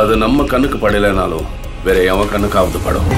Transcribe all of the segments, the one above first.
அது நம்ம கண்ணுக்கு படலைனாலும் வேற எவன் கண்ணுக்காவது படம்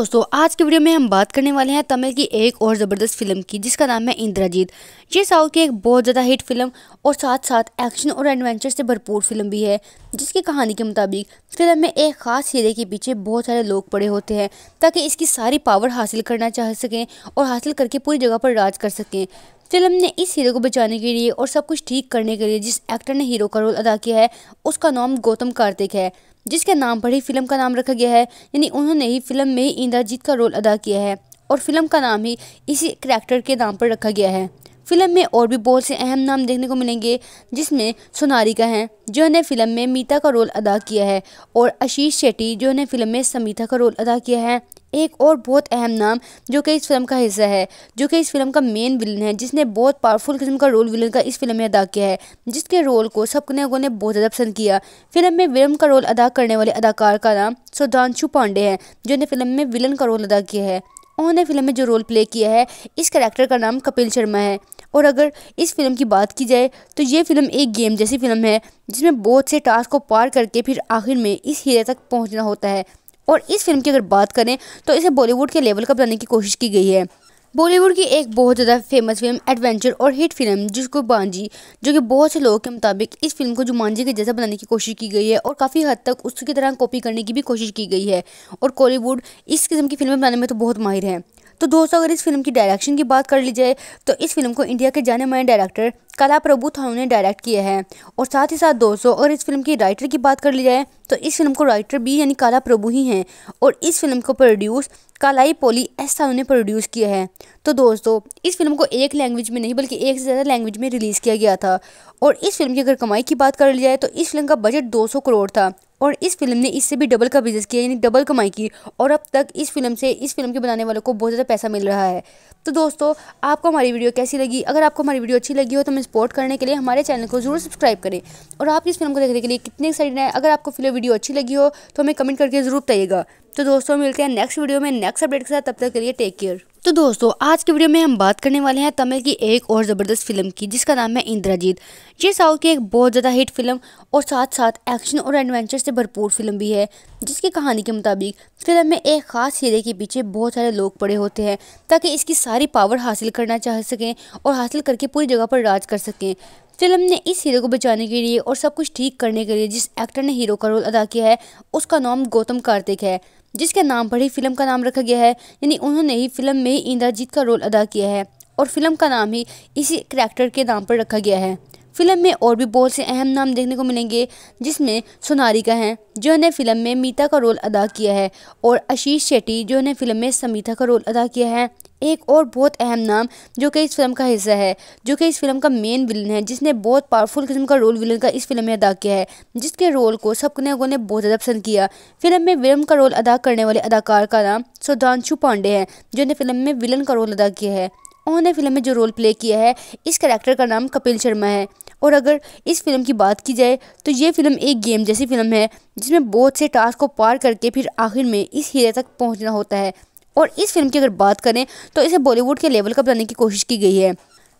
दोस्तों आज के वीडियो में हम बात करने वाले हैं तमिल की एक और ज़बरदस्त फिल्म की जिसका नाम है इंद्राजीत ये साउथ की एक बहुत ज़्यादा हिट फिल्म और साथ साथ एक्शन और एडवेंचर से भरपूर फिल्म भी है जिसकी कहानी के मुताबिक फिल्म में एक ख़ास हीरे के पीछे बहुत सारे लोग पड़े होते हैं ताकि इसकी सारी पावर हासिल करना चाह सकें और हासिल करके पूरी जगह पर राज कर सकें फिल्म ने इस हीरो को बचाने के लिए और सब कुछ ठीक करने के लिए जिस एक्टर ने हीरो का रोल अदा किया है उसका नाम गौतम कार्तिक है जिसके नाम पर ही फिल्म का नाम रखा गया है यानी उन्होंने ही फिल्म में ही इंद्रजीत का रोल अदा किया है और फिल्म का नाम ही इसी करैक्टर के नाम पर रखा गया है फिल्म में और भी बहुत से अहम नाम देखने को मिलेंगे जिसमें सोनारिका हैं जिन्होंने फिल्म में मीता का रोल अदा किया है और आशीष शेट्टी जिन्होंने फिल्म में समीता का रोल अदा किया है एक और बहुत अहम नाम जो कि इस फिल्म का हिस्सा है जो कि इस फिल्म का मेन विलन है जिसने बहुत पावरफुल किस्म का रोल विलन का इस फिल्म में अदा किया है जिसके रोल को सबने लोगों ने बहुत ज़्यादा पसंद किया फिल्म में विलन का रोल अदा करने वाले अदाकार का नाम सुधांशु पांडे है जिन्होंने फिल्म में विलन का रोल अदा किया है उन्होंने फिल्म में जो रोल प्ले किया है इस करेक्टर का नाम कपिल शर्मा है और अगर इस फिल्म की बात की जाए तो ये फिल्म एक गेम जैसी फिल्म है जिसमें बहुत से टास्क को पार करके फिर आखिर में इस हीरे तक पहुंचना होता है और इस फिल्म की अगर बात करें तो इसे बॉलीवुड के लेवल का बनाने की कोशिश की गई है बॉलीवुड की एक बहुत ज़्यादा फेमस फिल्म एडवेंचर और हिट फिल्म जिसको बांजी जो कि बहुत से लोगों के मुताबिक इस फिल्म को जुमानजी के जैसा बनाने की कोशिश की गई है और काफ़ी हद तक उसकी तरह कॉपी करने की भी कोशिश की गई है और कॉलीवुड इस किस्म की फिल्में बनाने में तो बहुत माहिर हैं तो दोस्तों अगर इस फिल्म की डायरेक्शन की बात कर ली जाए तो इस फिल्म को इंडिया के जाने माने डायरेक्टर कला प्रभु थानू ने डायरेक्ट किया है और साथ ही साथ दोस्तों अगर इस फिल्म की राइटर की बात कर ली जाए तो इस फिल्म को राइटर भी यानी काला प्रभु ही हैं और इस फिल्म को प्रोड्यूस कालाई पोली एस थानू ने प्रोड्यूस किया है तो दोस्तों इस फिल्म को एक लैंग्वेज में नहीं बल्कि एक से ज़्यादा लैंग्वेज में रिलीज़ किया गया था और इस फिल्म की अगर कमाई की बात कर ली जाए तो इस फिल्म का बजट दो करोड़ था और इस फिल्म ने इससे भी डबल का बिजनेस किया यानी डबल कमाई की और अब तक इस फिल्म से इस फिल्म के बनाने वालों को बहुत ज़्यादा पैसा मिल रहा है तो दोस्तों आपको हमारी वीडियो कैसी लगी अगर आपको हमारी वीडियो अच्छी लगी हो तो हमें सपोर्ट करने के लिए हमारे चैनल को जरूर सब्सक्राइब करें और आप इस फिल्म को देखने के लिए कितने एक्साइटेड हैं अगर आपको फिल्म वीडियो अच्छी लगी हो तो हमें कमेंट करके ज़रूर बताइएगा तो दोस्तों मिलते हैं नेक्स्ट वीडियो में नेक्स्ट अपडेट के साथ तब तक के लिए टेक केयर तो दोस्तों आज के वीडियो में हम बात करने वाले हैं तमिल की एक और ज़बरदस्त फिल्म की जिसका नाम है इंद्राजीत ये साउथ की एक बहुत ज़्यादा हिट फिल्म और साथ साथ एक्शन और एडवेंचर से भरपूर फिल्म भी है जिसकी कहानी के मुताबिक फिल्म में एक ख़ास हीरे के पीछे बहुत सारे लोग पड़े होते हैं ताकि इसकी सारी पावर हासिल करना चाह सकें और हासिल करके पूरी जगह पर राज कर सकें फिल्म ने इस हीरो को बचाने के लिए और सब कुछ ठीक करने के लिए जिस एक्टर ने हीरो का रोल अदा किया है उसका नाम गौतम कार्तिक है जिसके नाम पर ही फिल्म का नाम रखा गया है यानी उन्होंने ही फिल्म में ही इंद्रजीत का रोल अदा किया है और फिल्म का नाम ही इसी करैक्टर के नाम पर रखा गया है फिल्म में और भी बहुत से अहम नाम देखने को मिलेंगे जिसमें सोनारी का हैं जिन्होंने फिल्म में मीता का रोल अदा किया है और आशीष शेट्टी जिन्होंने फिल्म में समीता का रोल अदा किया है एक और बहुत अहम नाम जो कि इस फिल्म का हिस्सा है जो कि इस फिल्म का मेन विलन है जिसने बहुत पावरफुल किस्म का रोल विलन का इस फिल्म में अदा किया है जिसके रोल को सब लोगों ने बहुत ज़्यादा पसंद किया फिल्म में विलन का रोल अदा करने वाले अदाकार का नाम सुधांशु पांडे हैं जिन्होंने फिल्म में विलन का रोल अदा किया है उन्होंने फिल्म में जो रोल प्ले किया है इस करेक्टर का नाम कपिल शर्मा है और अगर इस फिल्म की बात की जाए तो ये फिल्म एक गेम जैसी फिल्म है जिसमें बहुत से टास्क को पार करके फिर आखिर में इस हीरे तक पहुंचना होता है और इस फिल्म की अगर बात करें तो इसे बॉलीवुड के लेवल का बनाने की कोशिश की गई है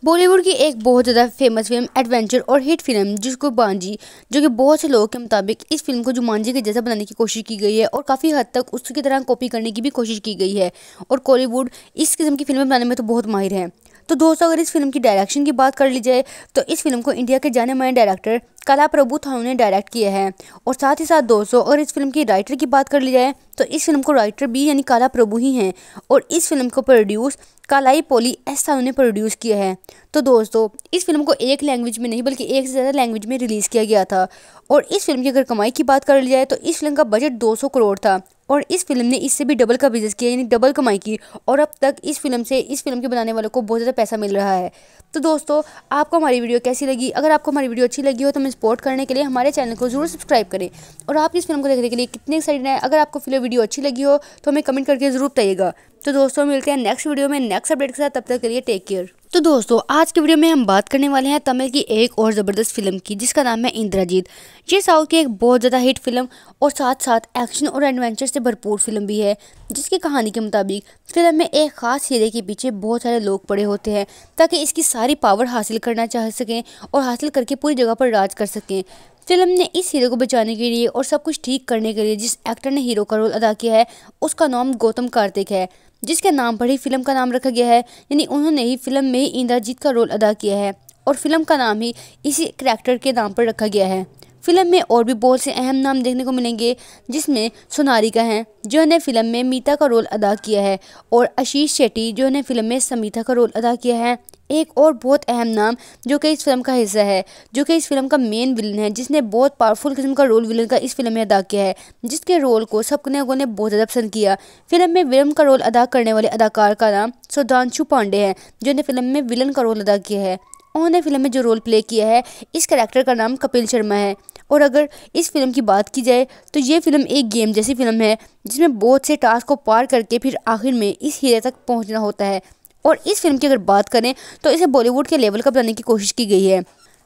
बॉलीवुड की एक बहुत ज़्यादा फेमस फिल्म एडवेंचर और हिट फिल्म जिसको बांजी जो कि बहुत से लोगों के मुताबिक इस फिल्म को जुमानजी के जैसा बनाने की कोशिश की गई है और काफ़ी हद तक उसकी तरह कॉपी करने की भी कोशिश की गई है और कॉलीवुड इस किस्म की फिल्में बनाने में तो बहुत माहिर है तो दोस्तों अगर इस फिल्म की डायरेक्शन की बात कर ली जाए तो इस फिल्म को इंडिया के जाने माने डायरेक्टर कला प्रभु थानू ने डायरेक्ट किया है और साथ ही साथ दोस्तों और इस फिल्म की राइटर की बात कर ली जाए तो इस फिल्म को राइटर भी यानी काला प्रभु ही हैं और इस फिल्म को प्रोड्यूस कालाई पोली ऐसा उन्होंने प्रोड्यूस किया है तो दोस्तों इस फिल्म को एक लैंग्वेज में नहीं बल्कि एक से ज़्यादा लैंग्वेज में रिलीज़ किया गया था और इस फिल्म की अगर कमाई की बात कर ली जाए तो इस फिल्म का बजट 200 करोड़ था और इस फिल्म ने इससे भी डबल का बिजनेस किया यानी डबल कमाई की और अब तक इस फिल्म से इस फिल्म के बनाने वालों को बहुत ज़्यादा पैसा मिल रहा है तो दोस्तों आपको हमारी वीडियो कैसी लगी अगर आपको हमारी वीडियो अच्छी लगी हो तो हमें सपोर्ट करने के लिए हमारे चैनल को जरूर सब्सक्राइब करें और आप इस फिल्म को देखने के लिए कितने एक्साइटेड हैं अगर आपको फिल्म वीडियो अच्छी लगी हो तो हमें कमेंट करके ज़रूर बताइएगा तो दोस्तों मिलते हैं नेक्स्ट वीडियो में नेक्स्ट अपडेट के साथ तब तक के लिए टेक केयर तो दोस्तों आज के वीडियो में हम बात करने वाले हैं तमिल की एक और ज़बरदस्त फिल्म की जिसका नाम है इंद्राजीत ये साउथ की एक बहुत ज़्यादा हिट फिल्म और साथ साथ एक्शन और एडवेंचर से भरपूर फिल्म भी है जिसकी कहानी के मुताबिक फिल्म में एक खास हीरे के पीछे बहुत सारे लोग पड़े होते हैं ताकि इसकी सारी पावर हासिल करना चाह सकें और हासिल करके पूरी जगह पर राज कर सकें फिल्म ने इस हीरो को बचाने के लिए और सब कुछ ठीक करने के लिए जिस एक्टर ने हीरो का रोल अदा किया है उसका नाम गौतम कार्तिक है जिसके नाम पर ही फिल्म का नाम रखा गया है यानी उन्होंने ही फिल्म में इंद्रजीत का रोल अदा किया है और फिल्म का नाम ही इसी करैक्टर के नाम पर रखा गया है फिल्म में और भी बहुत से अहम नाम देखने को मिलेंगे जिसमें सोनारी का हैं जिन्होंने फिल्म में मीता का रोल अदा किया है और आशीष शेट्टी जिन्होंने फिल्म में समीता का रोल अदा किया है एक और बहुत अहम नाम जो कि इस फिल्म का हिस्सा है जो कि इस फिल्म का मेन विलन है जिसने बहुत पावरफुल किस्म का रोल विलन का इस फिल्म में अदा किया है जिसके रोल को सब लोगों ने बहुत ज़्यादा पसंद किया फिल्म में विलम का रोल अदा करने वाले अदाकार का नाम सुधांशु पांडे है जिन्होंने फिल्म में विलन का रोल अदा किया है उन्होंने फिल्म में जो रोल प्ले किया है इस करेक्टर का नाम कपिल शर्मा है और अगर इस फिल्म की बात की जाए तो ये फिल्म एक गेम जैसी फिल्म है जिसमें बहुत से टास्क को पार करके फिर आखिर में इस हीरे तक पहुंचना होता है और इस फिल्म की अगर बात करें तो इसे बॉलीवुड के लेवल का बनाने की कोशिश की गई है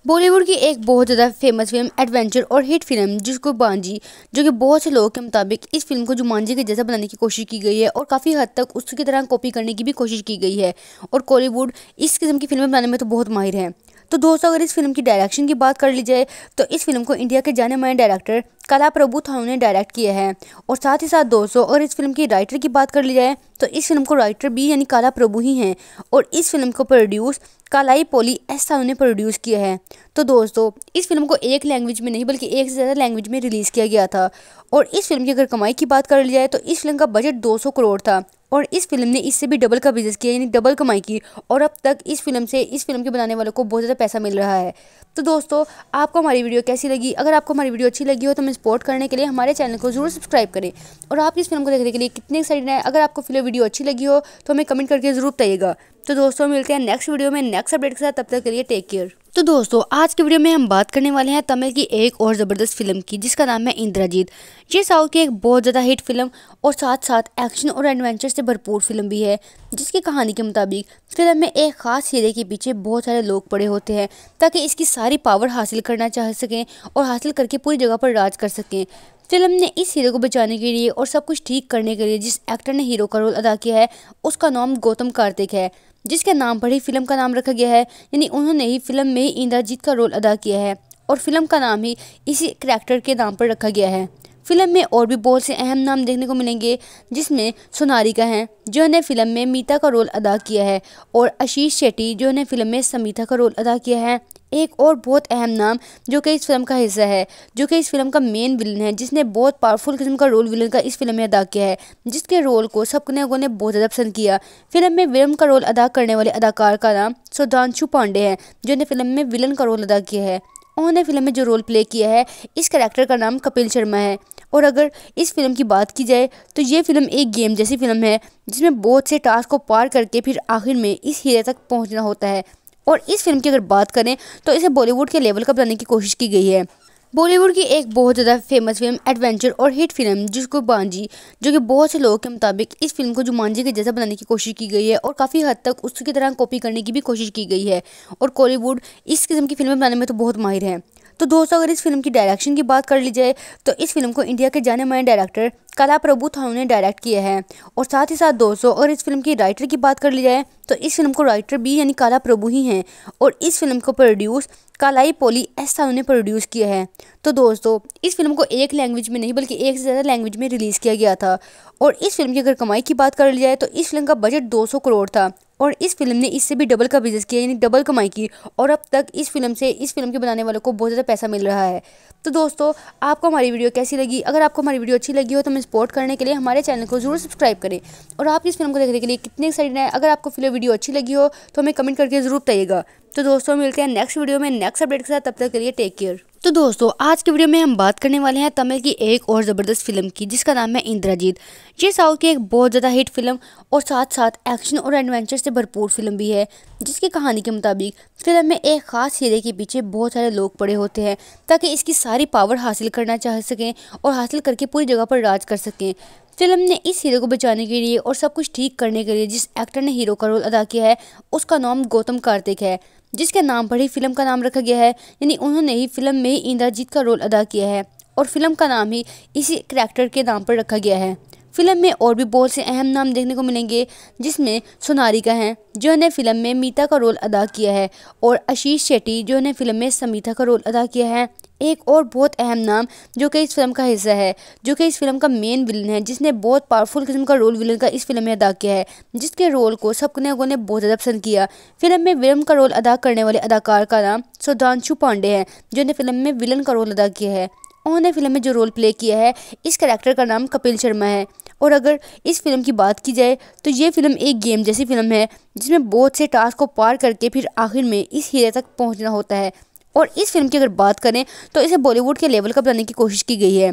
बॉलीवुड की एक बहुत ज़्यादा फेमस फिल्म एडवेंचर और हिट फिल्म जिसको बांजी जो कि बहुत से लोगों के मुताबिक इस फिल्म को जुमानजी के जैसा बनाने की कोशिश की गई है और काफ़ी हद तक उसकी तरह कॉपी करने की भी कोशिश की गई है और कॉलीवुड इस किस्म की फिल्में बनाने में तो बहुत माहिर है तो दोस्तों अगर इस फिल्म की डायरेक्शन की बात कर ली जाए तो इस फिल्म को इंडिया के जाने माने डायरेक्टर कला प्रभु थानू ने डायरेक्ट किया है और साथ ही साथ दोस्तों अगर इस फिल्म की राइटर की बात कर ली जाए तो इस फिल्म को राइटर भी यानी काला प्रभु ही हैं और इस फिल्म को प्रोड्यूस कालाई पोली ऐसा उन्होंने प्रोड्यूस किया है तो दोस्तों इस फिल्म को एक लैंग्वेज में नहीं बल्कि एक से ज़्यादा लैंग्वेज में रिलीज़ किया गया था और इस फिल्म की अगर कमाई की बात कर ली जाए तो इस फिल्म का बजट 200 करोड़ था और इस फिल्म ने इससे भी डबल का बिजनेस किया यानी डबल कमाई की और अब तक इस फिल्म से इस फिल्म के बनाने वालों को बहुत ज़्यादा पैसा मिल रहा है तो दोस्तों आपको हमारी वीडियो कैसी लगी अगर आपको हमारी वीडियो अच्छी लगी हो तो हमें सपोर्ट करने के लिए हमारे चैनल को जरूर सब्सक्राइब करें और आप इस फिल्म को देखने के लिए कितने एक्साइटेड हैं अगर आपको फिल्म वीडियो अच्छी लगी हो तो हमें कमेंट करके ज़रूर बताइएगा तो दोस्तों मिलते हैं नेक्स्ट वीडियो में नेक्स्ट अपडेट के साथ तब तक के लिए टेक केयर तो दोस्तों आज की वीडियो में हम बात करने वाले हैं तमिल की एक और ज़बरदस्त फिल्म की जिसका नाम है इंद्राजीत ये साउथ की एक बहुत ज़्यादा हिट फिल्म और साथ साथ एक्शन और एडवेंचर से भरपूर फिल्म भी है जिसकी कहानी के मुताबिक फिल्म में एक खास हीरे के पीछे बहुत सारे लोग पड़े होते हैं ताकि इसकी सारी पावर हासिल करना चाह सकें और हासिल करके पूरी जगह पर राज कर सकें फिल्म ने इस हीरो को बचाने के लिए और सब कुछ ठीक करने के लिए जिस एक्टर ने हीरो का रोल अदा किया है उसका नाम गौतम कार्तिक है जिसके नाम पर ही फिल्म का नाम रखा गया है यानी उन्होंने ही फिल्म में ही इंद्रजीत का रोल अदा किया है और फिल्म का नाम ही इसी करैक्टर के नाम पर रखा गया है फिल्म में और भी बहुत से अहम नाम देखने को मिलेंगे जिसमें का हैं जिन्होंने फिल्म में मीता का रोल अदा किया है और आशीष शेट्टी जिन्होंने फिल्म में समीता का रोल अदा किया है एक और बहुत अहम नाम जो कि इस फिल्म का हिस्सा है जो कि इस फिल्म का मेन विलन है जिसने बहुत पावरफुल किस्म का रोल विलन का इस फिल्म में अदा किया है जिसके रोल को सबने लोगों ने बहुत ज़्यादा पसंद किया फिल्म में विलन का रोल अदा करने वाले अदाकार का नाम सुधांशु पांडे हैं जिन्होंने फिल्म में विलन का रोल अदा किया है उन्होंने फिल्म में जो रोल प्ले किया है इस करेक्टर का नाम कपिल शर्मा है और अगर इस फिल्म की बात की जाए तो ये फिल्म एक गेम जैसी फिल्म है जिसमें बहुत से टास्क को पार करके फिर आखिर में इस हीरे तक पहुंचना होता है और इस फिल्म की अगर बात करें तो इसे बॉलीवुड के लेवल का बनाने की कोशिश की गई है बॉलीवुड की एक बहुत ज़्यादा फेमस फिल्म एडवेंचर और हिट फिल्म जिसको बांजी जो कि बहुत से लोगों के मुताबिक इस फिल्म को जुमानजी के जैसा बनाने की कोशिश की गई है और काफ़ी हद तक उसकी तरह कॉपी करने की भी कोशिश की गई है और कॉलीवुड इस किस्म की फिल्में बनाने में तो बहुत माहिर है तो दोस्तों अगर इस फिल्म की डायरेक्शन की बात कर ली जाए तो इस फिल्म को इंडिया के जाने माने डायरेक्टर कला प्रभु थानू ने डायरेक्ट किया है और साथ ही साथ दोस्तों अगर इस फिल्म की राइटर की बात कर ली जाए तो इस फिल्म को राइटर भी यानी काला प्रभु ही हैं और इस फिल्म को प्रोड्यूस कालाई पोली एस साहू ने प्रोड्यूस किया है तो दोस्तों इस फिल्म को एक लैंग्वेज में नहीं बल्कि एक से ज़्यादा लैंग्वेज में रिलीज़ किया गया था और इस फिल्म की अगर कमाई की बात कर ली जाए तो इस फिल्म का बजट 200 करोड़ था और इस फिल्म ने इससे भी डबल का बिजनेस किया यानी डबल कमाई की और अब तक इस फिल्म से इस फिल्म के बनाने वालों को बहुत ज़्यादा पैसा मिल रहा है तो दोस्तों आपको हमारी वीडियो कैसी लगी अगर आपको हमारी वीडियो अच्छी लगी हो तो हमें सपोर्ट करने के लिए हमारे चैनल को जरूर सब्सक्राइब करें और आप इस फिल्म को देखने के लिए कितने एक्साइटेड हैं अगर आपको फिल्म वीडियो अच्छी लगी हो तो हमें कमेंट करके ज़रूर बताइएगा तो दोस्तों मिलते हैं नेक्स्ट वीडियो में नेक्स्ट अपडेट के साथ तब तक के लिए टेक केयर तो दोस्तों आज की वीडियो में हम बात करने वाले हैं तमिल की एक और ज़बरदस्त फिल्म की जिसका नाम है इंद्राजीत ये साउथ की एक बहुत ज़्यादा हिट फिल्म और साथ साथ एक्शन और एडवेंचर से भरपूर फिल्म भी है जिसकी कहानी के मुताबिक फिल्म में एक खास हीरे के पीछे बहुत सारे लोग पड़े होते हैं ताकि इसकी सारी पावर हासिल करना चाह सकें और हासिल करके पूरी जगह पर राज कर सकें फिल्म ने इस हीरो को बचाने के लिए और सब कुछ ठीक करने के लिए जिस एक्टर ने हीरो का रोल अदा किया है उसका नाम गौतम कार्तिक है जिसके नाम पर ही फिल्म का नाम रखा गया है यानी उन्होंने ही फिल्म में ही इंद्रजीत का रोल अदा किया है और फिल्म का नाम ही इसी करैक्टर के नाम पर रखा गया है फिल्म में और भी बहुत से अहम नाम देखने को मिलेंगे जिसमें सोनारिका हैं जिन्होंने फिल्म में मीता का रोल अदा किया है और आशीष शेट्टी जिन्होंने फिल्म में समीता का रोल अदा किया है एक और बहुत अहम नाम जो कि इस फिल्म का हिस्सा है जो कि इस फिल्म का मेन विलन है जिसने बहुत पावरफुल किस्म का रोल विलन का इस फिल्म में अदा किया है जिसके रोल को सबने लोगों ने बहुत ज़्यादा पसंद किया फिल्म में विलन का रोल अदा करने वाले अदाकार का नाम सुधांशु पांडे हैं जिन्होंने फिल्म में विलन का रोल अदा किया है उन्होंने फिल्म में जो रोल प्ले किया है इस करेक्टर का नाम कपिल शर्मा है और अगर इस फिल्म की बात की जाए तो ये फिल्म एक गेम जैसी फिल्म है जिसमें बहुत से टास्क को पार करके फिर आखिर में इस हीरे तक पहुंचना होता है और इस फिल्म की अगर बात करें तो इसे बॉलीवुड के लेवल का बनाने की कोशिश की गई है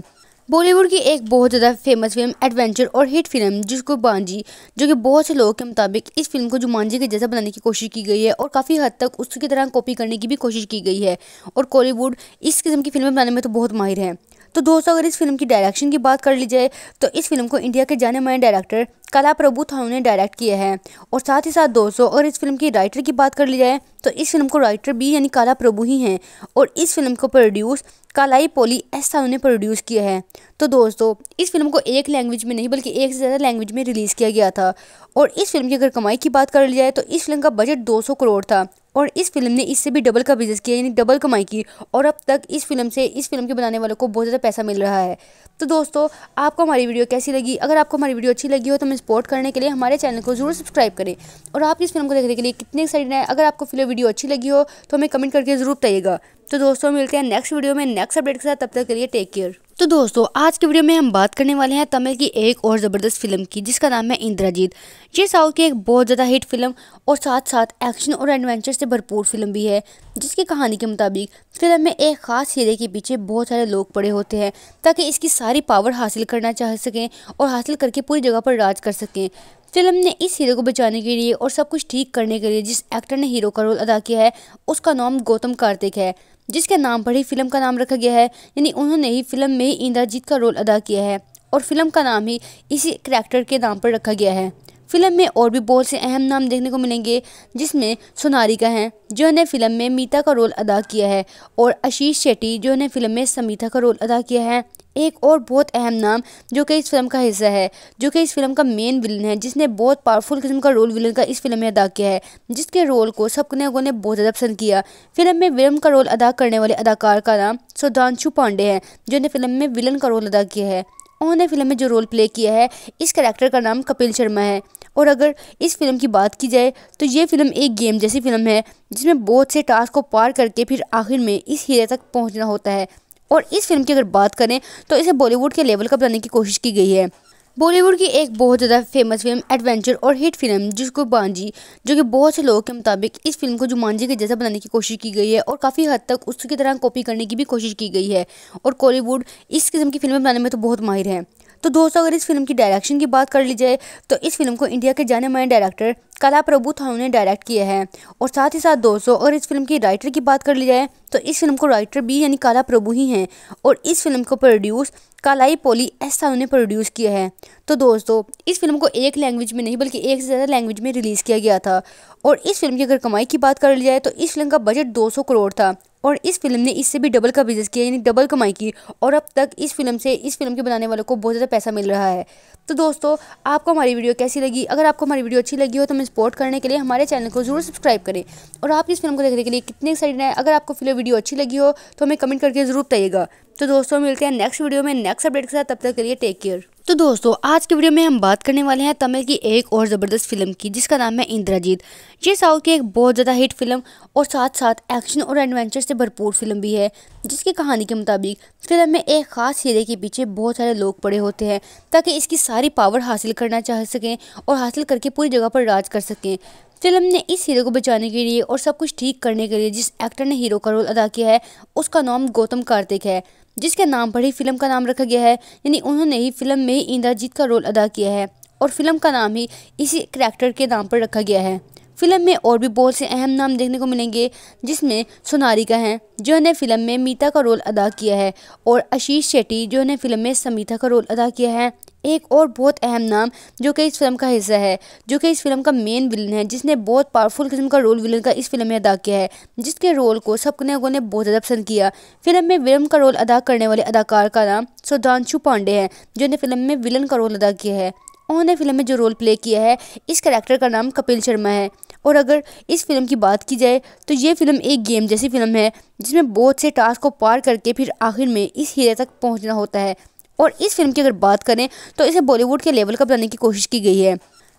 बॉलीवुड की एक बहुत ज़्यादा फेमस फिल्म एडवेंचर और हिट फिल्म जिसको बांजी जो कि बहुत से लोगों के मुताबिक इस फिल्म को जुमानजी के जैसा बनाने की कोशिश की गई है और काफ़ी हद तक उसकी तरह कॉपी करने की भी कोशिश की गई है और कॉलीवुड इस किस्म की फिल्में बनाने में तो बहुत माहिर हैं तो दोस्तों अगर इस फिल्म की डायरेक्शन की बात कर ली जाए तो इस फिल्म को इंडिया के जाने माने डायरेक्टर कला प्रभु थानू ने डायरेक्ट किया है और साथ ही साथ दोस्तों अगर इस फिल्म की राइटर की बात कर ली जाए तो इस फिल्म को राइटर भी यानी काला प्रभु ही हैं और इस फिल्म को प्रोड्यूस कालाई पोली एस थानू ने प्रोड्यूस किया है तो दोस्तों इस फिल्म को एक लैंग्वेज में नहीं बल्कि एक से ज़्यादा लैंग्वेज में रिलीज़ किया गया था और इस फिल्म की अगर कमाई की बात कर ली जाए तो इस फिल्म का बजट दो करोड़ था और इस फिल्म ने इससे भी डबल का बिजनेस किया यानी डबल कमाई की और अब तक इस फिल्म से इस फिल्म के बनाने वालों को बहुत ज़्यादा पैसा मिल रहा है तो दोस्तों आपको हमारी वीडियो कैसी लगी अगर आपको हमारी वीडियो अच्छी लगी हो तो हमें सपोर्ट करने के लिए हमारे चैनल को जरूर सब्सक्राइब करें और आप इस फिल्म को देखने के लिए कितने एक्साइटेड हैं अगर आपको फिल्म वीडियो अच्छी लगी हो तो हमें कमेंट करके ज़रूर बताइएगा तो दोस्तों मिलते हैं नेक्स्ट वीडियो में नेक्स्ट अपडेट के साथ तब तक के लिए टेक केयर तो दोस्तों आज के वीडियो में हम बात करने वाले हैं तमिल की एक और ज़बरदस्त फिल्म की जिसका नाम है इंद्राजीत ये साउथ की एक बहुत ज़्यादा हिट फिल्म और साथ साथ एक्शन और एडवेंचर से भरपूर फिल्म भी है जिसकी कहानी के मुताबिक फिल्म में एक ख़ास हीरे के पीछे बहुत सारे लोग पड़े होते हैं ताकि इसकी सारी पावर हासिल करना चाह सकें और हासिल करके पूरी जगह पर राज कर सकें फिल्म ने इस हीरो को बचाने के लिए और सब कुछ ठीक करने के लिए जिस एक्टर ने हीरो का रोल अदा किया है उसका नाम गौतम कार्तिक है जिसके नाम पर ही फिल्म का नाम रखा गया है यानी उन्होंने ही फिल्म में ही इंद्रजीत का रोल अदा किया है और फिल्म का नाम ही इसी करैक्टर के नाम पर रखा गया है फिल्म में और भी बहुत से अहम नाम देखने को मिलेंगे जिसमें सोनारिका हैं जिन्होंने फिल्म में मीता का रोल अदा किया है और आशीष शेट्टी जिन्होंने फिल्म में समीता का रोल अदा किया है एक और बहुत अहम नाम जो कि इस फिल्म का हिस्सा है जो कि इस फिल्म का मेन विलन है जिसने बहुत पावरफुल किस्म का रोल विलन का इस फिल्म में अदा किया है जिसके रोल को सबने लोगों ने बहुत ज़्यादा पसंद किया फिल्म में विलन का रोल अदा करने वाले अदाकार का नाम सुधांशु पांडे है जिन्होंने फिल्म में विलन का रोल अदा किया है उन्होंने फिल्म में जो रोल प्ले किया है इस करेक्टर का नाम कपिल शर्मा है और अगर इस फिल्म की बात की जाए तो ये फिल्म एक गेम जैसी फिल्म है जिसमें बहुत से टास्क को पार करके फिर आखिर में इस हीरे तक पहुंचना होता है और इस फिल्म की अगर बात करें तो इसे बॉलीवुड के लेवल का बनाने की कोशिश की गई है बॉलीवुड की एक बहुत ज़्यादा फेमस फिल्म एडवेंचर और हिट फिल्म जिसको बांजी जो कि बहुत से लोगों के मुताबिक इस फिल्म को जुमानजी के जैसा बनाने की कोशिश की गई है और काफ़ी हद तक उसकी तरह कॉपी करने की भी कोशिश की गई है और कॉलीवुड इस किस्म की फिल्में बनाने में तो बहुत माहिर हैं तो दोस्तों अगर इस फिल्म की डायरेक्शन की बात कर ली जाए तो इस फिल्म को इंडिया के जाने माने डायरेक्टर कला प्रभु थानू ने डायरेक्ट किया है और साथ ही साथ दोस्तों और इस फिल्म की राइटर की बात कर ली जाए तो इस फिल्म को राइटर भी यानी काला प्रभु ही हैं और इस फिल्म को प्रोड्यूस कालाई पोली एस थानू ने प्रोड्यूस किया है तो दोस्तों इस फिल्म को एक लैंग्वेज में नहीं बल्कि एक से ज़्यादा लैंग्वेज में रिलीज़ किया गया था और इस फिल्म की अगर कमाई की बात कर ली जाए तो इस फिल्म का बजट दो करोड़ था और इस फिल्म ने इससे भी डबल का बिजनेस किया यानी डबल कमाई की और अब तक इस फिल्म से इस फिल्म के बनाने वालों को बहुत ज़्यादा पैसा मिल रहा है तो दोस्तों आपको हमारी वीडियो कैसी लगी अगर आपको हमारी वीडियो अच्छी लगी हो तो हमें सपोर्ट करने के लिए हमारे चैनल को जरूर सब्सक्राइब करें और आप इस फिल्म को देखने के लिए कितने एक्साइटेड हैं अगर आपको फिल्म वीडियो अच्छी लगी हो तो हमें कमेंट करके ज़रूर बताइएगा तो दोस्तों मिलते हैं नेक्स्ट वीडियो में नेक्स्ट अपडेट के साथ तब तक के लिए टेक केयर तो दोस्तों आज के वीडियो में हम बात करने वाले हैं तमिल की एक और ज़बरदस्त फिल्म की जिसका नाम है इंद्राजीत ये साउथ की एक बहुत ज़्यादा हिट फिल्म और साथ साथ एक्शन और एडवेंचर से भरपूर फिल्म भी है जिसकी कहानी के मुताबिक फिल्म में एक ख़ास हीरे के पीछे बहुत सारे लोग पड़े होते हैं ताकि इसकी सारी पावर हासिल करना चाह सकें और हासिल करके पूरी जगह पर राज कर सकें फिल्म ने इस हीरो को बचाने के लिए और सब कुछ ठीक करने के लिए जिस एक्टर ने हीरो का रोल अदा किया है उसका नाम गौतम कार्तिक है जिसके नाम पर ही फिल्म का नाम रखा गया है यानी उन्होंने ही फिल्म में ही इंद्रजीत का रोल अदा किया है और फिल्म का नाम ही इसी करैक्टर के नाम पर रखा गया है फिल्म में और भी बहुत से अहम नाम देखने को मिलेंगे जिसमें सोनारी का हैं जिन्होंने फिल्म में मीता का रोल अदा किया है और आशीष शेट्टी जिन्होंने फिल्म में समीता का रोल अदा किया है एक और बहुत अहम नाम जो कि इस फिल्म का हिस्सा है जो कि इस फिल्म का मेन विलन है जिसने बहुत पावरफुल किस्म का रोल विलन का इस फिल्म में अदा किया है जिसके रोल को सबने लोगों ने बहुत ज़्यादा पसंद किया फिल्म में विलन का रोल अदा करने वाले अदाकार का नाम सुधांशु पांडे है जिन्होंने फिल्म में विलन का रोल अदा किया है उन्होंने फिल्म में जो रोल प्ले किया है इस करेक्टर का नाम कपिल शर्मा है और अगर इस फिल्म की बात की जाए तो ये फिल्म एक गेम जैसी फिल्म है जिसमें बहुत से टास्क को पार करके फिर आखिर में इस हीरे तक पहुँचना होता है और इस फिल्म की अगर बात करें तो इसे बॉलीवुड के लेवल का बनाने की कोशिश की गई है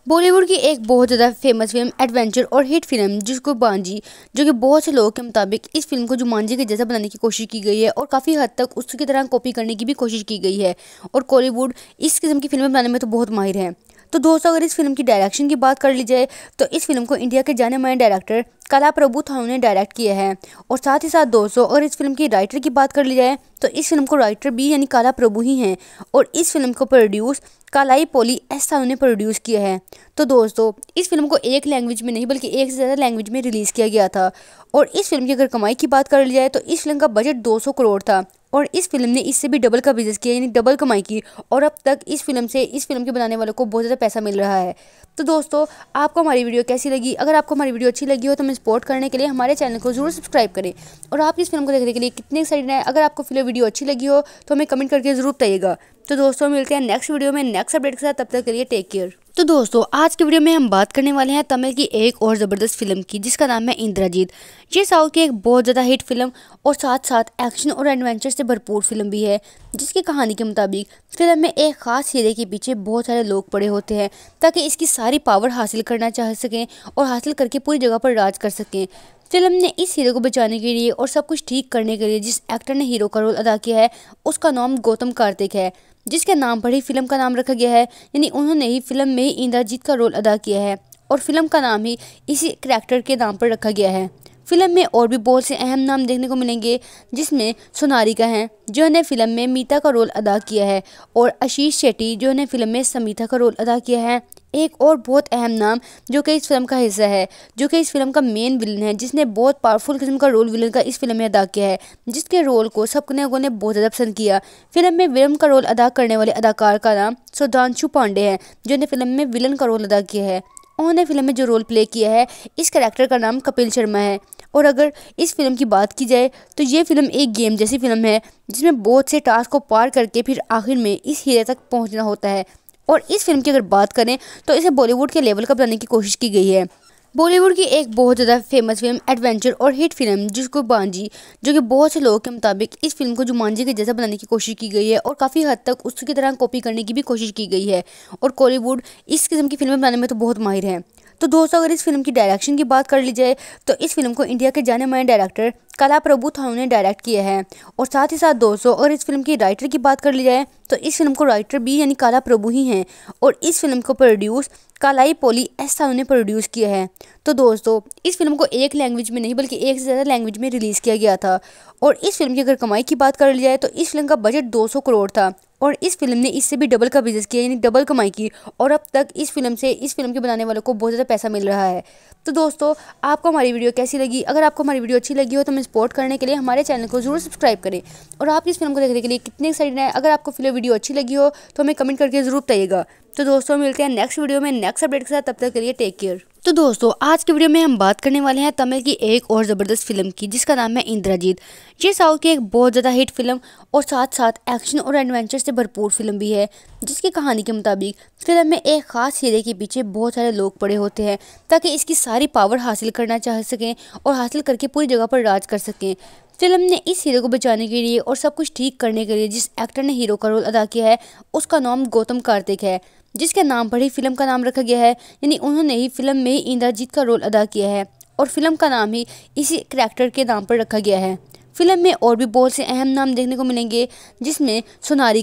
बॉलीवुड की एक बहुत ज़्यादा फेमस फिल्म एडवेंचर और हिट फिल्म जिसको बांजी जो कि बहुत से लोगों के मुताबिक इस फिल्म को जुमानजी के जैसा बनाने की कोशिश की गई है और काफ़ी हद तक उसकी तरह कॉपी करने की भी कोशिश की गई है और कॉलीवुड इस किस्म की फिल्में बनाने में तो बहुत माहिर हैं तो दोस्तों अगर इस फिल्म की डायरेक्शन की बात कर ली जाए तो इस फिल्म को इंडिया के जाने माने डायरेक्टर कला प्रभु थानू ने डायरेक्ट किया है और साथ ही साथ दोस्तों अगर इस फिल्म की राइटर की बात कर ली जाए तो इस फिल्म को राइटर भी यानी काला प्रभु ही हैं और इस फिल्म को प्रोड्यूस कालाई पोली एस थानू ने प्रोड्यूस किया है तो दोस्तों इस फिल्म को एक लैंग्वेज में नहीं बल्कि एक से ज़्यादा लैंग्वेज में रिलीज़ किया गया था और इस फिल्म की अगर कमाई की बात कर ली जाए तो इस फिल्म का बजट दो करोड़ था और इस फिल्म ने इससे भी डबल का बिजनेस किया यानी डबल कमाई की और अब तक इस फिल्म से इस फिल्म के बनाने वालों को बहुत ज़्यादा पैसा मिल रहा है तो दोस्तों आपको हमारी वीडियो कैसी लगी अगर आपको हमारी वीडियो अच्छी लगी हो तो हमें सपोर्ट करने के लिए हमारे चैनल को जरूर सब्सक्राइब करें और आप इस फिल्म को देखने के लिए कितने एक्साइटेड हैं अगर आपको फिल्म वीडियो अच्छी लगी हो तो हमें कमेंट करके ज़रूर बताइएगा तो दोस्तों मिलते हैं नेक्स्ट वीडियो में नेक्स्ट अपडेट के साथ तब तक के लिए टेक केयर तो दोस्तों आज के वीडियो में हम बात करने वाले हैं तमिल की एक और ज़बरदस्त फिल्म की जिसका नाम है इंद्राजीत ये साउथ की एक बहुत ज़्यादा हिट फिल्म और साथ साथ एक्शन और एडवेंचर से भरपूर फिल्म भी है जिसकी कहानी के मुताबिक फिल्म में एक खास हीरे के पीछे बहुत सारे लोग पड़े होते हैं ताकि इसकी सारी पावर हासिल करना चाह सकें और हासिल करके पूरी जगह पर राज कर सकें फिल्म ने इस हीरो को बचाने के लिए और सब कुछ ठीक करने के लिए जिस एक्टर ने हीरो का रोल अदा किया है उसका नाम गौतम कार्तिक है जिसके नाम पर ही फिल्म का नाम रखा गया है यानी उन्होंने ही फिल्म में ही इंद्राजीत का रोल अदा किया है और फिल्म का नाम ही इसी करैक्टर के नाम पर रखा गया है फिल्म में और भी बहुत से अहम नाम देखने को मिलेंगे जिसमें सोनारिका हैं जिन्होंने फिल्म में मीता का रोल अदा किया है और आशीष शेट्टी जिन्होंने फिल्म में समीता का रोल अदा किया है एक और बहुत अहम नाम जो कि इस फिल्म का हिस्सा है जो कि इस फिल्म का मेन विलन है जिसने बहुत पावरफुल किस्म का रोल विलन का इस फिल्म में अदा किया है जिसके रोल को सब लोगों ने बहुत ज़्यादा पसंद किया फिल्म में विलन का रोल अदा करने वाले अदाकार का नाम सुधांशु पांडे है जिन्होंने फिल्म में विलन का रोल अदा किया है उन्होंने फिल्म में जो रोल प्ले किया है इस करेक्टर का नाम कपिल शर्मा है और अगर इस फिल्म की बात की जाए तो ये फिल्म एक गेम जैसी फिल्म है जिसमें बहुत से टास्क को पार करके फिर आखिर में इस हीरे तक पहुंचना होता है और इस फिल्म की अगर बात करें तो इसे बॉलीवुड के लेवल का बनाने की कोशिश की गई है बॉलीवुड की एक बहुत ज़्यादा फेमस फिल्म एडवेंचर और हिट फिल्म जिसको बांजी जो कि बहुत से लोगों के मुताबिक इस फिल्म को जुमानजी के जैसा बनाने की कोशिश की गई है और काफ़ी हद तक उसकी तरह कॉपी करने की भी कोशिश की गई है और कॉलीवुड इस किस्म की फिल्में बनाने में तो बहुत माहिर है तो दोस्तों अगर इस फिल्म की डायरेक्शन की बात कर ली जाए तो इस फिल्म को इंडिया के जाने माने डायरेक्टर कला प्रभु थानू ने डायरेक्ट किया है और साथ ही साथ दोस्तों और इस फिल्म की राइटर की बात कर ली जाए तो इस फिल्म को राइटर भी यानी काला प्रभु ही हैं और इस फिल्म को प्रोड्यूस कालाई पोली एस थानू ने प्रोड्यूस किया है तो दोस्तों इस फिल्म को एक लैंग्वेज में नहीं बल्कि एक से ज़्यादा लैंग्वेज में रिलीज़ किया गया था और इस फिल्म की अगर कमाई की बात कर ली जाए तो इस फिल्म का बजट दो करोड़ था और इस फिल्म ने इससे भी डबल का बिजनेस किया यानी डबल कमाई की और अब तक इस फिल्म से इस फिल्म के बनाने वालों को बहुत ज़्यादा पैसा मिल रहा है तो दोस्तों आपको हमारी वीडियो कैसी लगी अगर आपको हमारी वीडियो अच्छी लगी हो तो हमें सपोर्ट करने के लिए हमारे चैनल को जरूर सब्सक्राइब करें और आप इस फिल्म को देखने के लिए कितने एक्साइटेड हैं अगर आपको फिल्म वीडियो अच्छी लगी हो तो हमें कमेंट करके ज़रूर बताइएगा तो दोस्तों मिलते हैं नेक्स्ट वीडियो में नेक्स्ट अपडेट के साथ तब तक के लिए टेक केयर तो दोस्तों आज के वीडियो में हम बात करने वाले हैं तमिल की एक और ज़बरदस्त फिल्म की जिसका नाम है इंद्राजीत ये साउथ की एक बहुत ज़्यादा हिट फिल्म और साथ साथ एक्शन और एडवेंचर से भरपूर फिल्म भी है जिसकी कहानी के मुताबिक फिल्म में एक खास हीरे के पीछे बहुत सारे लोग पड़े होते हैं ताकि इसकी सारी पावर हासिल करना चाह सकें और हासिल करके पूरी जगह पर राज कर सकें फिल्म ने इस हीरो को बचाने के लिए और सब कुछ ठीक करने के लिए जिस एक्टर ने हीरो का रोल अदा किया है उसका नाम गौतम कार्तिक है जिसके नाम पर ही फिल्म का नाम रखा गया है यानी उन्होंने ही फिल्म में इंद्रजीत का रोल अदा किया है और फिल्म का नाम ही इसी करैक्टर के नाम पर रखा गया है फिल्म में और भी बहुत से अहम नाम देखने को मिलेंगे जिसमें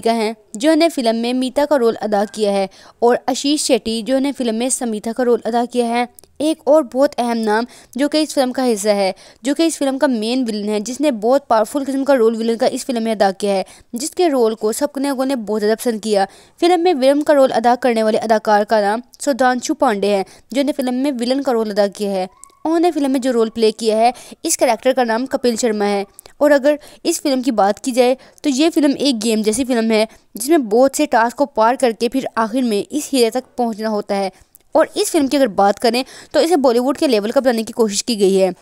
का हैं जिन्होंने फिल्म में मीता का रोल अदा किया है और आशीष शेट्टी जिन्होंने फिल्म में समीता का रोल अदा किया है एक और बहुत अहम नाम जो कि इस फिल्म का हिस्सा है जो कि इस फिल्म का मेन विलन है जिसने बहुत पावरफुल किस्म का रोल विलन का इस फिल्म में अदा किया है जिसके रोल को सब लोगों ने बहुत ज़्यादा पसंद किया फिल्म में विलन का रोल अदा करने वाले अदाकार का नाम सुधांशु पांडे हैं जिन्होंने फिल्म में विलन का रोल अदा किया है उन्होंने फिल्म में जो रोल प्ले किया है इस करेक्टर का नाम कपिल शर्मा है और अगर इस फिल्म की बात की जाए तो ये फिल्म एक गेम जैसी फिल्म है जिसमें बहुत से टास्क को पार करके फिर आखिर में इस हीरे तक पहुंचना होता है और इस फिल्म की अगर बात करें तो इसे बॉलीवुड के लेवल का बनाने की कोशिश की गई है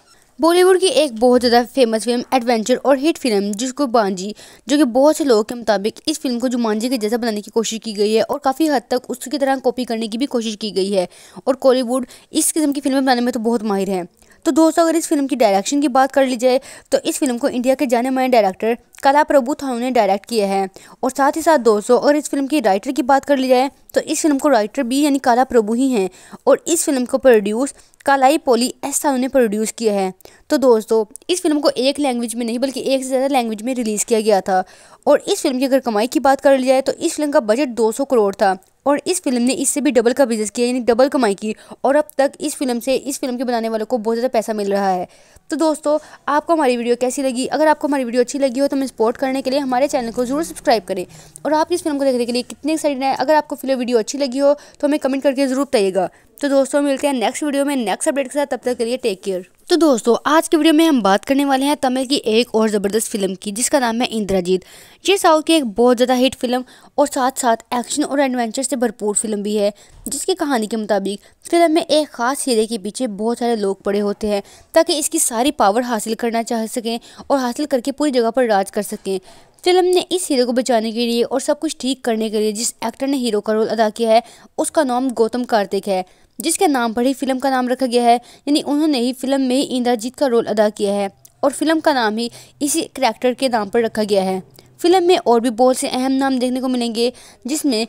बॉलीवुड की एक बहुत ज़्यादा फेमस फिल्म एडवेंचर और हिट फिल्म जिसको बांजी जो कि बहुत से लोगों के मुताबिक इस फिल्म को जुमानजी के जैसा बनाने की कोशिश की गई है और काफ़ी हद तक उसकी तरह कॉपी करने की भी कोशिश की गई है और कॉलीवुड इस किस्म की फिल्में बनाने में तो बहुत माहिर है तो दोस्तों अगर इस फिल्म की डायरेक्शन की बात कर ली जाए तो इस फिल्म को इंडिया के जाने माने डायरेक्टर कला प्रभु थानू ने डायरेक्ट किया है और साथ ही साथ दोस्तों अगर इस फिल्म की राइटर की बात कर ली जाए तो इस फिल्म को राइटर भी यानी काला प्रभु ही हैं और इस फिल्म को प्रोड्यूस कालाई पोली ऐसा उन्होंने प्रोड्यूस किया है तो दोस्तों इस फिल्म को एक लैंग्वेज में नहीं बल्कि एक से ज़्यादा लैंग्वेज में रिलीज़ किया गया था और इस फिल्म की अगर कमाई की बात कर ली जाए तो इस फिल्म का बजट 200 करोड़ था और इस फिल्म ने इससे भी डबल का बिजनेस किया यानी डबल कमाई की और अब तक इस फिल्म से इस फिल्म के बनाने वालों को बहुत ज़्यादा पैसा मिल रहा है तो दोस्तों आपको हमारी वीडियो कैसी लगी अगर आपको हमारी वीडियो अच्छी लगी हो तो हमें सपोर्ट करने के लिए हमारे चैनल को जरूर सब्सक्राइब करें और आप इस फिल्म को देखने के लिए कितने एक्साइटेड हैं अगर आपको फिल्म वीडियो अच्छी लगी हो तो हमें कमेंट करके ज़रूर बताइएगा तो दोस्तों मिलते हैं नेक्स्ट वीडियो में नेक्स्ट अपडेट के साथ तब तक के लिए टेक केयर तो दोस्तों आज की वीडियो में हम बात करने वाले हैं तमिल की एक और ज़बरदस्त फिल्म की जिसका नाम है इंद्राजीत ये साउथ की एक बहुत ज़्यादा हिट फिल्म और साथ साथ एक्शन और एडवेंचर से भरपूर फिल्म भी है जिसकी कहानी के मुताबिक फिल्म में एक खास हीरे के पीछे बहुत सारे लोग पड़े होते हैं ताकि इसकी सारी पावर हासिल करना चाह सकें और हासिल करके पूरी जगह पर राज कर सकें फिल्म ने इस हीरो को बचाने के लिए और सब कुछ ठीक करने के लिए जिस एक्टर ने हीरो का रोल अदा किया है उसका नाम गौतम कार्तिक है जिसके नाम पर ही फिल्म का नाम रखा गया है यानी उन्होंने ही फिल्म में ही इंद्रजीत का रोल अदा किया है और फिल्म का नाम ही इसी करैक्टर के नाम पर रखा गया है फिल्म में और भी बहुत से अहम नाम देखने को मिलेंगे जिसमें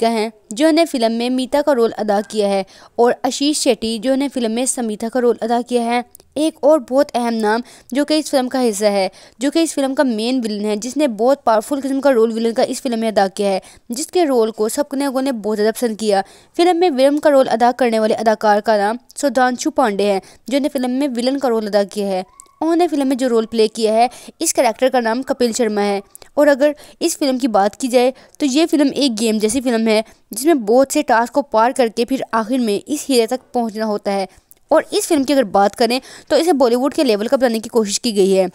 का हैं जिन्होंने फिल्म में मीता का रोल अदा किया है और आशीष शेट्टी जिन्होंने फिल्म में समीता का रोल अदा किया है एक और बहुत अहम नाम जो कि इस फिल्म का हिस्सा है जो कि इस फिल्म का मेन विलन है जिसने बहुत पावरफुल किस्म का रोल विलन का इस फिल्म में अदा किया है जिसके रोल को लोगों ने बहुत ज़्यादा पसंद किया फिल्म में विलन का रोल अदा करने वाले अदाकार का नाम सुधांशु पांडे हैं जिन्होंने फिल्म में विलन का रोल अदा किया है उन्होंने फिल्म में जो रोल प्ले किया है इस करेक्टर का नाम कपिल शर्मा है और अगर इस फिल्म की बात की जाए तो ये फिल्म एक गेम जैसी फिल्म है जिसमें बहुत से टास्क को पार करके फिर आखिर में इस हीरे तक पहुंचना होता है और इस फिल्म की अगर बात करें तो इसे बॉलीवुड के लेवल का बनाने की कोशिश की गई है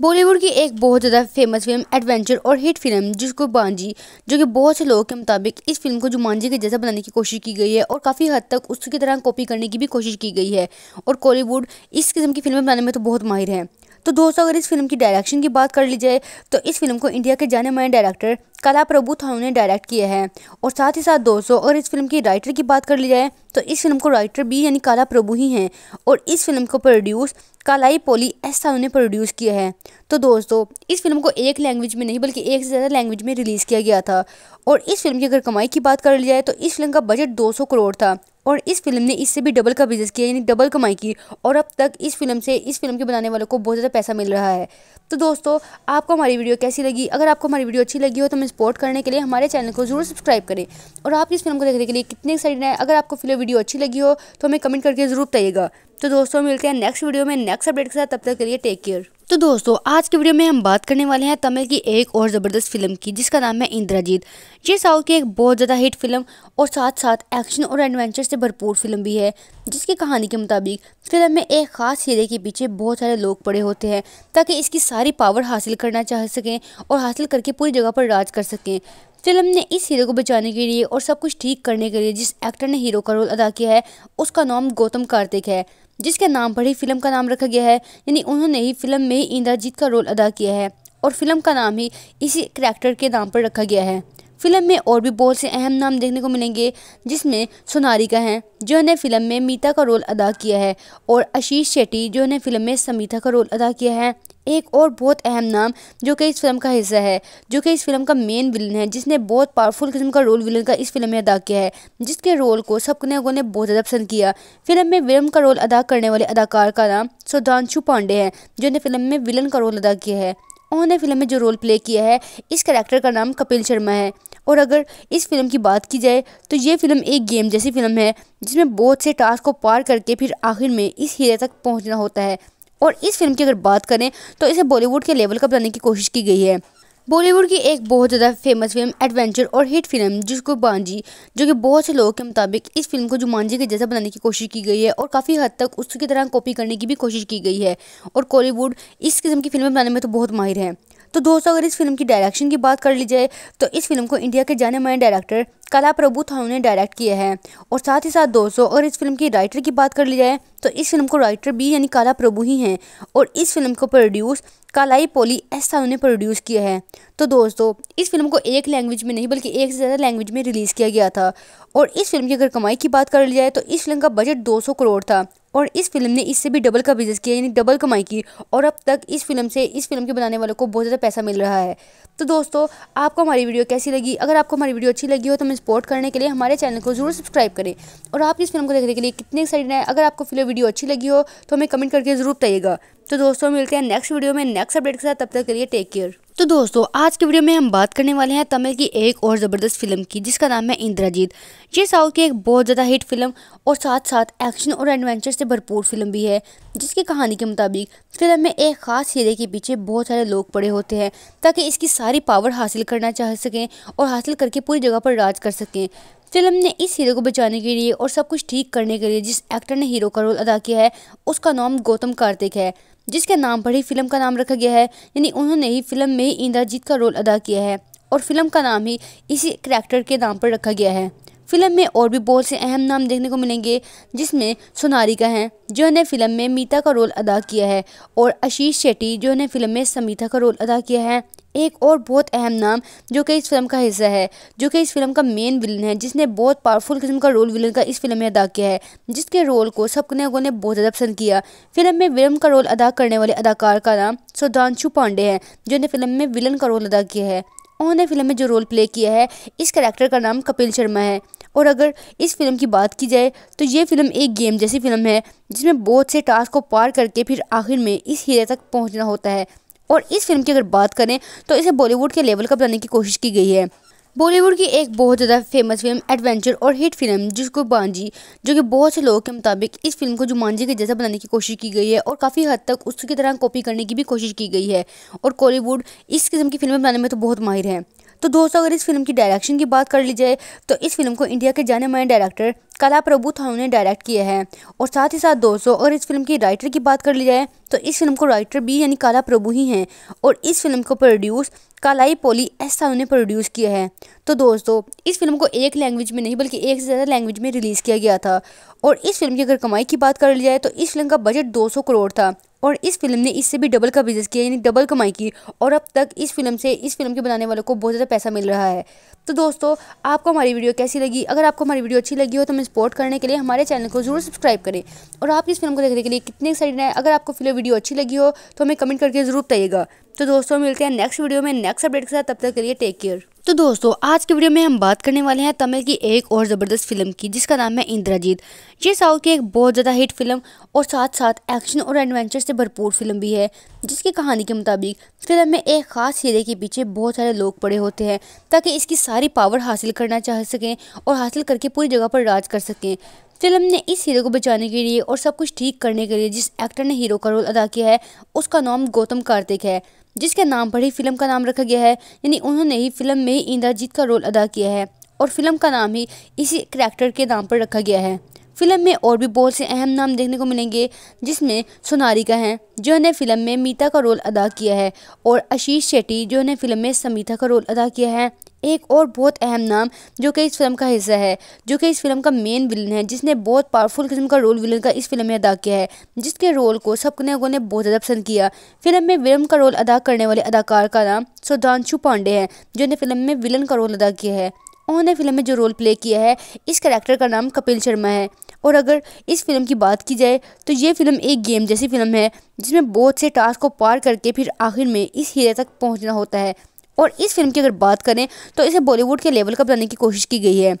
बॉलीवुड की एक बहुत ज़्यादा फेमस फिल्म एडवेंचर और हिट फिल्म जिसको बांजी जो कि बहुत से लोगों के मुताबिक इस फिल्म को जुमानजी के जैसा बनाने की कोशिश की गई है और काफ़ी हद तक उसकी तरह कॉपी करने की भी कोशिश की गई है और कॉलीवुड इस किस्म की फिल्में बनाने में तो बहुत माहिर है तो दोस्तों अगर इस फिल्म की डायरेक्शन की बात कर ली जाए तो इस फिल्म को इंडिया के जाने माने डायरेक्टर कला प्रभु थानू ने डायरेक्ट किया है और साथ ही साथ दोस्तों अगर इस फिल्म की राइटर की बात कर ली जाए तो इस फिल्म को राइटर भी यानी काला प्रभु ही हैं और इस फिल्म को प्रोड्यूस कालाई पोली ऐसा उन्होंने प्रोड्यूस किया है तो दोस्तों इस फिल्म को एक लैंग्वेज में नहीं बल्कि एक से ज़्यादा लैंग्वेज में रिलीज़ किया गया था और इस फिल्म की अगर कमाई की बात कर ली जाए तो इस फिल्म का बजट 200 करोड़ था और इस फिल्म ने इससे भी डबल का बिजनेस किया यानी डबल कमाई की और अब तक इस फिल्म से इस फिल्म के बनाने वालों को बहुत ज़्यादा पैसा मिल रहा है तो दोस्तों आपको हमारी वीडियो कैसी लगी अगर आपको हमारी वीडियो अच्छी लगी हो तो हमें सपोर्ट करने के लिए हमारे चैनल को जरूर सब्सक्राइब करें और आप इस फिल्म को देखने के लिए कितने एक्साइटेड हैं अगर आपको फिल्म वीडियो अच्छी लगी हो तो हमें कमेंट करके ज़रूर बताइएगा तो दोस्तों मिलते हैं नेक्स्ट वीडियो में नेक्स्ट अपडेट के साथ तब तक के लिए टेक केयर तो दोस्तों आज की वीडियो में हम बात करने वाले हैं तमिल की एक और ज़बरदस्त फिल्म की जिसका नाम है इंद्राजीत ये साउथ की एक बहुत ज़्यादा हिट फिल्म और साथ साथ एक्शन और एडवेंचर से भरपूर फिल्म भी है जिसकी कहानी के मुताबिक फिल्म में एक ख़ास हीरे के पीछे बहुत सारे लोग पड़े होते हैं ताकि इसकी सारी पावर हासिल करना चाह सकें और हासिल करके पूरी जगह पर राज कर सकें फिल्म ने इस हीरो को बचाने के लिए और सब कुछ ठीक करने के लिए जिस एक्टर ने हीरो का रोल अदा किया है उसका नाम गौतम कार्तिक है जिसके नाम पर ही फिल्म का नाम रखा गया है यानी उन्होंने ही फिल्म में ही इंद्रजीत का रोल अदा किया है और फिल्म का नाम ही इसी करैक्टर के नाम पर रखा गया है फिल्म में और भी बहुत से अहम नाम देखने को मिलेंगे जिसमें सोनारिका हैं जिन्होंने फिल्म में मीता का रोल अदा किया है और आशीष शेट्टी जिन्होंने फिल्म में समीता का रोल अदा किया है एक और बहुत अहम नाम जो कि इस फिल्म का हिस्सा है जो कि इस फिल्म का मेन विलन है जिसने बहुत पावरफुल किस्म का रोल विलन का इस फिल्म में अदा किया है जिसके रोल को सबने लोगों ने बहुत ज़्यादा पसंद किया फिल्म में विलन का रोल अदा करने वाले अदाकार का नाम सुधांशु पांडे हैं जिन्होंने फिल्म में विलन का रोल अदा किया है उन्होंने फिल्म में जो रोल प्ले किया है इस करेक्टर का नाम कपिल शर्मा है और अगर इस फिल्म की बात की जाए तो ये फिल्म एक गेम जैसी फिल्म है जिसमें बहुत से टास्क को पार करके फिर आखिर में इस हीरे तक पहुंचना होता है और इस फिल्म की अगर बात करें तो इसे बॉलीवुड के लेवल का बनाने की कोशिश की गई है बॉलीवुड की एक बहुत ज़्यादा फेमस फिल्म एडवेंचर और हिट फिल्म जिसको बांजी जो कि बहुत से लोगों के मुताबिक इस फिल्म को जुमानजी के जैसा बनाने की कोशिश की गई है और काफ़ी हद तक उसकी तरह कॉपी करने की भी कोशिश की गई है और कॉलीवुड इस किस्म की फिल्में बनाने में तो बहुत माहिर हैं तो दोस्तों अगर इस फिल्म की डायरेक्शन की बात कर ली जाए तो इस फिल्म को इंडिया के जाने माने डायरेक्टर कला प्रभु थानू ने डायरेक्ट किया है और साथ ही साथ दोस्तों अगर इस फिल्म की राइटर की बात कर ली जाए तो इस फिल्म को राइटर भी यानी काला प्रभु ही हैं और इस फिल्म को प्रोड्यूस कालाई पोली एस थानू ने प्रोड्यूस किया है तो दोस्तों इस फिल्म को एक लैंग्वेज में नहीं बल्कि एक से ज़्यादा लैंग्वेज में रिलीज़ किया गया था और इस फिल्म की अगर कमाई की बात कर ली जाए तो इस फिल्म का बजट दो करोड़ था और इस फिल्म ने इससे भी डबल का बिजनेस किया यानी डबल कमाई की और अब तक इस फिल्म से इस फिल्म के बनाने वालों को बहुत ज़्यादा पैसा मिल रहा है तो दोस्तों आपको हमारी वीडियो कैसी लगी अगर आपको हमारी वीडियो अच्छी लगी हो तो हमें सपोर्ट करने के लिए हमारे चैनल को जरूर सब्सक्राइब करें और आप इस फिल्म को देखने के लिए कितने एक्साइटेड हैं अगर आपको फिल्म वीडियो अच्छी लगी हो तो हमें कमेंट करके ज़रूर बताइएगा तो दोस्तों मिलते हैं नेक्स्ट वीडियो में नेक्स्ट अपडेट के साथ तब तक के लिए टेक केयर तो दोस्तों आज के वीडियो में हम बात करने वाले हैं तमिल की एक और ज़बरदस्त फिल्म की जिसका नाम है इंद्राजीत ये साउथ की एक बहुत ज़्यादा हिट फिल्म और साथ साथ एक्शन और एडवेंचर से भरपूर फिल्म भी है जिसकी कहानी के मुताबिक फिल्म में एक ख़ास हीरे के पीछे बहुत सारे लोग पड़े होते हैं ताकि इसकी सारी पावर हासिल करना चाह सकें और हासिल करके पूरी जगह पर राज कर सकें फिल्म ने इस हीरो को बचाने के लिए और सब कुछ ठीक करने के लिए जिस एक्टर ने हीरो का रोल अदा किया है उसका नाम गौतम कार्तिक है जिसके नाम पर ही फिल्म का नाम रखा गया है यानी उन्होंने ही फिल्म में ही इंद्रजीत का रोल अदा किया है और फिल्म का नाम ही इसी करैक्टर के नाम पर रखा गया है फिल्म में और भी बहुत से अहम नाम देखने को मिलेंगे जिसमें का हैं जिन्होंने फिल्म में मीता का रोल अदा किया है और आशीष शेट्टी जिन्होंने फिल्म में समीता का रोल अदा किया है एक और बहुत अहम नाम जो कि इस फिल्म का हिस्सा है जो कि इस फिल्म का मेन विलन है जिसने बहुत पावरफुल किस्म का रोल विलन का इस फिल्म में अदा किया है जिसके रोल को सबने लोगों ने बहुत ज़्यादा पसंद किया फिल्म में विलन का रोल अदा करने वाले अदाकार का नाम सुधांशु पांडे हैं जिन्होंने फिल्म में विलन का रोल अदा किया है उन्होंने फिल्म में जो रोल प्ले किया है इस करेक्टर का नाम कपिल शर्मा है और अगर इस फिल्म की बात की जाए तो ये फिल्म एक गेम जैसी फिल्म है जिसमें बहुत से टास्क को पार करके फिर आखिर में इस हीरे तक पहुंचना होता है और इस फिल्म की अगर बात करें तो इसे बॉलीवुड के लेवल का बनाने की कोशिश की गई है बॉलीवुड की एक बहुत ज़्यादा फेमस फिल्म एडवेंचर और हिट फिल्म जिसको बांजी जो कि बहुत से लोगों के मुताबिक इस फिल्म को जुमानजी के जैसा बनाने की कोशिश की गई है और काफ़ी हद तक उसकी तरह कॉपी करने की भी कोशिश की गई है और कॉलीवुड इस किस्म की फिल्में बनाने में तो बहुत माहिर हैं तो दोस्तों अगर इस फिल्म की डायरेक्शन की बात कर ली जाए तो इस फिल्म को इंडिया के जाने माने डायरेक्टर कला प्रभु थानू ने डायरेक्ट किया है और साथ ही साथ दोस्तों और इस फिल्म की राइटर की बात कर ली जाए तो इस फिल्म को राइटर भी यानी काला प्रभु ही हैं और इस फिल्म को प्रोड्यूस कालाई पोली एस थानू ने प्रोड्यूस किया है तो दोस्तों इस फिल्म को एक लैंग्वेज में नहीं बल्कि एक से ज़्यादा लैंग्वेज में रिलीज़ किया गया था और इस फिल्म की अगर कमाई की बात कर ली जाए तो इस फिल्म का बजट दो करोड़ था और इस फिल्म ने इससे भी डबल का बिजनेस किया यानी डबल कमाई की और अब तक इस फिल्म से इस फिल्म के बनाने वालों को बहुत ज़्यादा पैसा मिल रहा है तो दोस्तों आपको हमारी वीडियो कैसी लगी अगर आपको हमारी वीडियो अच्छी लगी हो तो हमें सपोर्ट करने के लिए हमारे चैनल को जरूर सब्सक्राइब करें और आप इस फिल्म को देखने के लिए कितने एक्साइटेड हैं अगर आपको फिल्म वीडियो अच्छी लगी हो तो हमें कमेंट करके ज़रूर बताइएगा तो दोस्तों मिलते हैं नेक्स्ट वीडियो में नेक्स्ट अपडेट के साथ तब तक के लिए टेक केयर तो दोस्तों आज के वीडियो में हम बात करने वाले हैं तमिल की एक और ज़बरदस्त फिल्म की जिसका नाम है इंद्राजीत ये साउथ की एक बहुत ज़्यादा हिट फिल्म और साथ साथ एक्शन और एडवेंचर से भरपूर फिल्म भी है जिसकी कहानी के मुताबिक फिल्म में एक ख़ास हीरे के पीछे बहुत सारे लोग पड़े होते हैं ताकि इसकी सारी पावर हासिल करना चाह सकें और हासिल करके पूरी जगह पर राज कर सकें फिल्म ने इस हीरो को बचाने के लिए और सब कुछ ठीक करने के लिए जिस एक्टर ने हीरो का रोल अदा किया है उसका नाम गौतम कार्तिक है जिसके नाम पर ही फिल्म का नाम रखा गया है यानी उन्होंने ही फिल्म में ही इंद्रजीत का रोल अदा किया है और फिल्म का नाम ही इसी करैक्टर के नाम पर रखा गया है फिल्म में और भी बहुत से अहम नाम देखने को मिलेंगे जिसमें सोनारिका हैं जिन्होंने फिल्म में मीता का रोल अदा किया है और आशीष शेट्टी जिन्होंने फिल्म में समीता का रोल अदा किया है एक और बहुत अहम नाम जो कि इस फिल्म का हिस्सा है जो कि इस फिल्म का मेन विलन है जिसने बहुत पावरफुल किस्म का रोल विलन का इस फिल्म में अदा किया है जिसके रोल को सबने लोगों ने बहुत ज़्यादा पसंद किया फिल्म में विलन का रोल अदा करने वाले अदाकार का नाम सुधांशु पांडे है जिन्होंने फिल्म में विलन का रोल अदा किया है उन्होंने फिल्म में जो रोल प्ले किया है इस करेक्टर का नाम कपिल शर्मा है और अगर इस फिल्म की बात की जाए तो ये फिल्म एक गेम जैसी फिल्म है जिसमें बहुत से टास्क को पार करके फिर आखिर में इस हीरे तक पहुंचना होता है और इस फिल्म की अगर बात करें तो इसे बॉलीवुड के लेवल का बनाने की कोशिश की गई है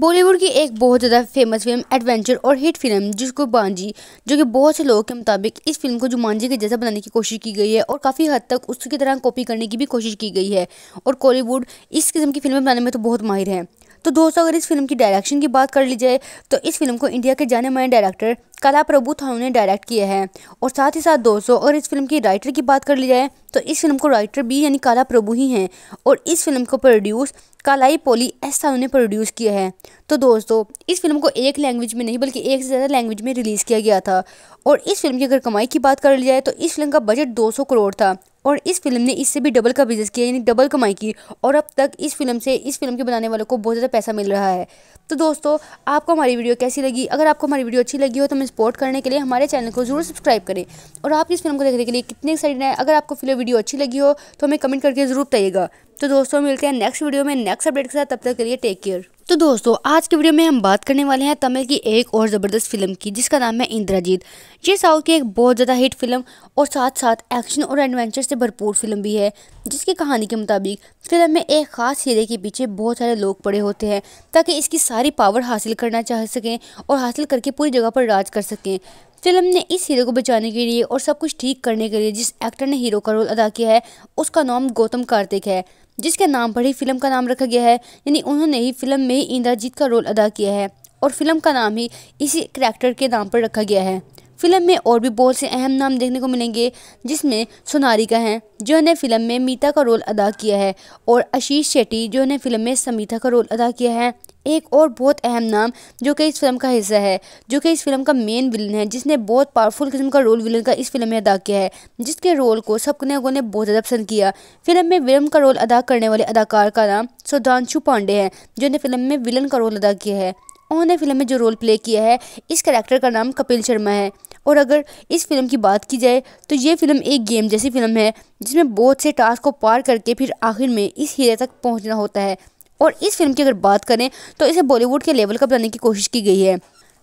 बॉलीवुड की एक बहुत ज़्यादा फेमस फिल्म एडवेंचर और हिट फिल्म जिसको बांजी जो कि बहुत से लोगों के मुताबिक इस फिल्म को जुमानजी के जैसा बनाने की कोशिश की गई है और काफ़ी हद तक उसकी तरह कॉपी करने की भी कोशिश की गई है और कॉलीवुड इस किस्म की फिल्में बनाने में तो बहुत माहिर हैं तो दोस्तों अगर इस फिल्म की डायरेक्शन की बात कर ली जाए तो इस फिल्म को इंडिया के जाने माने डायरेक्टर कला प्रभु थानू ने डायरेक्ट किया है और साथ ही साथ दोस्तों अगर इस फिल्म की राइटर की बात कर ली जाए तो इस फिल्म को राइटर भी यानी काला प्रभु ही हैं और इस फिल्म को प्रोड्यूस कालाई पोली एस थानू ने प्रोड्यूस किया है तो दोस्तों इस फिल्म को एक लैंग्वेज में नहीं बल्कि एक से ज़्यादा लैंग्वेज में रिलीज़ किया गया था और इस फिल्म की अगर कमाई की बात कर ली जाए तो इस फिल्म का बजट दो करोड़ था और इस फिल्म ने इससे भी डबल का बिजनेस किया यानी डबल कमाई की और अब तक इस फिल्म से इस फिल्म के बनाने वालों को बहुत ज़्यादा पैसा मिल रहा है तो दोस्तों आपको हमारी वीडियो कैसी लगी अगर आपको हमारी वीडियो अच्छी लगी हो तो हमें सपोर्ट करने के लिए हमारे चैनल को जरूर सब्सक्राइब करें और आप इस फिल्म को देखने के लिए कितने एक्साइटेड हैं अगर आपको फिल्म वीडियो अच्छी लगी हो तो हमें कमेंट करके ज़रूर बताइएगा तो दोस्तों मिलते हैं नेक्स्ट वीडियो में नेक्स्ट अपडेट के साथ तब तक के लिए टेक केयर तो दोस्तों आज के वीडियो में हम बात करने वाले हैं तमिल की एक और ज़बरदस्त फिल्म की जिसका नाम है इंद्राजीत ये साउथ की एक बहुत ज़्यादा हिट फिल्म और साथ साथ एक्शन और एडवेंचर से भरपूर फिल्म भी है जिसकी कहानी के मुताबिक फिल्म में एक ख़ास हीरे के पीछे बहुत सारे लोग पड़े होते हैं ताकि इसकी सारी पावर हासिल करना चाह सकें और हासिल करके पूरी जगह पर राज कर सकें फिल्म ने इस हीरो को बचाने के लिए और सब कुछ ठीक करने के लिए जिस एक्टर ने हीरो का रोल अदा किया है उसका नाम गौतम कार्तिक है जिसके नाम पर ही फिल्म का नाम रखा गया है यानी उन्होंने ही फिल्म में ही इंद्रजीत का रोल अदा किया है और फिल्म का नाम ही इसी करैक्टर के नाम पर रखा गया है फिल्म में और भी बहुत से अहम नाम देखने को मिलेंगे जिसमें सोनारी का हैं जिन्होंने फिल्म में मीता का रोल अदा किया है और आशीष शेट्टी जिन्होंने फिल्म में समीता का रोल अदा किया है एक और बहुत अहम नाम जो कि इस फिल्म का हिस्सा है जो कि इस फिल्म का मेन विलन है जिसने बहुत पावरफुल किस्म का रोल विलन का इस फिल्म में अदा किया है जिसके रोल को सब लोगों ने बहुत ज़्यादा पसंद किया फिल्म में विलन का रोल अदा करने वाले अदाकार का नाम सुधांशु पांडे हैं जिन्होंने फिल्म में विलन का रोल अदा किया है उन्होंने फिल्म में जो रोल प्ले किया है इस करेक्टर का नाम कपिल शर्मा है और अगर इस फिल्म की बात की जाए तो ये फिल्म एक गेम जैसी फिल्म है जिसमें बहुत से टास्क को पार करके फिर आखिर में इस हीरे तक पहुंचना होता है और इस फिल्म की अगर बात करें तो इसे बॉलीवुड के लेवल का बनाने की कोशिश की गई है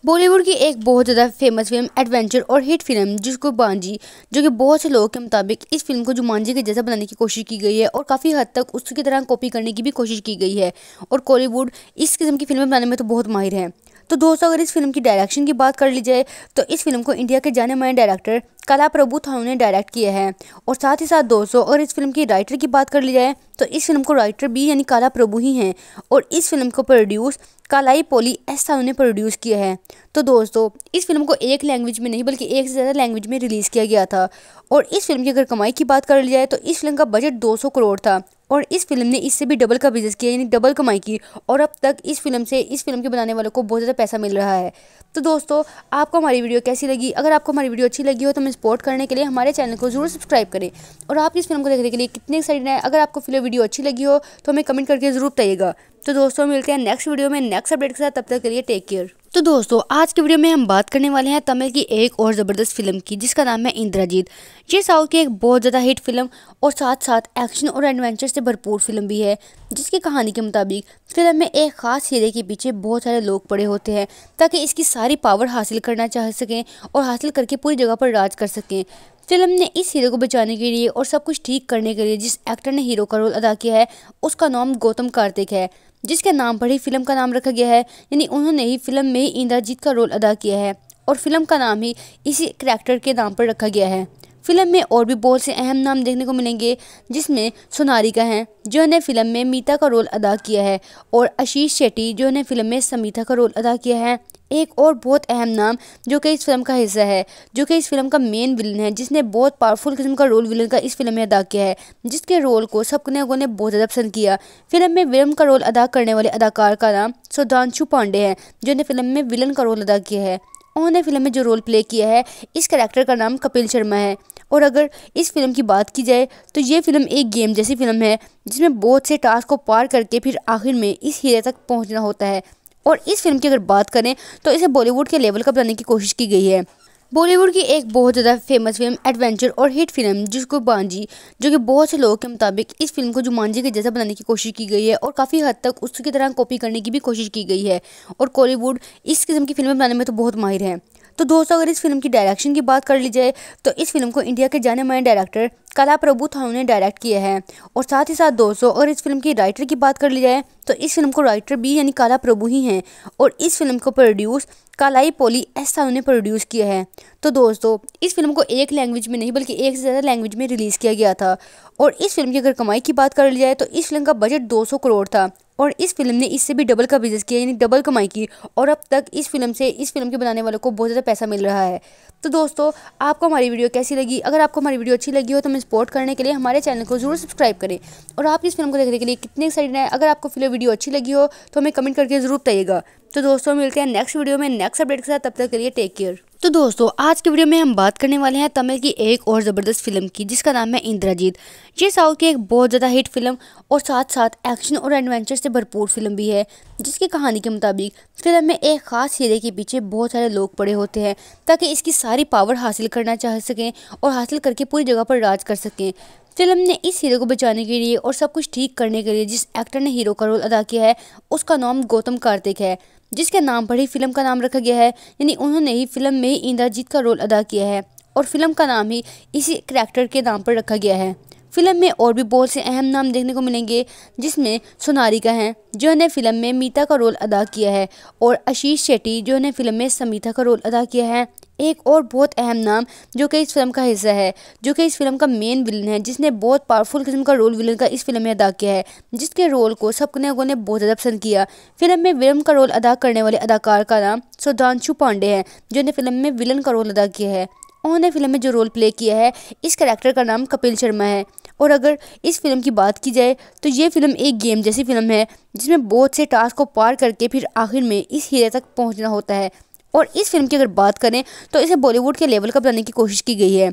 बॉलीवुड की एक बहुत ज़्यादा फेमस फिल्म एडवेंचर और हिट फिल्म जिसको बांजी जो कि बहुत से लोगों के मुताबिक इस फिल्म को जुमानजी के जैसा बनाने की कोशिश की गई है और काफ़ी हद तक उसकी तरह कॉपी करने की भी कोशिश की गई है और कॉलीवुड इस किस्म की फिल्में बनाने में तो बहुत माहिर है तो दोस्तों अगर इस फिल्म की डायरेक्शन की बात कर ली जाए तो इस फिल्म को इंडिया के जाने माने डायरेक्टर कला प्रभु थानू ने डायरेक्ट किया है और साथ ही साथ दोस्तों और इस फिल्म की राइटर की बात कर ली जाए तो इस फिल्म को राइटर भी यानी काला प्रभु ही हैं और इस फिल्म को प्रोड्यूस कालाई पोली एस थानू ने प्रोड्यूस किया है तो दोस्तों इस फिल्म को एक लैंग्वेज में नहीं बल्कि एक से ज़्यादा लैंग्वेज में रिलीज़ किया गया था और इस फिल्म की अगर कमाई की बात कर ली जाए तो इस फिल्म का बजट दो करोड़ था और इस फिल्म ने इससे भी डबल का बिजनेस किया यानी डबल कमाई की और अब तक इस फिल्म से इस फिल्म के बनाने वालों को बहुत ज़्यादा पैसा मिल रहा है तो दोस्तों आपको हमारी वीडियो कैसी लगी अगर आपको हमारी वीडियो अच्छी लगी हो तो हमें सपोर्ट करने के लिए हमारे चैनल को जरूर सब्सक्राइब करें और आप इस फिल्म को देखने के लिए कितने एक्साइटेड हैं अगर आपको फिल्म वीडियो अच्छी लगी हो तो हमें कमेंट करके ज़रूर बताइएगा तो दोस्तों मिलते हैं नेक्स्ट वीडियो में नेक्स्ट अपडेट के साथ तब तक के लिए टेक केयर तो दोस्तों आज के वीडियो में हम बात करने वाले हैं तमिल की एक और ज़बरदस्त फिल्म की जिसका नाम है इंद्राजीत ये साउथ की एक बहुत ज़्यादा हिट फिल्म और साथ साथ एक्शन और एडवेंचर से भरपूर फिल्म भी है जिसकी कहानी के मुताबिक फिल्म में एक खास हीरे के पीछे बहुत सारे लोग पड़े होते हैं ताकि इसकी सारी पावर हासिल करना चाह सकें और हासिल करके पूरी जगह पर राज कर सकें फिल्म ने इस हीरो को बचाने के लिए और सब कुछ ठीक करने के लिए जिस एक्टर ने हीरो का रोल अदा किया है उसका नाम गौतम कार्तिक है जिसके नाम पर ही फिल्म का नाम रखा गया है यानी उन्होंने ही फिल्म में इंद्रजीत का रोल अदा किया है और फिल्म का नाम ही इसी करैक्टर के नाम पर रखा गया है फिल्म में और भी बहुत से अहम नाम देखने को मिलेंगे जिसमें सोनारिका हैं जिन्होंने फिल्म में मीता का रोल अदा किया है और आशीष शेट्टी जिन्होंने फिल्म में समीता का रोल अदा किया है एक और बहुत अहम नाम जो कि इस फिल्म का हिस्सा है जो कि इस फिल्म का मेन विलन है जिसने बहुत पावरफुल किस्म का रोल विलन का इस फिल्म में अदा किया है जिसके रोल को सब लोगों ने बहुत ज़्यादा पसंद किया फिल्म में विलम का रोल अदा करने वाले अदाकार का नाम सुधांशु पांडे हैं जिन्होंने फिल्म में विलन का रोल अदा किया है उन्होंने फिल्म में जो रोल प्ले किया है इस करेक्टर का नाम कपिल शर्मा है और अगर इस फिल्म की बात की जाए तो ये फिल्म एक गेम जैसी फिल्म है जिसमें बहुत से टास्क को पार करके फिर आखिर में इस हीरे तक पहुंचना होता है और इस फिल्म की अगर बात करें तो इसे बॉलीवुड के लेवल का बनाने की कोशिश की गई है बॉलीवुड की एक बहुत ज़्यादा फेमस फिल्म एडवेंचर और हिट फिल्म जिसको बांजी जो कि बहुत से लोगों के मुताबिक इस फिल्म को जुमानजी के जैसा बनाने की कोशिश की गई है और काफ़ी हद तक उसकी तरह कॉपी करने की भी कोशिश की गई है और कॉलीवुड इस किस्म की फिल्में बनाने में तो बहुत माहिर है तो दोस्तों अगर इस फिल्म की डायरेक्शन की बात कर ली जाए तो इस फिल्म को इंडिया के जाने माने डायरेक्टर कला प्रभु थानू ने डायरेक्ट किया है और साथ ही साथ दोस्तों अगर इस फिल्म की राइटर की बात कर ली जाए तो इस फिल्म को राइटर भी यानी काला प्रभु ही हैं और इस फिल्म को प्रोड्यूस कालाई पोली एस साहू ने प्रोड्यूस किया है तो दोस्तों इस फिल्म को एक लैंग्वेज में नहीं बल्कि एक से ज़्यादा लैंग्वेज में रिलीज़ किया गया था और इस फिल्म की अगर कमाई की बात कर ली जाए तो इस फिल्म का बजट दो करोड़ था और इस फिल्म ने इससे भी डबल का बिजनेस किया यानी डबल कमाई की और अब तक इस फिल्म से इस फिल्म के बनाने वालों को बहुत ज़्यादा पैसा मिल रहा है तो दोस्तों आपको हमारी वीडियो कैसी लगी अगर आपको हमारी वीडियो अच्छी लगी हो तो हमें सपोर्ट करने के लिए हमारे चैनल को जरूर सब्सक्राइब करें और आप इस फिल्म को देखने के लिए कितने एक्साइटेड हैं अगर आपको फिल्म वीडियो अच्छी लगी हो तो हमें कमेंट करके ज़रूर बताइएगा तो दोस्तों मिलते हैं नेक्स्ट वीडियो में नेक्स्ट अपडेट के साथ तब तक के लिए टेक केयर तो दोस्तों आज के वीडियो में हम बात करने वाले हैं तमिल की एक और ज़बरदस्त फिल्म की जिसका नाम है इंद्राजीत ये साउथ की एक बहुत ज़्यादा हिट फिल्म और साथ साथ एक्शन और एडवेंचर से भरपूर फिल्म भी है जिसकी कहानी के मुताबिक फिल्म में एक खास हीरे के पीछे बहुत सारे लोग पड़े होते हैं ताकि इसकी सारी पावर हासिल करना चाह सकें और हासिल करके पूरी जगह पर राज कर सकें फिल्म ने इस हीरो को बचाने के लिए और सब कुछ ठीक करने के लिए जिस एक्टर ने हीरो का रोल अदा किया है उसका नाम गौतम कार्तिक है जिसके नाम पर ही फिल्म का नाम रखा गया है यानी उन्होंने ही फिल्म में ही इंद्रजीत का रोल अदा किया है और फिल्म का नाम ही इसी करैक्टर के नाम पर रखा गया है फिल्म में और भी बहुत से अहम नाम देखने को मिलेंगे जिसमें का हैं जिन्होंने फिल्म में मीता का रोल अदा किया है और आशीष शेट्टी जिन्होंने फिल्म में समीता का रोल अदा किया है एक और बहुत अहम नाम जो कि इस फिल्म का हिस्सा है जो कि इस फिल्म का मेन विलन है जिसने बहुत पावरफुल किस्म का रोल विलन का इस फिल्म में अदा किया है जिसके रोल को लोगों ने बहुत ज़्यादा पसंद किया फिल्म में विलन का रोल अदा करने वाले अदाकार का नाम सुधांशु पांडे हैं जिन्होंने फिल्म में विलन का रोल अदा किया है उन्होंने फिल्म में जो रोल प्ले किया है इस करेक्टर का नाम कपिल शर्मा है और अगर इस फिल्म की बात की जाए तो ये फिल्म एक गेम जैसी फिल्म है जिसमें बहुत से टास्क को पार करके फिर आखिर में इस हीरे तक पहुंचना होता है और इस फिल्म की अगर बात करें तो इसे बॉलीवुड के लेवल का बनाने की कोशिश की गई है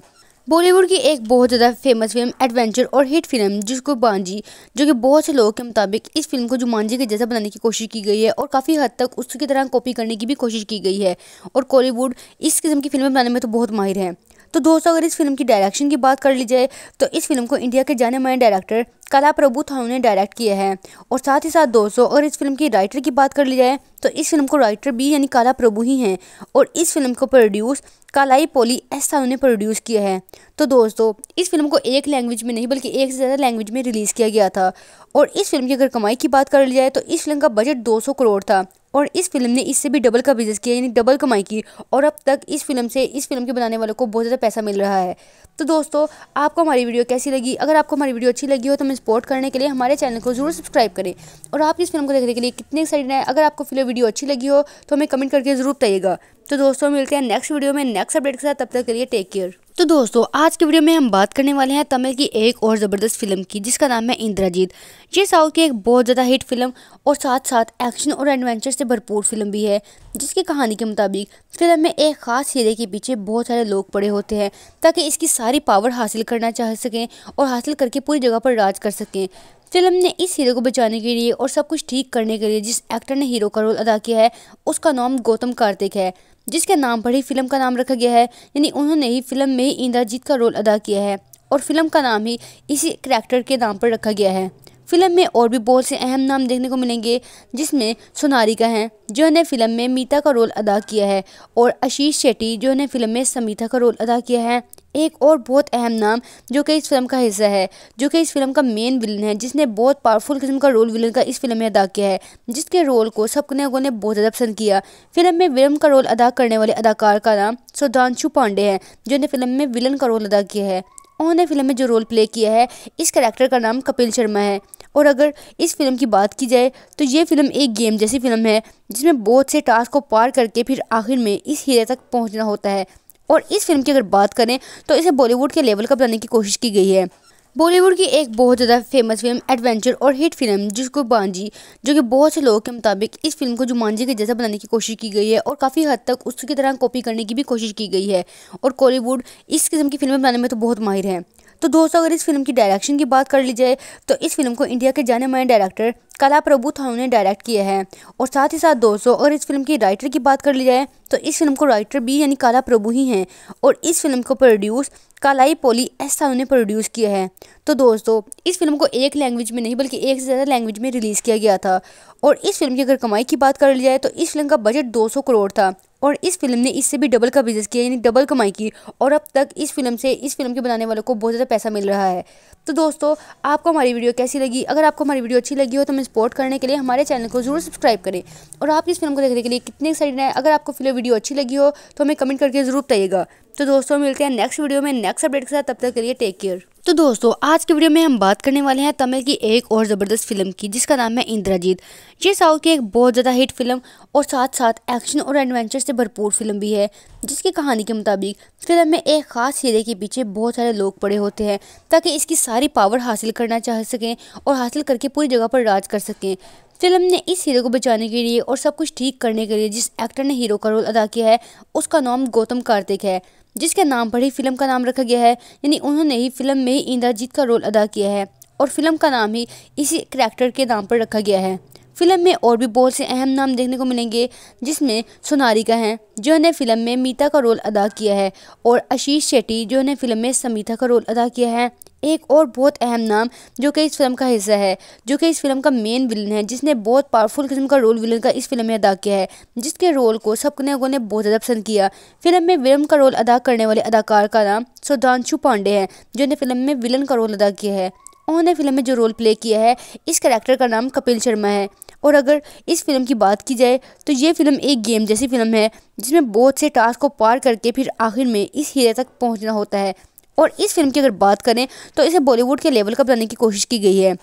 बॉलीवुड की एक बहुत ज़्यादा फेमस फिल्म एडवेंचर और हिट फिल्म जिसको बांजी जो कि बहुत से लोगों के मुताबिक इस फिल्म को जुमानजी के जैसा बनाने की कोशिश की गई है और काफ़ी हद तक उसकी तरह कॉपी करने की भी कोशिश की गई है और कॉलीवुड इस किस्म की फिल्में बनाने में तो बहुत माहिर है तो दोस्तों अगर इस फिल्म की डायरेक्शन की बात कर ली जाए तो इस फिल्म को इंडिया के जाने माने डायरेक्टर कला प्रभु थानू ने डायरेक्ट किया है और साथ ही साथ दोस्तों अगर इस फिल्म की राइटर की बात कर ली जाए तो इस फिल्म को राइटर भी यानी काला प्रभु ही हैं और इस फिल्म को प्रोड्यूस कालाई पोली एस साहू ने प्रोड्यूस किया है तो दोस्तों इस फिल्म को एक लैंग्वेज में नहीं बल्कि एक से ज़्यादा लैंग्वेज में रिलीज़ किया गया था और इस फिल्म की अगर कमाई की बात कर ली जाए तो इस फिल्म का बजट 200 करोड़ था और इस फिल्म ने इससे भी डबल का बिजनेस किया यानी डबल कमाई की और अब तक इस फिल्म से इस फिल्म के बनाने वालों को बहुत ज़्यादा पैसा मिल रहा है तो दोस्तों आपको हमारी वीडियो कैसी लगी अगर आपको हमारी वीडियो अच्छी लगी हो तो हमें सपोर्ट करने के लिए हमारे चैनल को जरूर सब्सक्राइब करें और आप इस फिल्म को देखने के लिए कितने एक्साइटेड हैं अगर आपको फिल्म वीडियो अच्छी लगी हो तो हमें कमेंट करके ज़रूर बताइएगा तो दोस्तों मिलते हैं नेक्स्ट वीडियो में नेक्स्ट अपडेट के साथ तब तक के लिए टेक केयर तो दोस्तों आज की वीडियो में हम बात करने वाले हैं तमिल की एक और ज़बरदस्त फिल्म की जिसका नाम है इंद्राजीत ये साउथ की एक बहुत ज़्यादा हिट फिल्म और साथ साथ एक्शन और एडवेंचर से भरपूर फिल्म भी है जिसकी कहानी के मुताबिक फिल्म में एक खास हीरे के पीछे बहुत सारे लोग पड़े होते हैं ताकि इसकी सारी पावर हासिल करना चाह सकें और हासिल करके पूरी जगह पर राज कर सकें फिल्म ने इस हीरो को बचाने के लिए और सब कुछ ठीक करने के लिए जिस एक्टर ने हीरो का रोल अदा किया है उसका नाम गौतम कार्तिक है जिसके नाम पर ही फिल्म का नाम रखा गया है यानी उन्होंने ही फिल्म में ही इंद्रजीत का रोल अदा किया है और फिल्म का नाम ही इसी करैक्टर के नाम पर रखा गया है फिल्म में और भी बहुत से अहम नाम देखने को मिलेंगे जिसमें सोनारिका हैं जिन्होंने फिल्म में मीता का रोल अदा किया है और आशीष शेट्टी जिन्होंने फिल्म में समीता का रोल अदा किया है एक और बहुत अहम नाम जो कि इस फिल्म का हिस्सा है जो कि इस फिल्म का मेन विलन है जिसने बहुत पावरफुल किस्म का रोल विलन का इस फिल्म में अदा किया है जिसके रोल को सबने लोगों ने बहुत ज़्यादा पसंद किया फिल्म में विलन का रोल अदा करने वाले अदाकार का नाम सुधांशु पांडे हैं जिन्होंने फिल्म में विलन का रोल अदा किया है उन्होंने फिल्म में जो रोल प्ले किया है इस करेक्टर का नाम कपिल शर्मा है और अगर इस फिल्म की बात की जाए तो ये फिल्म एक गेम जैसी फिल्म है जिसमें बहुत से टास्क को पार करके फिर आखिर में इस हीरे तक पहुंचना होता है और इस फिल्म की अगर बात करें तो इसे बॉलीवुड के लेवल का बनाने की कोशिश की गई है बॉलीवुड की एक बहुत ज़्यादा फेमस फिल्म एडवेंचर और हिट फिल्म जिसको बांजी जो कि बहुत से लोगों के मुताबिक इस फिल्म को जुमानजी के जैसा बनाने की कोशिश की गई है और काफ़ी हद तक उसकी तरह कॉपी करने की भी कोशिश की गई है और कॉलीवुड इस किस्म की फिल्में बनाने में तो बहुत माहिर हैं तो दोस्तों अगर इस फिल्म की डायरेक्शन की बात कर ली जाए तो इस फिल्म को इंडिया के जाने माने डायरेक्टर कला प्रभु थानू ने डायरेक्ट किया है और साथ ही साथ दोस्तों अगर इस फिल्म की राइटर की बात कर ली जाए तो इस फिल्म को राइटर भी यानी काला प्रभु ही हैं और इस फिल्म को प्रोड्यूस कालाई पोली एस थानू ने प्रोड्यूस किया है तो दोस्तों इस फिल्म को एक लैंग्वेज में नहीं बल्कि एक से ज़्यादा लैंग्वेज में रिलीज़ किया गया था और इस फिल्म की अगर कमाई की बात कर ली जाए तो इस फिल्म का बजट दो करोड़ था और इस फिल्म ने इससे भी डबल का बिजनेस किया यानी डबल कमाई की और अब तक इस फिल्म से इस फिल्म के बनाने वालों को बहुत ज़्यादा पैसा मिल रहा है तो दोस्तों आपको हमारी वीडियो कैसी लगी अगर आपको हमारी वीडियो अच्छी लगी हो तो हमें सपोर्ट करने के लिए हमारे चैनल को जरूर सब्सक्राइब करें और आप इस फिल्म को देखने के लिए कितने एक्साइटेड हैं अगर आपको फिल्म वीडियो अच्छी लगी हो तो हमें कमेंट करके ज़रूर बताइएगा तो दोस्तों मिलते हैं नेक्स्ट वीडियो में नेक्स्ट अपडेट के साथ तब तक के लिए टेक केयर तो दोस्तों आज की वीडियो में हम बात करने वाले हैं तमिल की एक और ज़बरदस्त फिल्म की जिसका नाम है इंद्राजीत ये साउथ की एक बहुत ज़्यादा हिट फिल्म और साथ साथ एक्शन और एडवेंचर से भरपूर फिल्म भी है जिसकी कहानी के मुताबिक फिल्म में एक ख़ास हीरे के पीछे बहुत सारे लोग पड़े होते हैं ताकि इसकी सारी पावर हासिल करना चाह सकें और हासिल करके पूरी जगह पर राज कर सकें फिल्म ने इस हीरो को बचाने के लिए और सब कुछ ठीक करने के लिए जिस एक्टर ने हीरो का रोल अदा किया है उसका नाम गौतम कार्तिक है जिसके नाम पर ही फिल्म का नाम रखा गया है यानी उन्होंने ही फिल्म में ही इंद्रजीत का रोल अदा किया है और फिल्म का नाम ही इसी करैक्टर के नाम पर रखा गया है फिल्म में और भी बहुत से अहम नाम देखने को मिलेंगे जिसमें का हैं जिन्होंने फिल्म में मीता का रोल अदा किया है और आशीष शेट्टी जिन्होंने फिल्म में समीता का रोल अदा किया है एक और बहुत अहम नाम जो कि इस फिल्म का हिस्सा है जो कि इस फिल्म का मेन विलन है जिसने बहुत पावरफुल किस्म का रोल विलन का इस फिल्म में अदा किया है जिसके रोल को सबने लोगों ने बहुत ज़्यादा पसंद किया फिल्म में विलन का रोल अदा करने वाले अदाकार का नाम सुधांशु पांडे हैं जिन्होंने फिल्म में विलन का रोल अदा किया है उन्होंने फिल्म में जो रोल प्ले किया है इस करेक्टर का नाम कपिल शर्मा है और अगर इस फिल्म की बात की जाए तो ये फिल्म एक गेम जैसी फिल्म है जिसमें बहुत से टास्क को पार करके फिर आखिर में इस हीरे तक पहुंचना होता है और इस फिल्म की अगर बात करें तो इसे बॉलीवुड के लेवल का बनाने की कोशिश की गई है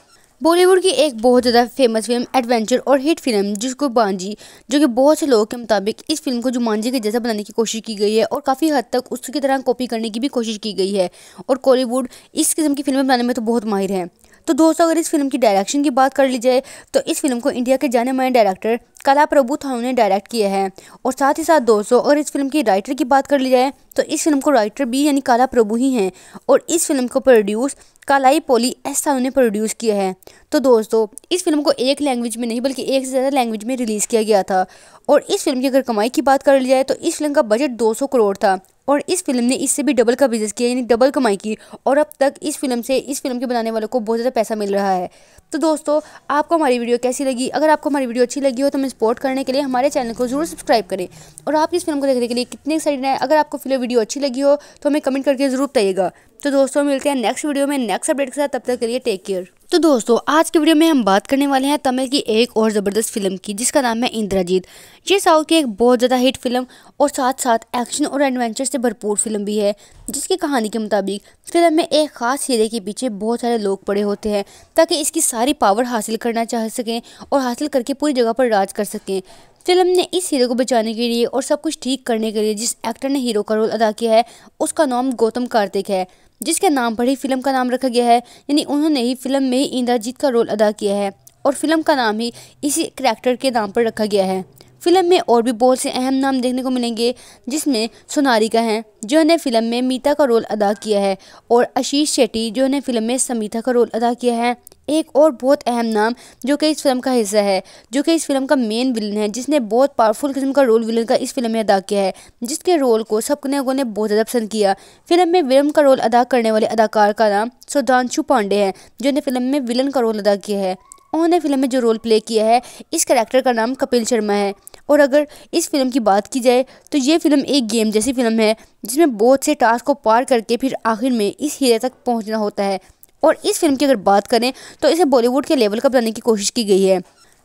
बॉलीवुड की एक बहुत ज़्यादा फेमस फिल्म एडवेंचर और हिट फिल्म जिसको बांजी जो कि बहुत से लोगों के मुताबिक इस फिल्म को जुमानजी के जैसा बनाने की कोशिश की गई है और काफ़ी हद तक उसकी तरह कॉपी करने की भी कोशिश की गई है और कॉलीवुड इस किस्म की फिल्में बनाने में तो बहुत माहिर हैं तो दोस्तों अगर इस फिल्म की डायरेक्शन की बात कर ली जाए तो इस फिल्म को इंडिया के जाने माने डायरेक्टर कला प्रभु थानू ने डायरेक्ट किया है और साथ ही साथ दोस्तों और इस फिल्म की राइटर की बात कर ली जाए तो इस फिल्म को राइटर भी यानी काला प्रभु ही हैं और इस फिल्म को प्रोड्यूस कालाई पोली एस थानू ने प्रोड्यूस किया है तो दोस्तों इस फिल्म को एक लैंग्वेज में नहीं बल्कि एक से ज़्यादा लैंग्वेज में रिलीज़ किया गया था और इस फिल्म की अगर कमाई की बात कर ली जाए तो इस फिल्म का बजट दो करोड़ था और इस फिल्म ने इससे भी डबल का बिजनेस किया यानी डबल कमाई की और अब तक इस फिल्म से इस फिल्म के बनाने वालों को बहुत ज़्यादा पैसा मिल रहा है तो दोस्तों आपको हमारी वीडियो कैसी लगी अगर आपको हमारी वीडियो अच्छी लगी हो तो हमें सपोर्ट करने के लिए हमारे चैनल को जरूर सब्सक्राइब करें और आप इस फिल्म को देखने के लिए कितने एक्साइटेड हैं अगर आपको फिल्म वीडियो अच्छी लगी हो तो हमें कमेंट करके ज़रूर बताइएगा तो दोस्तों मिलते हैं नेक्स्ट वीडियो में नेक्स्ट अपडेट के साथ तब तक के लिए टेक केयर तो दोस्तों आज के वीडियो में हम बात करने वाले हैं तमिल की एक और ज़बरदस्त फिल्म की जिसका नाम है इंद्राजीत ये साउथ की एक बहुत ज़्यादा हिट फिल्म और साथ साथ एक्शन और एडवेंचर से भरपूर फिल्म भी है जिसकी कहानी के मुताबिक फिल्म में एक ख़ास हीरे के पीछे बहुत सारे लोग पड़े होते हैं ताकि इसकी सारी पावर हासिल करना चाह सकें और हासिल करके पूरी जगह पर राज कर सकें फिल्म ने इस हीरो को बचाने के लिए और सब कुछ ठीक करने के लिए जिस एक्टर ने हीरो का रोल अदा किया है उसका नाम गौतम कार्तिक है जिसके नाम पर ही फिल्म का नाम रखा गया है यानी उन्होंने ही फिल्म में ही इंद्रजीत का रोल अदा किया है और फिल्म का नाम ही इसी करैक्टर के नाम पर रखा गया है फिल्म में और भी बहुत से अहम नाम देखने को मिलेंगे जिसमें सोनारी का हैं जिन्होंने फिल्म में मीता का रोल अदा किया है और आशीष शेट्टी जिन्होंने फिल्म में समीता का रोल अदा किया है एक और बहुत अहम नाम जो कि इस फिल्म का हिस्सा है जो कि इस फिल्म का मेन विलन है जिसने बहुत पावरफुल किस्म का रोल विलन का इस फिल्म में अदा किया है जिसके रोल को सबने लोगों ने बहुत ज़्यादा पसंद किया फिल्म में विलन का रोल अदा करने वाले अदाकार का नाम सुधांशु पांडे हैं जिन्होंने फिल्म में विलन का रोल अदा किया है उन्होंने फिल्म में जो रोल प्ले किया है इस करेक्टर का नाम कपिल शर्मा है और अगर इस फिल्म की बात की जाए तो ये फिल्म एक गेम जैसी फिल्म है जिसमें बहुत से टास्क को पार करके फिर आखिर में इस हीरे तक पहुँचना होता है और इस फिल्म की अगर बात करें तो इसे बॉलीवुड के लेवल का बनाने की कोशिश की गई है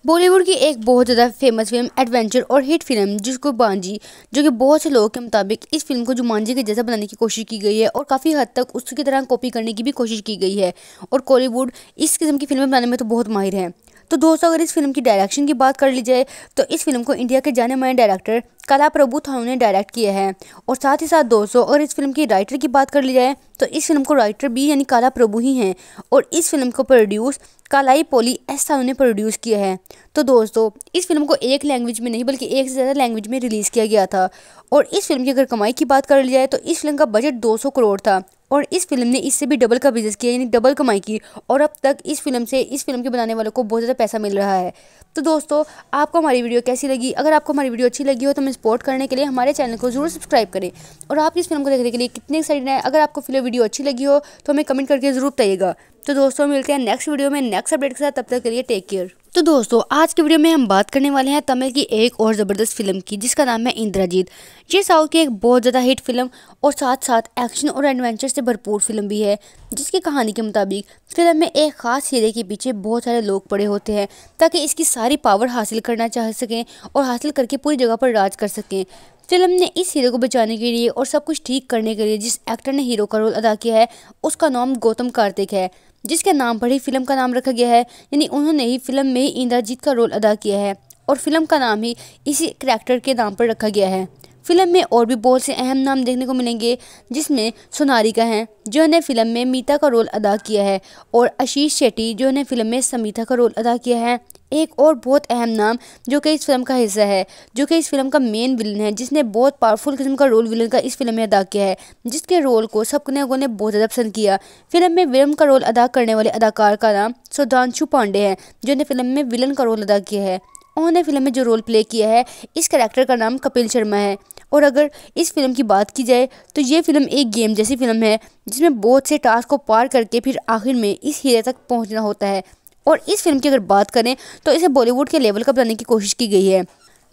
बॉलीवुड की एक बहुत ज़्यादा फेमस फिल्म एडवेंचर और हिट फिल्म जिसको बांजी जो कि बहुत से लोगों के मुताबिक इस फिल्म को जुमानजी के जैसा बनाने की कोशिश की गई है और काफ़ी हद तक उसकी तरह कॉपी करने की भी कोशिश की गई है और कॉलीवुड इस किस्म की फिल्में बनाने में तो बहुत माहिर हैं तो दोस्तों अगर इस फिल्म की डायरेक्शन की बात कर ली जाए तो इस फिल्म को इंडिया के जाने माने डायरेक्टर कला प्रभु थानू ने डायरेक्ट किया है और साथ ही साथ दोस्तों अगर इस फिल्म की राइटर की बात कर ली जाए तो इस फिल्म को राइटर भी यानी काला प्रभु ही हैं और इस फिल्म को प्रोड्यूस कालाई पोली एस थानू ने प्रोड्यूस किया है तो दोस्तों इस फिल्म को एक लैंग्वेज में नहीं बल्कि एक से ज़्यादा लैंग्वेज में रिलीज़ किया गया था और इस फिल्म की अगर कमाई की बात कर ली जाए तो इस फिल्म का बजट दो करोड़ था और इस फिल्म ने इससे भी डबल का बिजनेस किया यानी डबल कमाई की और अब तक इस फिल्म से इस फिल्म के बनाने वालों को बहुत ज़्यादा पैसा मिल रहा है तो दोस्तों आपको हमारी वीडियो कैसी लगी अगर आपको हमारी वीडियो अच्छी लगी हो तो हमें सपोर्ट करने के लिए हमारे चैनल को जरूर सब्सक्राइब करें और आप इस फिल्म को देखने के लिए कितने एक्साइटेड हैं अगर आपको फिल्म वीडियो अच्छी लगी हो तो हमें कमेंट करके ज़रूर बताइएगा तो दोस्तों मिलते हैं नेक्स्ट वीडियो में नेक्स्ट अपडेट के साथ तब तक के लिए टेक केयर तो दोस्तों आज के वीडियो में हम बात करने वाले हैं तमिल की एक और ज़बरदस्त फिल्म की जिसका नाम है इंद्राजीत ये साउथ की एक बहुत ज़्यादा हिट फिल्म और साथ साथ एक्शन और एडवेंचर से भरपूर फिल्म भी है जिसकी कहानी के मुताबिक फिल्म में एक ख़ास हीरे के पीछे बहुत सारे लोग पड़े होते हैं ताकि इसकी सारी पावर हासिल करना चाह सकें और हासिल करके पूरी जगह पर राज कर सकें फिल्म ने इस हीरो को बचाने के लिए और सब कुछ ठीक करने के लिए जिस एक्टर ने हीरो का रोल अदा किया है उसका नाम गौतम कार्तिक है जिसके नाम पर ही फिल्म का नाम रखा गया है यानी उन्होंने ही फिल्म में ही इंद्रजीत का रोल अदा किया है और फिल्म का नाम ही इसी करैक्टर के नाम पर रखा गया है फिल्म में और भी बहुत से अहम नाम देखने को मिलेंगे जिसमें सोनारिका हैं जिन्होंने फिल्म में मीता का रोल अदा किया है और आशीष शेट्टी जिन्होंने फिल्म में समीता का रोल अदा किया है एक और बहुत अहम नाम जो कि इस फिल्म का हिस्सा है जो कि इस फिल्म का मेन विलन है जिसने बहुत पावरफुल किस्म का रोल विलन का इस फिल्म में अदा किया है जिसके रोल को सब लोगों ने बहुत ज़्यादा पसंद किया फिल्म में विलन का रोल अदा करने वाले अदाकार का नाम सुधांशु पांडे है जिन्होंने फिल्म में विलन का रोल अदा किया है उन्होंने फिल्म में जो रोल प्ले किया है इस करेक्टर का नाम कपिल शर्मा है और अगर इस फिल्म की बात की जाए तो ये फिल्म एक गेम जैसी फिल्म है जिसमें बहुत से टास्क को पार करके फिर आखिर में इस हीरे तक पहुंचना होता है और इस फिल्म की अगर बात करें तो इसे बॉलीवुड के लेवल का बनाने की कोशिश की गई है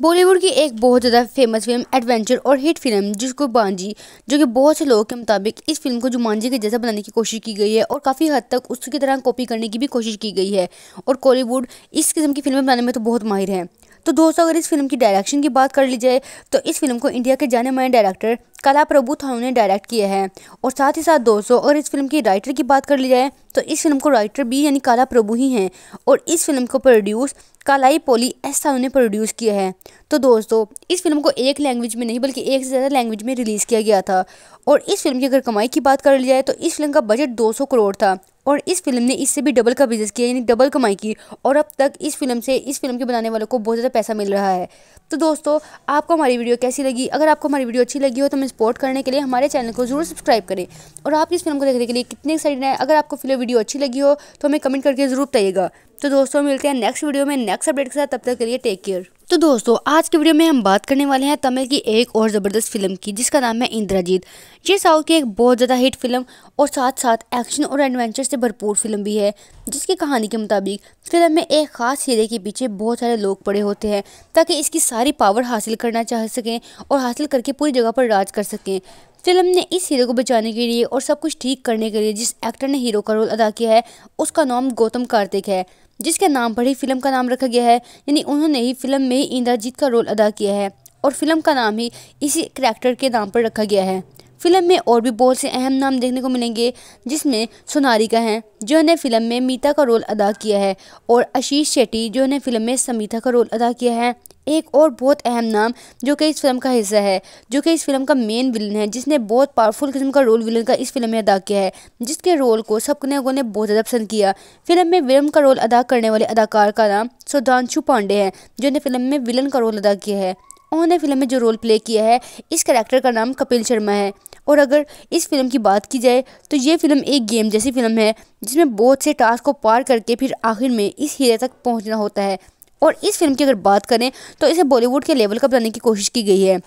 बॉलीवुड की एक बहुत ज़्यादा फेमस फिल्म एडवेंचर और हिट फिल्म जिसको बांजी जो कि बहुत से लोगों के मुताबिक इस फिल्म को जुमानजी के जैसा बनाने की कोशिश की गई है और काफ़ी हद तक उसकी तरह कॉपी करने की भी कोशिश की गई है और कॉलीवुड इस किस्म की फिल्में बनाने में तो बहुत माहिर है तो दोस्तों अगर इस फिल्म की डायरेक्शन की बात कर ली जाए तो इस फिल्म को इंडिया के जाने माने डायरेक्टर कला प्रभु थानू ने डायरेक्ट किया है और साथ ही साथ दोस्तों और इस फिल्म की राइटर की बात कर ली जाए तो इस फिल्म को राइटर भी यानी काला प्रभु ही हैं और इस फिल्म को प्रोड्यूस कालाई पोली एस थानू ने प्रोड्यूस किया है तो दोस्तों इस फिल्म को एक लैंग्वेज में नहीं बल्कि एक से ज़्यादा लैंग्वेज में रिलीज़ किया गया था और इस फिल्म की अगर कमाई की बात कर ली जाए तो इस फिल्म का बजट दो करोड़ था और इस फिल्म ने इससे भी डबल का बिजनेस किया यानी डबल कमाई की और अब तक इस फिल्म से इस फिल्म के बनाने वालों को बहुत ज़्यादा पैसा मिल रहा है तो दोस्तों आपको हमारी वीडियो कैसी लगी अगर आपको हमारी वीडियो अच्छी लगी हो तो हमें सपोर्ट करने के लिए हमारे चैनल को जरूर सब्सक्राइब करें और आप इस फिल्म को देखने के लिए कितने एक्साइटेड हैं अगर आपको फिल्म वीडियो अच्छी लगी हो तो हमें कमेंट करके ज़रूर बताइएगा तो दोस्तों मिलते हैं नेक्स्ट वीडियो में नेक्स्ट अपडेट के साथ तब तक के लिए टेक केयर तो दोस्तों आज के वीडियो में हम बात करने वाले हैं तमिल की एक और ज़बरदस्त फिल्म की जिसका नाम है इंद्राजीत ये साउथ की एक बहुत ज़्यादा हिट फिल्म और साथ साथ एक्शन और एडवेंचर से भरपूर फिल्म भी है जिसकी कहानी के मुताबिक फिल्म में एक खास हीरे के पीछे बहुत सारे लोग पड़े होते हैं ताकि इसकी सारी पावर हासिल करना चाह सकें और हासिल करके पूरी जगह पर राज कर सकें फिल्म ने इस हीरो को बचाने के लिए और सब कुछ ठीक करने के लिए जिस एक्टर ने हीरो का रोल अदा किया है उसका नाम गौतम कार्तिक है जिसके नाम पर ही फिल्म का नाम रखा गया है यानी उन्होंने ही फिल्म में इंद्रजीत का रोल अदा किया है और फिल्म का नाम ही इसी करैक्टर के नाम पर रखा गया है फिल्म में और भी बहुत से अहम नाम देखने को मिलेंगे जिसमें का हैं जिन्होंने फिल्म में मीता का रोल अदा किया है और आशीष शेट्टी जिन्होंने फिल्म में समीता का रोल अदा किया है एक और बहुत अहम नाम जो कि इस फिल्म का हिस्सा है जो कि इस फिल्म का मेन विलन है जिसने बहुत पावरफुल किस्म का रोल विलन का इस फिल्म में अदा किया है जिसके रोल को सब लोगों ने बहुत ज़्यादा पसंद किया फिल्म में विलन का रोल अदा करने वाले अदाकार का नाम सुधांशु पांडे हैं जिन्होंने फिल्म में विलन का रोल अदा किया है उन्होंने फिल्म में जो रोल प्ले किया है इस करेक्टर का नाम कपिल शर्मा है और अगर इस फिल्म की बात की जाए तो ये फिल्म एक गेम जैसी फिल्म है जिसमें बहुत से टास्क को पार करके फिर आखिर में इस हीरे तक पहुंचना होता है और इस फिल्म की अगर बात करें तो इसे बॉलीवुड के लेवल का बनाने की कोशिश की गई है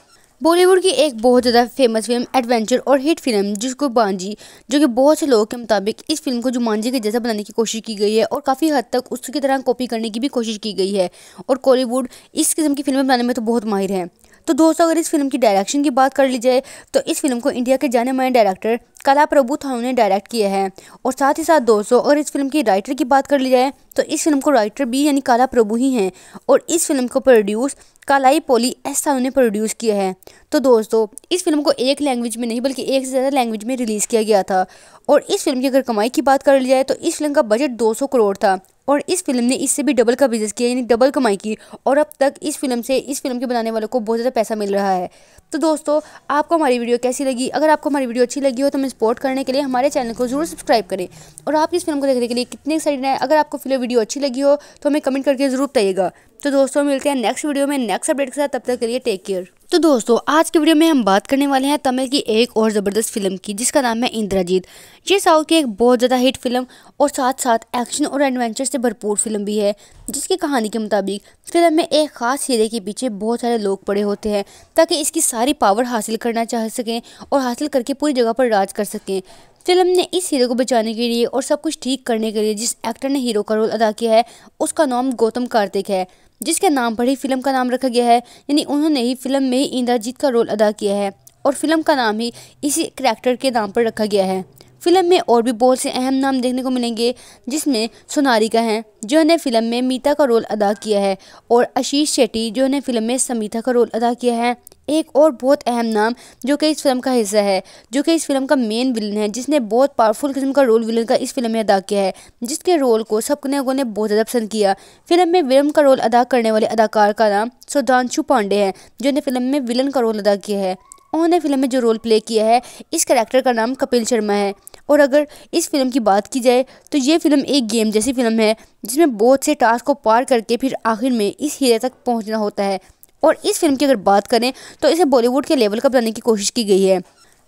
बॉलीवुड की एक बहुत ज़्यादा फेमस फिल्म एडवेंचर और हिट फिल्म जिसको बांजी जो कि बहुत से लोगों के मुताबिक इस फिल्म को जुमानजी के जैसा बनाने की कोशिश की गई है और काफ़ी हद तक उसकी तरह कॉपी करने की भी कोशिश की गई है और कॉलीवुड इस किस्म की फिल्में बनाने में तो बहुत माहिर है तो दोस्तों अगर इस फिल्म की डायरेक्शन की बात कर ली जाए तो इस फिल्म को इंडिया के जाने माने डायरेक्टर कला प्रभु थानू ने डायरेक्ट किया है और साथ ही साथ दोस्तों अगर इस फिल्म की राइटर की बात कर ली जाए तो इस फिल्म को राइटर भी यानी काला प्रभु ही हैं और इस फिल्म को प्रोड्यूस कालाई पोली एस साहू ने प्रोड्यूस किया है तो दोस्तों इस फिल्म को एक लैंग्वेज में नहीं बल्कि एक से ज़्यादा लैंग्वेज में रिलीज़ किया गया था और इस फिल्म की अगर कमाई की बात कर ली जाए तो इस फिल्म का बजट दो करोड़ था और इस फिल्म ने इससे भी डबल का बिजनेस किया यानी डबल कमाई की और अब तक इस फिल्म से इस फिल्म के बनाने वालों को बहुत ज़्यादा पैसा मिल रहा है तो दोस्तों आपको हमारी वीडियो कैसी लगी अगर आपको हमारी वीडियो अच्छी लगी हो तो हमें सपोर्ट करने के लिए हमारे चैनल को जरूर सब्सक्राइब करें और आप इस फिल्म को देखने के लिए कितने एक्साइटेड हैं अगर आपको फिल्म वीडियो अच्छी लगी हो तो हमें कमेंट करके ज़रूर बताइएगा तो दोस्तों मिलते हैं नेक्स्ट वीडियो में नेक्स्ट अपडेट के साथ तब तक के लिए टेक केयर तो दोस्तों आज के वीडियो में हम बात करने वाले हैं तमिल की एक और ज़बरदस्त फिल्म की जिसका नाम है इंद्राजीत ये साउथ की एक बहुत ज़्यादा हिट फिल्म और साथ साथ एक्शन और एडवेंचर से भरपूर फिल्म भी है जिसकी कहानी के मुताबिक फिल्म में एक खास हीरे के पीछे बहुत सारे लोग पड़े होते हैं ताकि इसकी सारी पावर हासिल करना चाह सकें और हासिल करके पूरी जगह पर राज कर सकें फिल्म ने इस हीरो को बचाने के लिए और सब कुछ ठीक करने के लिए जिस एक्टर ने हीरो का रोल अदा किया है उसका नाम गौतम कार्तिक है जिसके नाम पर ही फिल्म का नाम रखा गया है यानी उन्होंने ही फिल्म में ही इंद्रजीत का रोल अदा किया है और फिल्म का नाम ही इसी करैक्टर के नाम पर रखा गया है फिल्म में और भी बहुत से अहम नाम देखने को मिलेंगे जिसमें का हैं जिन्होंने फिल्म में मीता का रोल अदा किया है और आशीष शेट्टी जिन्होंने फिल्म में समीता का रोल अदा किया है एक और बहुत अहम नाम जो कि इस फिल्म का हिस्सा है जो कि इस फिल्म का मेन विलन है जिसने बहुत पावरफुल किस्म का रोल विलन का इस फिल्म में अदा किया है जिसके रोल को लोगों ने बहुत ज़्यादा पसंद किया फिल्म में विलम का रोल अदा करने वाले अदाकार का नाम सुधांशु पांडे हैं जिन्होंने फिल्म में विलन का रोल अदा किया है उन्होंने फिल्म में जो रोल प्ले किया है इस करेक्टर का नाम कपिल शर्मा है और अगर इस फिल्म की बात की जाए तो ये फिल्म एक गेम जैसी फिल्म है जिसमें बहुत से टास्क को पार करके फिर आखिर में इस हीरे तक पहुंचना होता है और इस फिल्म की अगर बात करें तो इसे बॉलीवुड के लेवल का बनाने की कोशिश की गई है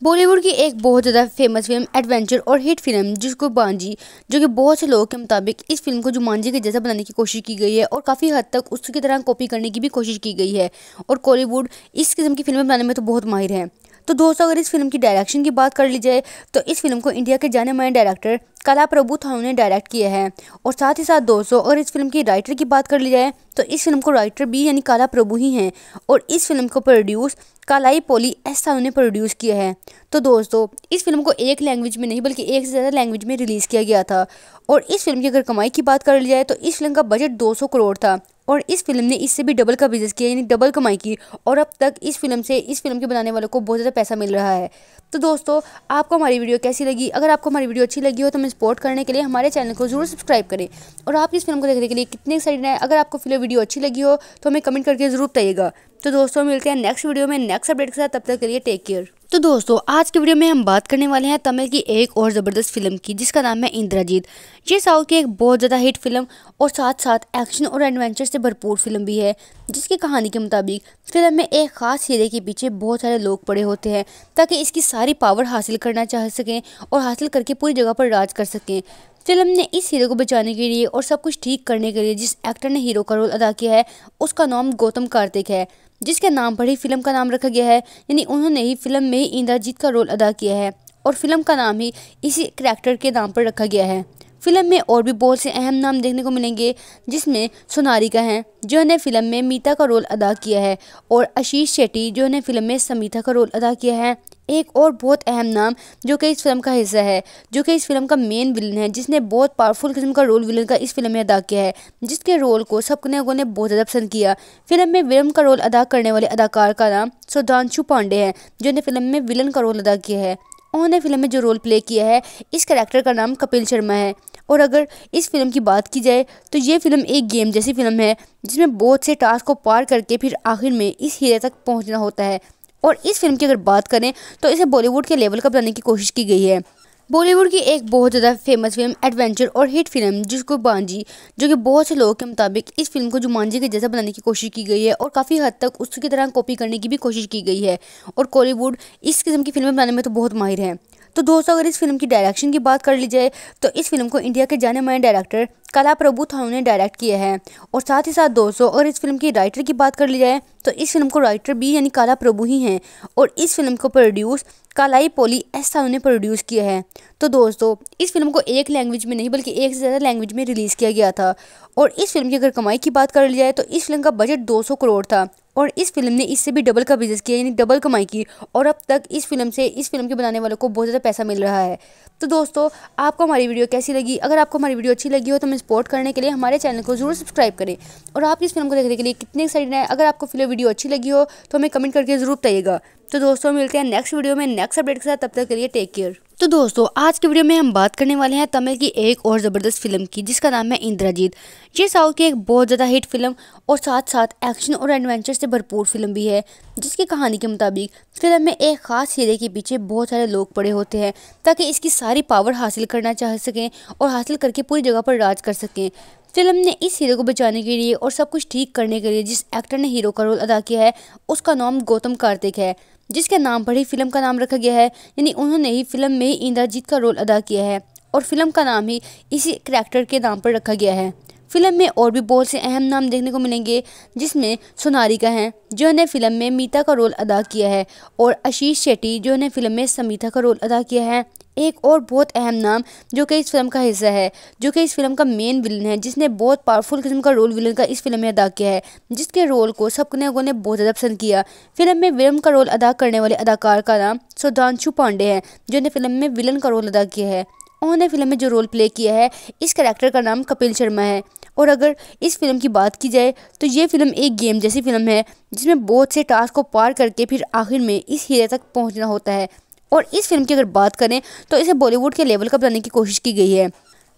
बॉलीवुड की एक बहुत ज़्यादा फेमस फिल्म एडवेंचर और हिट फिल्म जिसको बांजी जो कि बहुत से लोगों के मुताबिक इस फिल्म को जुमानजी के जैसा बनाने की कोशिश की गई है और काफ़ी हद तक उसकी तरह कॉपी करने की भी कोशिश की गई है और कॉलीवुड इस किस्म की फिल्में बनाने में तो बहुत माहिर है तो दोस्तों अगर इस फिल्म की डायरेक्शन की बात कर ली जाए तो इस फिल्म को इंडिया के जाने माने डायरेक्टर कला प्रभु थानू ने डायरेक्ट किया है और साथ ही साथ दोस्तों अगर इस फिल्म की राइटर की बात कर ली जाए तो इस फिल्म को राइटर भी यानी काला प्रभु ही हैं और इस फिल्म को प्रोड्यूस कालाई पोली एस साहू ने प्रोड्यूस किया है तो दोस्तों इस फिल्म को एक लैंग्वेज में नहीं बल्कि एक से ज़्यादा लैंग्वेज में रिलीज़ किया गया था और इस फिल्म की अगर कमाई की बात कर ली जाए तो इस फिल्म का बजट दो करोड़ था और इस फिल्म ने इससे भी डबल का बिजनेस किया यानी डबल कमाई की और अब तक इस फिल्म से इस फिल्म के बनाने वालों को बहुत ज़्यादा पैसा मिल रहा है तो दोस्तों आपको हमारी वीडियो कैसी लगी अगर आपको हमारी वीडियो अच्छी लगी हो तो हमें सपोर्ट करने के लिए हमारे चैनल को जरूर सब्सक्राइब करें और आप इस फिल्म को देखने के लिए कितने एक्साइटेड हैं अगर आपको फिल्म वीडियो अच्छी लगी हो तो हमें कमेंट करके ज़रूर बताइएगा तो दोस्तों मिलते हैं नेक्स्ट वीडियो में नेक्स्ट अपडेट के साथ तब तक के लिए टेक केयर तो दोस्तों आज के वीडियो में हम बात करने वाले हैं तमिल की एक और ज़बरदस्त फिल्म की जिसका नाम है इंद्राजीत ये साउथ की एक बहुत ज़्यादा हिट फिल्म और साथ साथ एक्शन और एडवेंचर से भरपूर फिल्म भी है जिसकी कहानी के मुताबिक फिल्म में एक खास हीरे के पीछे बहुत सारे लोग पड़े होते हैं ताकि इसकी सारी पावर हासिल करना चाह सकें और हासिल करके पूरी जगह पर राज कर सकें फिल्म ने इस हीरो को बचाने के लिए और सब कुछ ठीक करने के लिए जिस एक्टर ने हीरो का रोल अदा किया है उसका नाम गौतम कार्तिक है जिसके नाम पर ही फिल्म का नाम रखा गया है यानी उन्होंने ही फिल्म में ही इंद्रजीत का रोल अदा किया है और फिल्म का नाम ही इसी करैक्टर के नाम पर रखा गया है फिल्म में और भी बहुत से अहम नाम देखने को मिलेंगे जिसमें सोनारिका हैं जिन्होंने फिल्म में मीता का रोल अदा किया है और आशीष शेट्टी जिन्होंने फिल्म में समीता का रोल अदा किया है एक और बहुत अहम नाम जो कि इस फिल्म का हिस्सा है जो कि इस फिल्म का मेन विलन है जिसने बहुत पावरफुल किस्म का रोल विलन का इस फिल्म में अदा किया है जिसके रोल को सबने लोगों ने बहुत ज़्यादा पसंद किया फिल्म में विलन का रोल अदा करने वाले अदाकार का नाम सुधांशु पांडे हैं जिन्होंने फिल्म में विलन का रोल अदा किया है उन्होंने फिल्म में जो रोल प्ले किया है इस करेक्टर का नाम कपिल शर्मा है और अगर इस फिल्म की बात की जाए तो ये फिल्म एक गेम जैसी फिल्म है जिसमें बहुत से टास्क को पार करके फिर आखिर में इस हीरे तक पहुंचना होता है और इस फिल्म की अगर बात करें तो इसे बॉलीवुड के लेवल का बनाने की कोशिश की गई है बॉलीवुड की एक बहुत ज़्यादा फेमस फिल्म एडवेंचर और हिट फिल्म जिसको बांजी जो कि बहुत से लोगों के मुताबिक इस फिल्म को जुमानजी के जैसा बनाने की कोशिश की गई है और काफ़ी हद तक उसकी तरह कॉपी करने की भी कोशिश की गई है और कॉलीवुड इस किस्म की फिल्में बनाने में तो बहुत माहिर हैं तो दोस्तों अगर इस फिल्म की डायरेक्शन की बात कर ली जाए तो इस फिल्म को इंडिया के जाने माने डायरेक्टर कला प्रभु थानू ने डायरेक्ट किया है और साथ ही साथ दोस्तों और इस फिल्म की राइटर की बात कर ली जाए तो इस फिल्म को राइटर भी यानी काला प्रभु ही हैं और इस फिल्म को प्रोड्यूस कालाई पोली एस थानू ने प्रोड्यूस किया है तो दोस्तों इस फिल्म को एक लैंग्वेज में नहीं बल्कि एक से ज़्यादा लैंग्वेज में रिलीज़ किया गया था और इस फिल्म की अगर कमाई की बात कर ली जाए तो इस फिल्म का बजट सौ करोड़ था और इस फिल्म ने इससे भी डबल का बिजनेस किया यानी डबल कमाई की और अब तक इस फिल्म से इस फिल्म के बनाने वालों को बहुत ज़्यादा पैसा मिल रहा है तो दोस्तों आपको हमारी वीडियो कैसी लगी अगर आपको हमारी वीडियो अच्छी लगी हो तो हमें सपोर्ट करने के लिए हमारे चैनल को जरूर सब्सक्राइब करें और आप इस फिल्म को देखने के लिए कितने एक्साइटेड हैं अगर आपको फिल्म वीडियो अच्छी लगी हो तो हमें कमेंट करके जरूर बताइएगा तो दोस्तों मिलते हैं नेक्स्ट वीडियो में नेक्स्ट अपडेट के साथ तब तक के लिए टेक केयर तो दोस्तों आज के वीडियो में हम बात करने वाले हैं तमिल की एक और ज़बरदस्त फिल्म की जिसका नाम है इंद्राजीत ये साउथ की एक बहुत ज़्यादा हिट फिल्म और साथ साथ एक्शन और एडवेंचर से भरपूर फिल्म भी है जिसकी कहानी के मुताबिक फिल्म में एक ख़ास हीरे के पीछे बहुत सारे लोग पड़े होते हैं ताकि इसकी सारी पावर हासिल करना चाह सकें और हासिल करके पूरी जगह पर राज कर सकें फिल्म ने इस हीरो को बचाने के लिए और सब कुछ ठीक करने के लिए जिस एक्टर ने हीरो का रोल अदा किया है उसका नाम गौतम कार्तिक है जिसके नाम पर ही फिल्म का नाम रखा गया है यानी उन्होंने ही फिल्म में ही इंद्रजीत का रोल अदा किया है और फिल्म का नाम ही इसी करैक्टर के नाम पर रखा गया है फिल्म में और भी बहुत से अहम नाम देखने को मिलेंगे जिसमें का हैं जिन्होंने फिल्म में मीता का रोल अदा किया है और आशीष शेट्टी जिन्होंने फिल्म में समीता का रोल अदा किया है एक और बहुत अहम नाम जो कि इस फिल्म का हिस्सा है जो कि इस फिल्म का मेन विलन है जिसने बहुत पावरफुल किस्म का रोल विलन का इस फिल्म में अदा किया है जिसके रोल को सबने लोगों ने बहुत ज़्यादा पसंद किया फिल्म में विलन का रोल अदा करने वाले अदाकार का नाम सुधांशु पांडे हैं जिन्होंने फिल्म में विलन का रोल अदा किया है उन्होंने फिल्म में जो रोल प्ले किया है इस करेक्टर का नाम कपिल शर्मा है और अगर इस फिल्म की बात की जाए तो ये फिल्म एक गेम जैसी फिल्म है जिसमें बहुत से टास्क को पार करके फिर आखिर में इस हीरे तक पहुंचना होता है और इस फिल्म की अगर बात करें तो इसे बॉलीवुड के लेवल का बनाने की कोशिश की गई है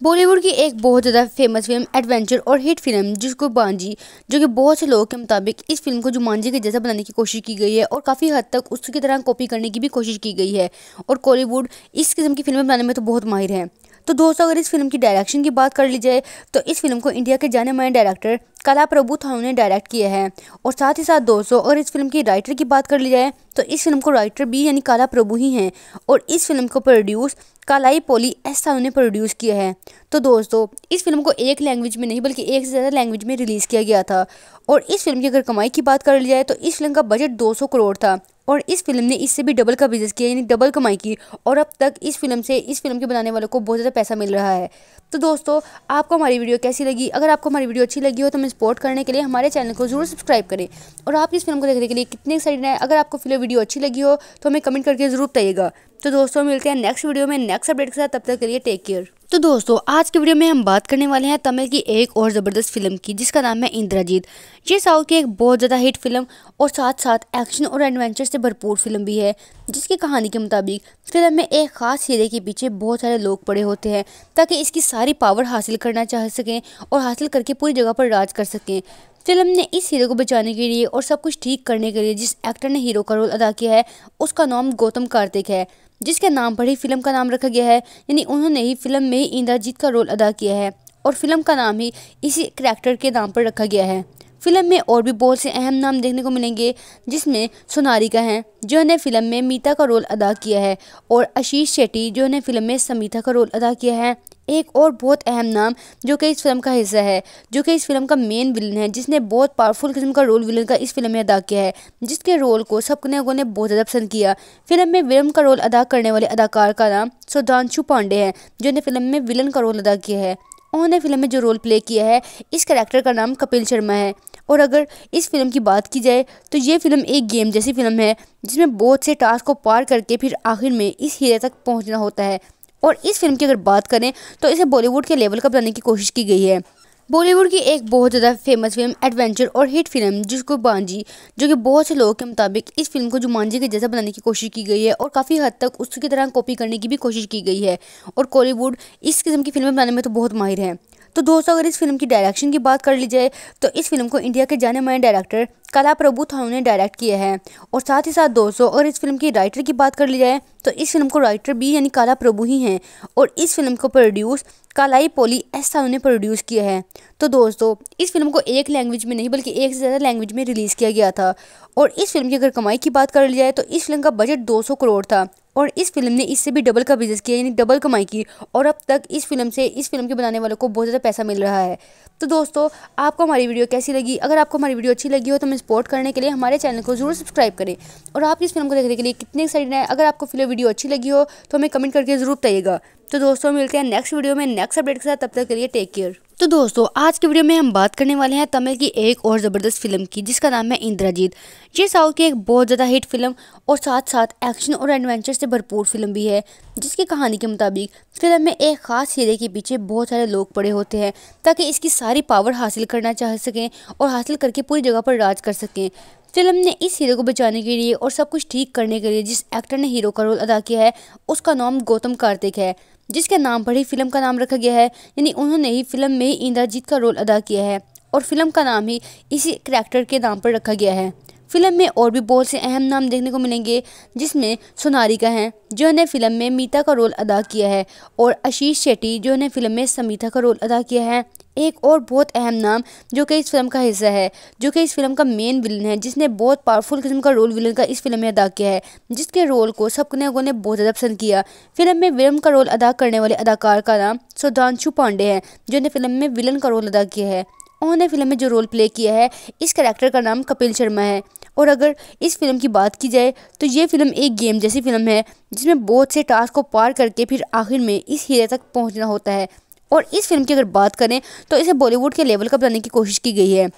बॉलीवुड की एक बहुत ज़्यादा फेमस फिल्म एडवेंचर और हिट फिल्म जिसको बांजी जो कि बहुत से लोगों के मुताबिक इस फिल्म को जुमानजी के जैसा बनाने की कोशिश की गई है और काफ़ी हद तक उसकी तरह कॉपी करने की भी कोशिश की गई है और कॉलीवुड इस किस्म की फिल्में बनाने में तो बहुत माहिर हैं तो दोस्तों अगर इस फिल्म की डायरेक्शन की बात कर ली जाए तो इस फिल्म को इंडिया के जाने माने डायरेक्टर कला प्रभु थानू ने डायरेक्ट किया है और साथ ही साथ दोस्तों और इस फिल्म की राइटर की बात कर ली जाए तो इस फिल्म को राइटर भी यानी काला प्रभु ही हैं और इस फिल्म को प्रोड्यूस कालाई पोली एस थानू ने प्रोड्यूस किया है तो दोस्तों इस फिल्म को एक लैंग्वेज में नहीं बल्कि एक से ज़्यादा लैंग्वेज में रिलीज़ किया गया था और इस फिल्म की अगर कमाई की बात कर ली जाए तो इस फिल्म का बजट दो करोड़ था और इस फिल्म ने इससे भी डबल का बिजनेस किया यानी डबल कमाई की और अब तक इस फिल्म से इस फिल्म के बनाने वालों को बहुत ज़्यादा पैसा मिल रहा है तो दोस्तों आपको हमारी वीडियो कैसी लगी अगर आपको हमारी वीडियो अच्छी लगी हो तो हमें सपोर्ट करने के लिए हमारे चैनल को जरूर सब्सक्राइब करें और आप इस फिल्म को देखने के लिए कितने एक्साइटेड हैं अगर आपको फिल्म वीडियो अच्छी लगी हो तो हमें कमेंट करके ज़रूर बताइएगा तो दोस्तों मिलते हैं नेक्स्ट वीडियो में नेक्स्ट अपडेट के साथ तब तक के लिए टेक केयर तो दोस्तों आज के वीडियो में हम बात करने वाले हैं तमिल की एक और ज़बरदस्त फिल्म की जिसका नाम है इंद्राजीत ये साउथ की एक बहुत ज़्यादा हिट फिल्म और साथ साथ एक्शन और एडवेंचर से भरपूर फिल्म भी है जिसकी कहानी के मुताबिक फिल्म में एक खास हीरे के पीछे बहुत सारे लोग पड़े होते हैं ताकि इसकी सारी पावर हासिल करना चाह सकें और हासिल करके पूरी जगह पर राज कर सकें फिल्म ने इस हीरो को बचाने के लिए और सब कुछ ठीक करने के लिए जिस एक्टर ने हीरो का रोल अदा किया है उसका नाम गौतम कार्तिक है जिसके नाम पर ही फिल्म का नाम रखा गया है यानी उन्होंने ही फिल्म में ही इंद्रजीत का रोल अदा किया है और फिल्म का नाम ही इसी करैक्टर के नाम पर रखा गया है फिल्म में और भी बहुत से अहम नाम देखने को मिलेंगे जिसमें सोनारी का हैं जिन्होंने फिल्म में मीता का रोल अदा किया है और आशीष शेट्टी जिन्होंने फिल्म में समीता का रोल अदा किया है एक और बहुत अहम नाम जो कि इस फिल्म का हिस्सा है जो कि इस फिल्म का मेन विलन है जिसने बहुत पावरफुल किस्म का रोल विलन का इस फिल्म में अदा किया है जिसके रोल को सबने लोगों ने बहुत ज़्यादा पसंद किया फिल्म में विलन का रोल अदा करने वाले अदाकार का नाम सुधांशु पांडे हैं जिन्होंने फिल्म में विलन का रोल अदा किया है उन्होंने फिल्म में जो रोल प्ले किया है इस करेक्टर का नाम कपिल शर्मा है और अगर इस फिल्म की बात की जाए तो ये फिल्म एक गेम जैसी फिल्म है जिसमें बहुत से टास्क को पार करके फिर आखिर में इस हीरे तक पहुँचना होता है और इस फिल्म की अगर बात करें तो इसे बॉलीवुड के लेवल का बनाने की कोशिश की गई है बॉलीवुड की एक बहुत ज़्यादा फेमस फिल्म एडवेंचर और हिट फिल्म जिसको बांजी जो कि बहुत से लोगों के मुताबिक इस फिल्म को जुमानजी के जैसा बनाने की कोशिश की गई है और काफ़ी हद तक उसकी तरह कॉपी करने की भी कोशिश की गई है और कॉलीवुड इस किस्म की फिल्में बनाने में तो बहुत माहिर हैं तो दोस्तों अगर इस फिल्म की डायरेक्शन की बात कर ली जाए तो इस फिल्म को इंडिया के जाने माने डायरेक्टर कला प्रभु थानू ने डायरेक्ट किया है और साथ ही साथ दोस्तों अगर इस फिल्म की राइटर की बात कर ली जाए तो इस फिल्म को राइटर भी यानी काला प्रभु ही हैं और इस फिल्म को प्रोड्यूस कालाई पोली एस थानू ने प्रोड्यूस किया है तो दोस्तों इस फिल्म को एक लैंग्वेज में नहीं बल्कि एक से ज़्यादा लैंग्वेज में रिलीज़ किया गया था और इस फिल्म की अगर कमाई की बात कर ली जाए तो इस फिल्म का बजट दो करोड़ था और इस फिल्म ने इससे भी डबल का बिजनेस किया यानी डबल कमाई की और अब तक इस फिल्म से इस फिल्म के बनाने वालों को बहुत ज़्यादा पैसा मिल रहा है तो दोस्तों आपको हमारी वीडियो कैसी लगी अगर आपको हमारी वीडियो अच्छी लगी हो तो हमें सपोर्ट करने के लिए हमारे चैनल को जरूर सब्सक्राइब करें और आप इस फिल्म को देखने के लिए कितने एक्साइटेड हैं अगर आपको फिल्म वीडियो अच्छी लगी हो तो हमें कमेंट करके ज़रूर बताइएगा तो दोस्तों मिलते हैं नेक्स्ट वीडियो में नेक्स्ट अपडेट के साथ तब तक के लिए टेक केयर तो दोस्तों आज के वीडियो में हम बात करने वाले हैं तमिल की एक और ज़बरदस्त फिल्म की जिसका नाम है इंद्राजीत ये साउथ की एक बहुत ज़्यादा हिट फिल्म और साथ साथ एक्शन और एडवेंचर से भरपूर फिल्म भी है जिसकी कहानी के मुताबिक फिल्म में एक खास हीरे के पीछे बहुत सारे लोग पड़े होते हैं ताकि इसकी सारी पावर हासिल करना चाह सकें और हासिल करके पूरी जगह पर राज कर सकें फिल्म ने इस हीरो को बचाने के लिए और सब कुछ ठीक करने के लिए जिस एक्टर ने हीरो का रोल अदा किया है उसका नाम गौतम कार्तिक है जिसके नाम पर ही फिल्म का नाम रखा गया है यानी उन्होंने ही फिल्म में ही इंद्राजीत का रोल अदा किया है और फिल्म का नाम ही इसी करैक्टर के नाम पर रखा गया है फिल्म में और भी बहुत से अहम नाम देखने को मिलेंगे जिसमें सोनारी का हैं जिन्होंने फिल्म में मीता का रोल अदा किया है और आशीष शेट्टी जिन्होंने फिल्म में समीता का रोल अदा किया है एक और बहुत अहम नाम जो कि इस फिल्म का हिस्सा है जो कि इस फिल्म का मेन विलन है जिसने बहुत पावरफुल किस्म का रोल विलन का इस फिल्म में अदा किया है जिसके रोल को सब लोगों ने बहुत ज़्यादा पसंद किया फिल्म में विलन का रोल अदा करने वाले अदाकार का नाम सुधांशु पांडे हैं जिन्होंने फिल्म में विलन का रोल अदा किया है उन्होंने फिल्म में जो रोल प्ले किया है इस करेक्टर का नाम कपिल शर्मा है और अगर इस फिल्म की बात की जाए तो ये फिल्म एक गेम जैसी फिल्म है जिसमें बहुत से टास्क को पार करके फिर आखिर में इस हीरे तक पहुंचना होता है और इस फिल्म की अगर बात करें तो इसे बॉलीवुड के लेवल का बनाने की कोशिश की गई है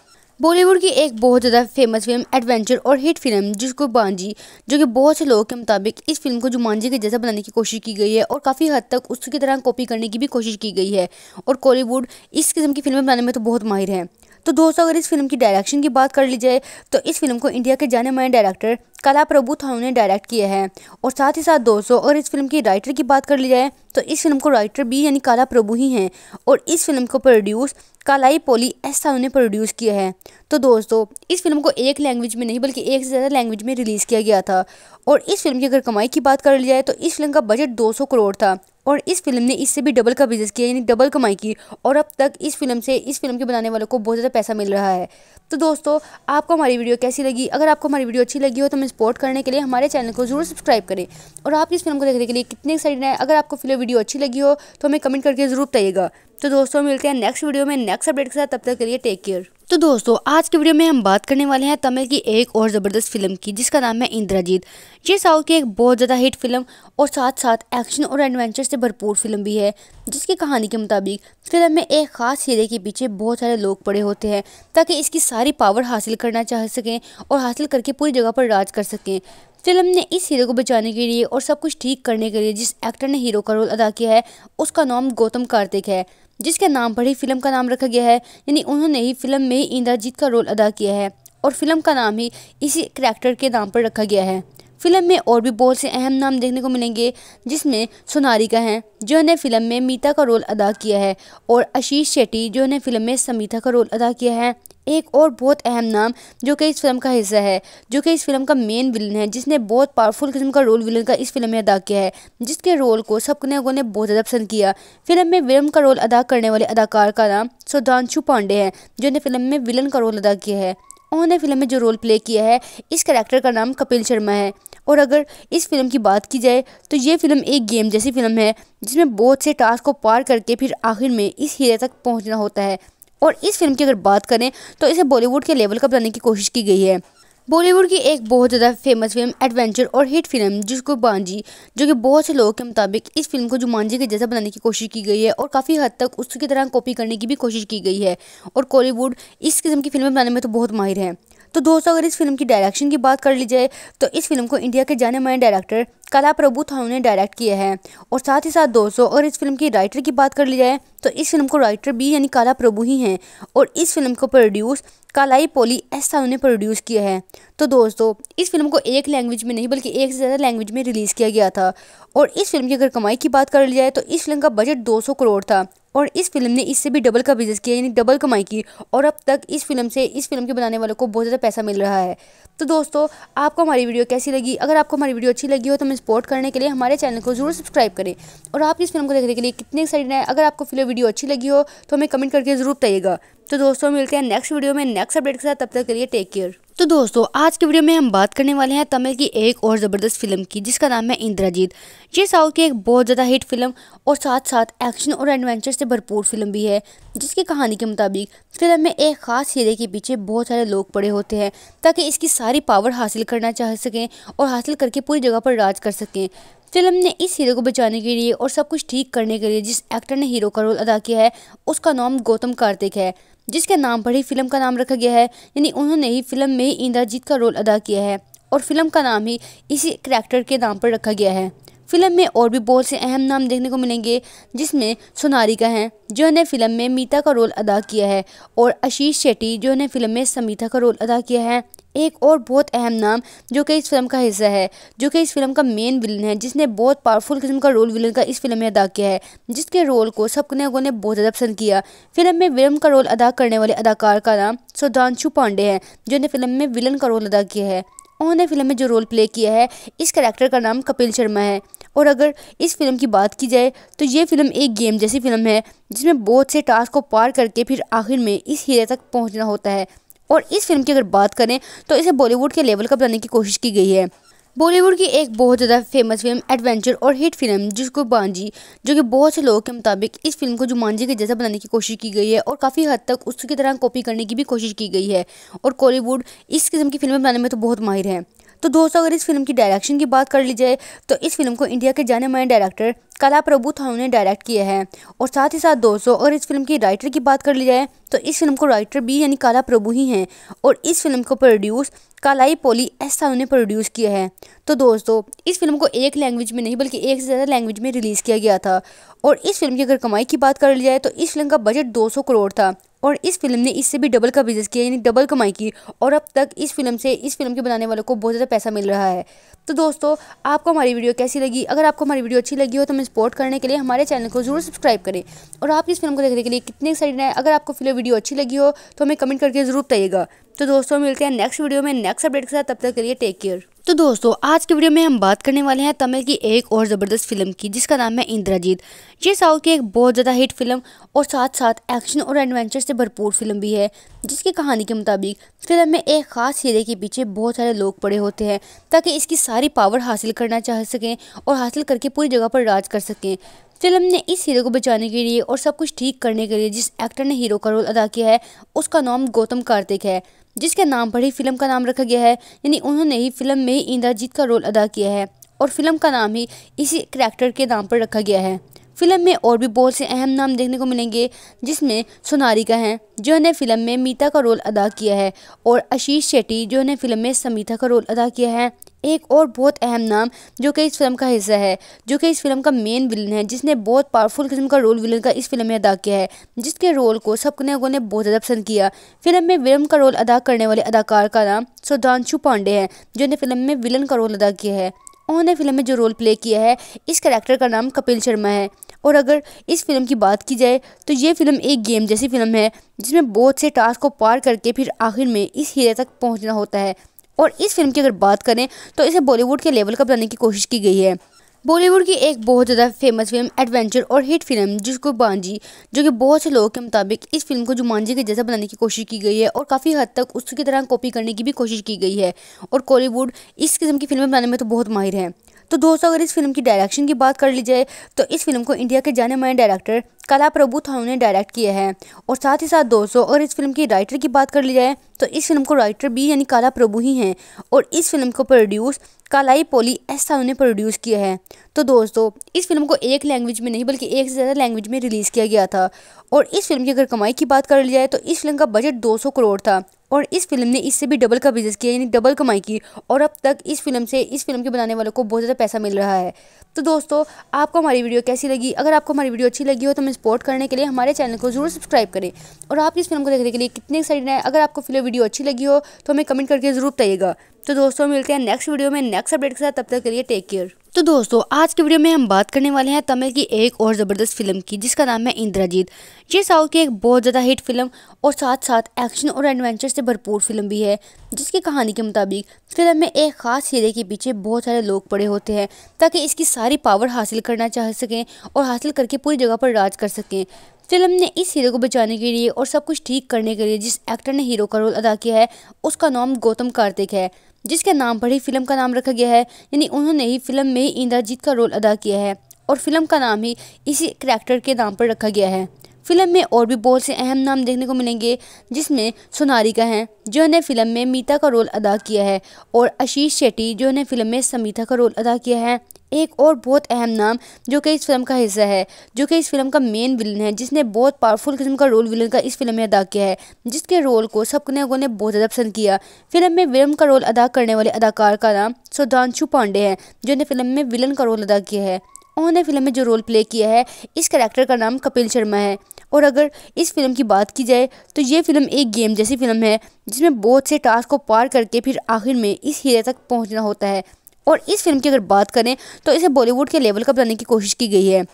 बॉलीवुड की एक बहुत ज़्यादा फेमस फिल्म एडवेंचर और हिट फिल्म जिसको बांजी जो कि बहुत से लोगों के मुताबिक इस फिल्म को जुमानजी के जैसा बनाने की कोशिश की गई है और काफ़ी हद तक उसकी तरह कॉपी करने की भी कोशिश की गई है और कॉलीवुड इस किस्म की फिल्में बनाने में तो बहुत माहिर है तो दोस्तों अगर इस फिल्म की डायरेक्शन की बात कर ली जाए तो इस फिल्म को इंडिया के जाने माने डायरेक्टर कला प्रभु थानू ने डायरेक्ट किया है और साथ ही साथ दोस्तों और इस फिल्म की राइटर की बात कर ली जाए तो इस फिल्म को राइटर भी यानी काला प्रभु ही हैं और इस फिल्म को प्रोड्यूस कालाई पोली एस थानू ने प्रोड्यूस किया है तो दोस्तों इस फिल्म को एक लैंग्वेज में नहीं बल्कि एक से ज़्यादा लैंग्वेज में रिलीज़ किया गया था और इस फिल्म की अगर कमाई की बात कर ली जाए तो इस फिल्म का बजट दो करोड़ था और इस फिल्म ने इससे भी डबल का बिजनेस किया यानी डबल कमाई की और अब तक इस फिल्म से इस फिल्म के बनाने वालों को बहुत ज़्यादा पैसा मिल रहा है तो दोस्तों आपको हमारी वीडियो कैसी लगी अगर आपको हमारी वीडियो अच्छी लगी हो तो हमें सपोर्ट करने के लिए हमारे चैनल को जरूर सब्सक्राइब करें और आप इस फिल्म को देखने के लिए कितने एक्साइटेड हैं अगर आपको फिल्म वीडियो अच्छी लगी हो तो हमें कमेंट करके ज़रूर बताइएगा तो दोस्तों मिलते हैं नेक्स्ट वीडियो में नेक्स्ट अपडेट के साथ तब तक के लिए टेक केयर तो दोस्तों आज के वीडियो में हम बात करने वाले हैं तमिल की एक और ज़बरदस्त फिल्म की जिसका नाम है इंद्राजीत ये साउथ की एक बहुत ज़्यादा हिट फिल्म और साथ साथ एक्शन और एडवेंचर से भरपूर फिल्म भी है जिसकी कहानी के मुताबिक फिल्म में एक खास हीरे के पीछे बहुत सारे लोग पड़े होते हैं ताकि इसकी सारी पावर हासिल करना चाह सकें और हासिल करके पूरी जगह पर राज कर सकें फिल्म ने इस हीरो को बचाने के लिए और सब कुछ ठीक करने के लिए जिस एक्टर ने हीरो का रोल अदा किया है उसका नाम गौतम कार्तिक है जिसके नाम पर ही फिल्म का नाम रखा गया है यानी उन्होंने ही फिल्म में इंद्रजीत का रोल अदा किया है और फिल्म का नाम ही इसी करैक्टर के नाम पर रखा गया है फिल्म में और भी बहुत से अहम नाम देखने को मिलेंगे जिसमें का हैं जिन्होंने फिल्म में मीता का रोल अदा किया है और आशीष शेट्टी जिन्होंने फिल्म में समीता का रोल अदा किया है एक और बहुत अहम नाम जो कि इस फिल्म का हिस्सा है जो कि इस फिल्म का मेन विलन है जिसने बहुत पावरफुल किस्म का रोल विलन का इस फिल्म में अदा किया है जिसके रोल को सब लोगों ने बहुत ज़्यादा पसंद किया फिल्म में विलन का रोल अदा करने वाले अदाकार का नाम सुधांशु पांडे हैं जिन्होंने फिल्म में विलन का रोल अदा किया है उन्होंने फिल्म में जो रोल प्ले किया है इस करेक्टर का नाम कपिल शर्मा है और अगर इस फिल्म की बात की जाए तो ये फिल्म एक गेम जैसी फिल्म है जिसमें बहुत से टास्क को पार करके फिर आखिर में इस हीरे तक पहुंचना होता है और इस फिल्म की अगर बात करें तो इसे बॉलीवुड के लेवल का बनाने की कोशिश की गई है बॉलीवुड की एक बहुत ज़्यादा फेमस फिल्म एडवेंचर और हिट फिल्म जिसको बांजी जो कि बहुत से लोगों के मुताबिक इस फिल्म को जुमानजी के जैसा बनाने की कोशिश की गई है और काफ़ी हद तक उसकी तरह कॉपी करने की भी कोशिश की गई है और कॉलीवुड इस किस्म की फिल्में बनाने में तो बहुत माहिर है तो दोस्तों अगर इस फिल्म की डायरेक्शन की बात कर ली जाए तो इस फिल्म को इंडिया के जाने माने डायरेक्टर कला प्रभु थानू ने डायरेक्ट किया है और साथ ही साथ दोस्तों अगर इस फिल्म की राइटर की बात कर ली जाए तो इस फिल्म को राइटर भी यानी काला प्रभु ही हैं और इस फिल्म को प्रोड्यूस कालाई पोली एस साहू ने प्रोड्यूस किया है तो दोस्तों इस फिल्म को एक लैंग्वेज में नहीं बल्कि एक से ज़्यादा लैंग्वेज में रिलीज़ किया गया था और इस फिल्म की अगर कमाई की बात कर ली जाए तो इस फिल्म का बजट दो करोड़ था और इस फिल्म ने इससे भी डबल का बिजनेस किया यानी डबल कमाई की और अब तक इस फिल्म से इस फिल्म के बनाने वालों को बहुत ज़्यादा पैसा मिल रहा है तो दोस्तों आपको हमारी वीडियो कैसी लगी अगर आपको हमारी वीडियो अच्छी लगी हो तो हमें सपोर्ट करने के लिए हमारे चैनल को जरूर सब्सक्राइब करें और आप इस फिल्म को देखने के लिए कितने एक्साइटेड हैं अगर आपको फिल्म वीडियो अच्छी लगी हो तो हमें कमेंट करके ज़रूर बताइएगा तो दोस्तों मिलते हैं नेक्स्ट वीडियो में नेक्स्ट अपडेट के साथ तब तक के लिए टेक केयर तो दोस्तों आज के वीडियो में हम बात करने वाले हैं तमिल की एक और ज़बरदस्त फिल्म की जिसका नाम है इंद्राजीत ये साउथ की एक बहुत ज़्यादा हिट फिल्म और साथ साथ एक्शन और एडवेंचर से भरपूर फिल्म भी है जिसकी कहानी के मुताबिक फिल्म में एक खास हीरे के पीछे बहुत सारे लोग पड़े होते हैं ताकि इसकी सारी पावर हासिल करना चाह सकें और हासिल करके पूरी जगह पर राज कर सकें फिल्म ने इस हीरो को बचाने के लिए और सब कुछ ठीक करने के लिए जिस एक्टर ने हीरो का रोल अदा किया है उसका नाम गौतम कार्तिक है जिसके नाम पर ही फिल्म का नाम रखा गया है यानी उन्होंने ही फिल्म में ही इंद्रजीत का रोल अदा किया है और फिल्म का नाम ही इसी करैक्टर के नाम पर रखा गया है फिल्म में और भी बहुत से अहम नाम देखने को मिलेंगे जिसमें का हैं जिन्होंने फिल्म में मीता का रोल अदा किया है और आशीष शेट्टी जिन्होंने फिल्म में समीता का रोल अदा किया है एक और बहुत अहम नाम जो कि इस फिल्म का हिस्सा है जो कि इस फिल्म का मेन विलन है जिसने बहुत पावरफुल किस्म का रोल विलन का इस फिल्म में अदा किया है जिसके रोल को लोगों ने बहुत ज़्यादा पसंद किया फिल्म में विलन का रोल अदा करने वाले अदाकार का नाम सुधांशु पांडे हैं जिन्होंने फिल्म में विलन का रोल अदा किया है उन्होंने फिल्म में जो रोल प्ले किया है इस करेक्टर का नाम कपिल शर्मा है और अगर इस फिल्म की बात की जाए तो ये फिल्म एक गेम जैसी फिल्म है जिसमें बहुत से टास्क को पार करके फिर आखिर में इस हीरे तक पहुंचना होता है और इस फिल्म की अगर बात करें तो इसे बॉलीवुड के लेवल का बनाने की कोशिश की गई है बॉलीवुड की एक बहुत ज़्यादा फेमस फिल्म एडवेंचर और हिट फिल्म जिसको बांजी जो कि बहुत से लोगों के मुताबिक इस फिल्म को जुमानजी के जैसा बनाने की कोशिश की गई है और काफ़ी हद तक उसकी तरह कॉपी करने की भी कोशिश की गई है और कॉलीवुड इस किस्म की फिल्में बनाने में तो बहुत माहिर है तो दोस्तों अगर इस फिल्म की डायरेक्शन की बात कर ली जाए तो इस फिल्म को इंडिया के जाने माने डायरेक्टर कला प्रभु थानू ने डायरेक्ट किया है और साथ ही साथ दोस्तों अगर इस फिल्म की राइटर की बात कर ली जाए तो इस फिल्म को राइटर भी यानी कला प्रभु ही हैं और इस फिल्म को प्रोड्यूस कालाई पोली ऐसा उन्होंने प्रोड्यूस किया है तो दोस्तों इस फिल्म को एक लैंग्वेज में नहीं बल्कि एक से ज़्यादा लैंग्वेज में रिलीज़ किया गया था और इस फिल्म की अगर कमाई की बात कर ली जाए तो इस फिल्म का बजट 200 करोड़ था और इस फिल्म ने इससे भी डबल का बिजनेस किया यानी डबल कमाई की और अब तक इस फिल्म से इस फिल्म के बनाने वालों को बहुत ज़्यादा पैसा मिल रहा है तो दोस्तों आपको हमारी वीडियो कैसी लगी अगर आपको हमारी वीडियो अच्छी लगी हो तो हमें सपोर्ट करने के लिए हमारे चैनल को जरूर सब्सक्राइब करें और आप इस फिल्म को देखने के लिए कितने एक्साइटेड हैं अगर आपको फिल्म वीडियो अच्छी लगी हो तो हमें कमेंट करके ज़रूर बताइएगा तो दोस्तों मिलते हैं नेक्स्ट वीडियो में नेक्स्ट अपडेट के साथ तब तक के लिए टेक केयर तो दोस्तों आज के वीडियो में हम बात करने वाले हैं तमिल की एक और ज़बरदस्त फिल्म की जिसका नाम है इंद्राजीत ये साउथ की एक बहुत ज़्यादा हिट फिल्म और साथ साथ एक्शन और एडवेंचर से भरपूर फिल्म भी है जिसकी कहानी के मुताबिक फिल्म में एक खास हीरे के पीछे बहुत सारे लोग पड़े होते हैं ताकि इसकी सारी पावर हासिल करना चाह सकें और हासिल करके पूरी जगह पर राज कर सकें फिल्म ने इस हीरो को बचाने के लिए और सब कुछ ठीक करने के लिए जिस एक्टर ने हीरो का रोल अदा किया है उसका नाम गौतम कार्तिक है जिसके नाम पर ही फिल्म का नाम रखा गया है यानी उन्होंने ही फिल्म में ही इंद्रजीत का रोल अदा किया है और फिल्म का नाम ही इसी करैक्टर के नाम पर रखा गया है फिल्म में और भी बहुत से अहम नाम देखने को मिलेंगे जिसमें सोनारिका हैं जिन्होंने फिल्म में मीता का रोल अदा किया है और आशीष शेट्टी जिन्होंने फिल्म में समीता का रोल अदा किया है एक और बहुत अहम नाम जो कि इस फिल्म का हिस्सा है जो कि इस फिल्म का मेन विलन है जिसने बहुत पावरफुल किस्म का रोल विलन का इस फिल्म में अदा किया है जिसके रोल को सबने लोगों ने बहुत ज़्यादा पसंद किया फिल्म में विलन का रोल अदा करने वाले अदाकार का नाम सुधांशु पांडे हैं जिन्होंने फिल्म में विलन का रोल अदा किया है उन्होंने फिल्म में जो रोल प्ले किया है इस करेक्टर का नाम कपिल शर्मा है और अगर इस फिल्म की बात की जाए तो ये फिल्म एक गेम जैसी फिल्म है जिसमें बहुत से टास्क को पार करके फिर आखिर में इस हीरे तक पहुंचना होता है और इस फिल्म की अगर बात करें तो इसे बॉलीवुड के लेवल का बनाने की कोशिश की गई है बॉलीवुड की एक बहुत ज़्यादा फेमस फिल्म एडवेंचर और हिट फिल्म जिसको बांजी जो कि बहुत से लोगों के मुताबिक इस फिल्म को जुमानजी के जैसा बनाने की कोशिश की गई है और काफ़ी हद तक उसकी तरह कॉपी करने की भी कोशिश की गई है और कॉलीवुड इस किस्म की फिल्में बनाने में तो बहुत माहिर हैं तो दोस्तों अगर इस फिल्म की डायरेक्शन की बात कर ली जाए तो इस फिल्म को इंडिया के जाने माने डायरेक्टर कला प्रभु थानू ने डायरेक्ट किया है और साथ ही साथ दोस्तों और इस फिल्म की राइटर की बात कर ली जाए तो इस फिल्म को राइटर भी यानी काला प्रभु ही हैं और इस फिल्म को प्रोड्यूस कालाई पोली एस थानू ने प्रोड्यूस किया है तो दोस्तों इस फिल्म को एक लैंग्वेज में नहीं बल्कि एक से ज़्यादा लैंग्वेज में रिलीज़ किया गया था और इस फिल्म की अगर कमाई की बात कर ली जाए तो इस फिल्म का बजट दो करोड़ था और इस फिल्म ने इससे भी डबल का बिजनेस किया यानी डबल कमाई की और अब तक इस फिल्म से इस फिल्म के बनाने वालों को बहुत ज़्यादा पैसा मिल रहा है तो दोस्तों आपको हमारी वीडियो कैसी लगी अगर आपको हमारी वीडियो अच्छी लगी हो तो हमें सपोर्ट करने के लिए हमारे चैनल को जरूर सब्सक्राइब करें और आप इस फिल्म को देखने के लिए कितने एक्साइटेड हैं अगर आपको फिल्म वीडियो अच्छी लगी हो तो हमें कमेंट करके ज़रूर बताइएगा तो दोस्तों मिलते हैं नेक्स्ट वीडियो में नेक्स्ट अपडेट के साथ तब तक के लिए टेक केयर तो दोस्तों आज के वीडियो में हम बात करने वाले हैं तमिल की एक और ज़बरदस्त फिल्म की जिसका नाम है इंद्राजीत ये साउथ की एक बहुत ज़्यादा हिट फिल्म और साथ साथ एक्शन और एडवेंचर से भरपूर फिल्म भी है जिसकी कहानी के मुताबिक फिल्म में एक ख़ास हीरे के पीछे बहुत सारे लोग पड़े होते हैं ताकि इसकी सारी पावर हासिल करना चाह सकें और हासिल करके पूरी जगह पर राज कर सकें फिल्म ने इस हीरो को बचाने के लिए और सब कुछ ठीक करने के लिए जिस एक्टर ने हीरो का रोल अदा किया है उसका नाम गौतम कार्तिक है जिसके नाम पर ही फिल्म का नाम रखा गया है यानी उन्होंने ही फिल्म में ही इंद्रजीत का रोल अदा किया है और फिल्म का नाम ही इसी करैक्टर के नाम पर रखा गया है फिल्म में और भी बहुत से अहम नाम देखने को मिलेंगे जिसमें सोनारिका हैं जिन्होंने फिल्म में मीता का रोल अदा किया है और आशीष शेट्टी जिन्होंने फिल्म में समीता का रोल अदा किया है एक और बहुत अहम नाम जो कि इस फिल्म का हिस्सा है जो कि इस फिल्म का मेन विलन है जिसने बहुत पावरफुल किस्म का रोल विलन का इस फिल्म में अदा किया है जिसके रोल को सबने लोगों ने बहुत ज़्यादा पसंद किया फिल्म में विलन का रोल अदा करने वाले अदाकार का नाम सुधांशु पांडे है जिन्होंने फिल्म में विलन का रोल अदा किया है उन्होंने फिल्म में जो रोल प्ले किया है इस करेक्टर का नाम कपिल शर्मा है और अगर इस फिल्म की बात की जाए तो ये फिल्म एक गेम जैसी फिल्म है जिसमें बहुत से टास्क को पार करके फिर आखिर में इस हीरे तक पहुंचना होता है और इस फिल्म की अगर बात करें तो इसे बॉलीवुड के लेवल का बनाने की कोशिश की गई है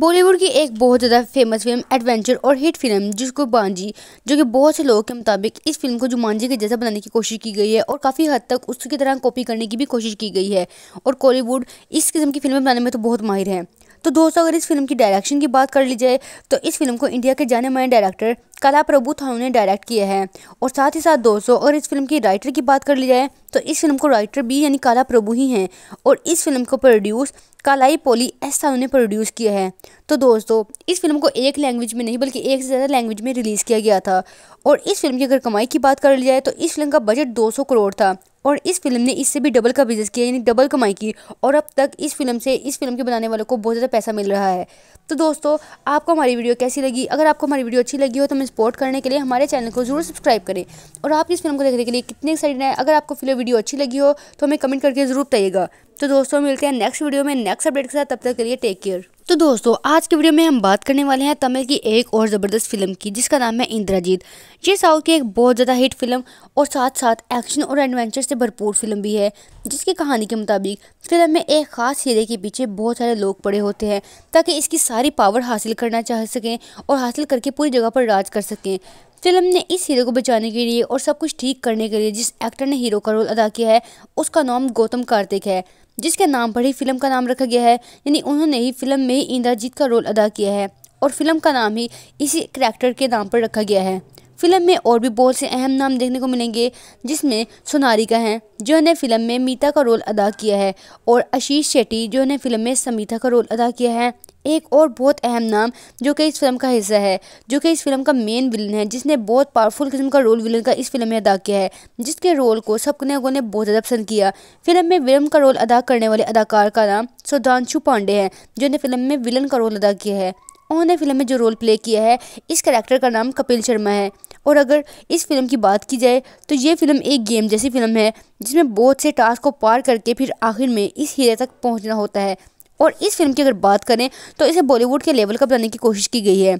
बॉलीवुड की एक बहुत ज़्यादा फेमस फिल्म एडवेंचर और हिट फिल्म जिसको बांजी जो कि बहुत से लोगों के मुताबिक इस फिल्म को जुमानजी के जैसा बनाने की कोशिश की गई है और काफ़ी हद तक उसकी तरह कॉपी करने की भी कोशिश की गई है और कॉलीवुड इस किस्म की फिल्में बनाने में तो बहुत माहिर हैं तो दोस्तों अगर इस फिल्म की डायरेक्शन की बात कर ली जाए तो इस फिल्म को इंडिया के जाने माने डायरेक्टर कला प्रभु थानू ने डायरेक्ट किया है और साथ ही साथ दोस्तों और इस फिल्म की राइटर की बात कर ली जाए तो इस फिल्म को राइटर भी यानी काला प्रभु ही हैं और इस फिल्म को प्रोड्यूस कालाई पोली एस थानों ने प्रोड्यूस किया है तो दोस्तों इस फिल्म को एक लैंग्वेज में नहीं बल्कि एक से ज़्यादा लैंग्वेज में रिलीज़ किया गया था और इस फिल्म की अगर कमाई की बात कर ली जाए तो इस फिल्म का बजट सौ करोड़ था और इस फिल्म ने इससे भी डबल का बिजनेस किया यानी डबल कमाई की और अब तक इस फिल्म से इस फिल्म के बनाने वालों को बहुत ज़्यादा पैसा मिल रहा है तो दोस्तों आपको हमारी वीडियो कैसी लगी अगर आपको हमारी वीडियो अच्छी लगी हो तो हमें सपोर्ट करने के लिए हमारे चैनल को जरूर सब्सक्राइब करें और आप इस फिल्म को देखने के लिए कितने एक्साइटेड हैं अगर आपको फिल्म वीडियो अच्छी लगी हो तो हमें कमेंट करके ज़रूर बताइएगा तो दोस्तों मिलते हैं नेक्स्ट वीडियो में नेक्स्ट अपडेट के साथ तब तक के लिए टेक केयर तो दोस्तों आज के वीडियो में हम बात करने वाले हैं तमिल की एक और ज़बरदस्त फिल्म की जिसका नाम है इंद्राजीत ये साउथ की एक बहुत ज़्यादा हिट फिल्म और साथ साथ एक्शन और एडवेंचर से भरपूर फिल्म भी है जिसकी कहानी के मुताबिक फिल्म में एक ख़ास हीरे के पीछे बहुत सारे लोग पड़े होते हैं ताकि इसकी सारी पावर हासिल करना चाह सकें और हासिल करके पूरी जगह पर राज कर सकें फिल्म ने इस हीरो को बचाने के लिए और सब कुछ ठीक करने के लिए जिस एक्टर ने हीरो का रोल अदा किया है उसका नाम गौतम कार्तिक है जिसके नाम पर ही फिल्म का नाम रखा गया है यानी उन्होंने ही फिल्म में ही इंद्रजीत का रोल अदा किया है और फिल्म का नाम ही इसी करैक्टर के नाम पर रखा गया है फिल्म में और भी बहुत से अहम नाम देखने को मिलेंगे जिसमें का हैं जिन्होंने फिल्म में मीता का रोल अदा किया है और आशीष शेट्टी जिन्होंने फिल्म में समीता का रोल अदा किया है एक और बहुत अहम नाम जो कि इस फिल्म का हिस्सा है जो कि इस फिल्म का मेन विलन है जिसने बहुत पावरफुल किस्म का रोल विलन का इस फिल्म में अदा किया है जिसके रोल को सबने लोगों ने बहुत ज़्यादा पसंद किया फिल्म में विलन का रोल अदा करने वाले अदाकार का नाम सुधांशु पांडे हैं जिन्होंने फिल्म में विलन का रोल अदा किया है उन्होंने फिल्म में जो रोल प्ले किया है इस करेक्टर का नाम कपिल शर्मा है और अगर इस फिल्म की बात की जाए तो ये फिल्म एक गेम जैसी फिल्म है जिसमें बहुत से टास्क को पार करके फिर आखिर में इस हीरे तक पहुंचना होता है और इस फिल्म की अगर बात करें तो इसे बॉलीवुड के लेवल का बनाने की कोशिश की गई है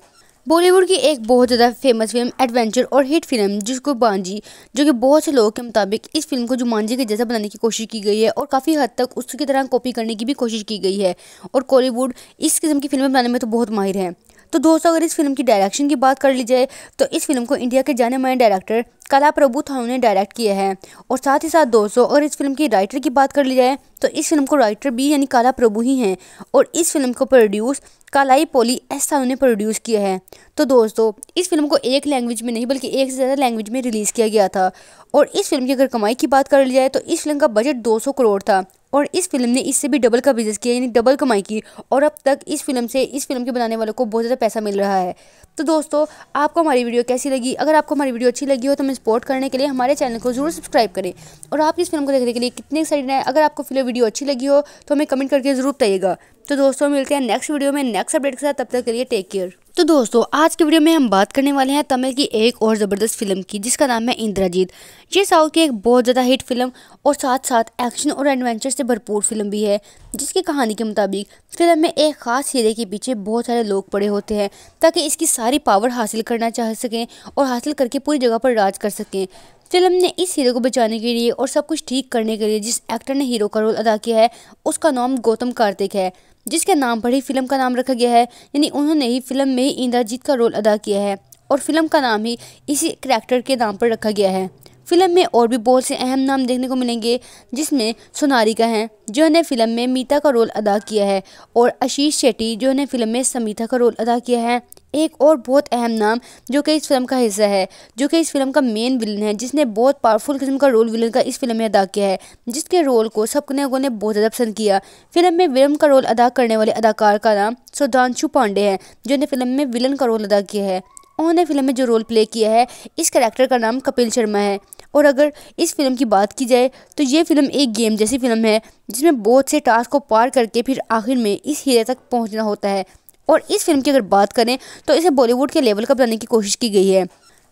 बॉलीवुड की एक बहुत ज़्यादा फेमस फिल्म एडवेंचर और हिट फिल्म जिसको बांजी जो कि बहुत से लोगों के मुताबिक इस फिल्म को जुमानजी के जैसा बनाने की कोशिश की गई है और काफ़ी हद तक उसकी तरह कॉपी करने की भी कोशिश की गई है और कॉलीवुड इस किस्म की फिल्में बनाने में तो बहुत माहिर हैं तो दोस्तों अगर इस फिल्म की डायरेक्शन की बात कर ली जाए तो इस फिल्म को इंडिया के जाने माने डायरेक्टर कला प्रभु थानू ने डायरेक्ट किया है और साथ ही साथ दोस्तों अगर इस फिल्म की राइटर की बात कर ली जाए तो इस फिल्म को राइटर भी यानी काला प्रभु ही हैं और इस फिल्म को प्रोड्यूस कालाई पोली एस थानू ने प्रोड्यूस किया है तो दोस्तों इस फिल्म को एक लैंग्वेज में नहीं बल्कि एक से ज़्यादा लैंग्वेज में रिलीज़ किया गया था और इस फिल्म की अगर कमाई की बात कर ली जाए तो इस फिल्म का बजट दो करोड़ था और इस फिल्म ने इससे भी डबल का बिजनेस किया यानी डबल कमाई की और अब तक इस फिल्म से इस फिल्म के बनाने वालों को बहुत ज़्यादा पैसा मिल रहा है तो दोस्तों आपको हमारी वीडियो कैसी लगी अगर आपको हमारी वीडियो अच्छी लगी हो तो हमें सपोर्ट करने के लिए हमारे चैनल को जरूर सब्सक्राइब करें और आप इस फिल्म को देखने के लिए कितने एक्साइटेड हैं अगर आपको फिल्म वीडियो अच्छी लगी हो तो हमें कमेंट करके ज़रूर बताइएगा तो दोस्तों मिलते हैं नेक्स्ट वीडियो में नेक्स्ट अपडेट के साथ तब तक के लिए टेक केयर तो दोस्तों आज के वीडियो में हम बात करने वाले हैं तमिल की एक और ज़बरदस्त फिल्म की जिसका नाम है इंद्राजीत ये साउथ की एक बहुत ज़्यादा हिट फिल्म और साथ साथ एक्शन और एडवेंचर से भरपूर फिल्म भी है जिसकी कहानी के मुताबिक फिल्म में एक ख़ास हीरे के पीछे बहुत सारे लोग पड़े होते हैं ताकि इसकी सारी पावर हासिल करना चाह सकें और हासिल करके पूरी जगह पर राज कर सकें फिल्म ने इस हीरो को बचाने के लिए और सब कुछ ठीक करने के लिए जिस एक्टर ने हीरो का रोल अदा किया है उसका नाम गौतम कार्तिक है जिसके नाम पर ही फिल्म का नाम रखा गया है यानी उन्होंने ही फिल्म में ही इंद्राजीत का रोल अदा किया है और फिल्म का नाम ही इसी करैक्टर के नाम पर रखा गया है फिल्म में और भी बहुत से अहम नाम देखने को मिलेंगे जिसमें सोनारिका हैं जिन्होंने फिल्म में मीता का रोल अदा किया है और आशीष शेट्टी जिन्होंने फिल्म में समीता का रोल अदा किया है एक और बहुत अहम नाम जो कि इस फिल्म का हिस्सा है जो कि इस फिल्म का मेन विलन है जिसने बहुत पावरफुल किस्म का रोल विलन का इस फिल्म में अदा किया है जिसके रोल को सब लोगों ने बहुत ज़्यादा पसंद किया फिल्म में विलन का रोल अदा करने वाले अदाकार का नाम सुधांशु पांडे है जिन्होंने फिल्म में विलन का रोल अदा किया है उन्होंने फिल्म में जो रोल प्ले किया है इस करेक्टर का नाम कपिल शर्मा है और अगर इस फिल्म की बात की जाए तो ये फिल्म एक गेम जैसी फिल्म है जिसमें बहुत से टास्क को पार करके फिर आखिर में इस हीरे तक पहुंचना होता है और इस फिल्म की अगर बात करें तो इसे बॉलीवुड के लेवल का बनाने की कोशिश की गई है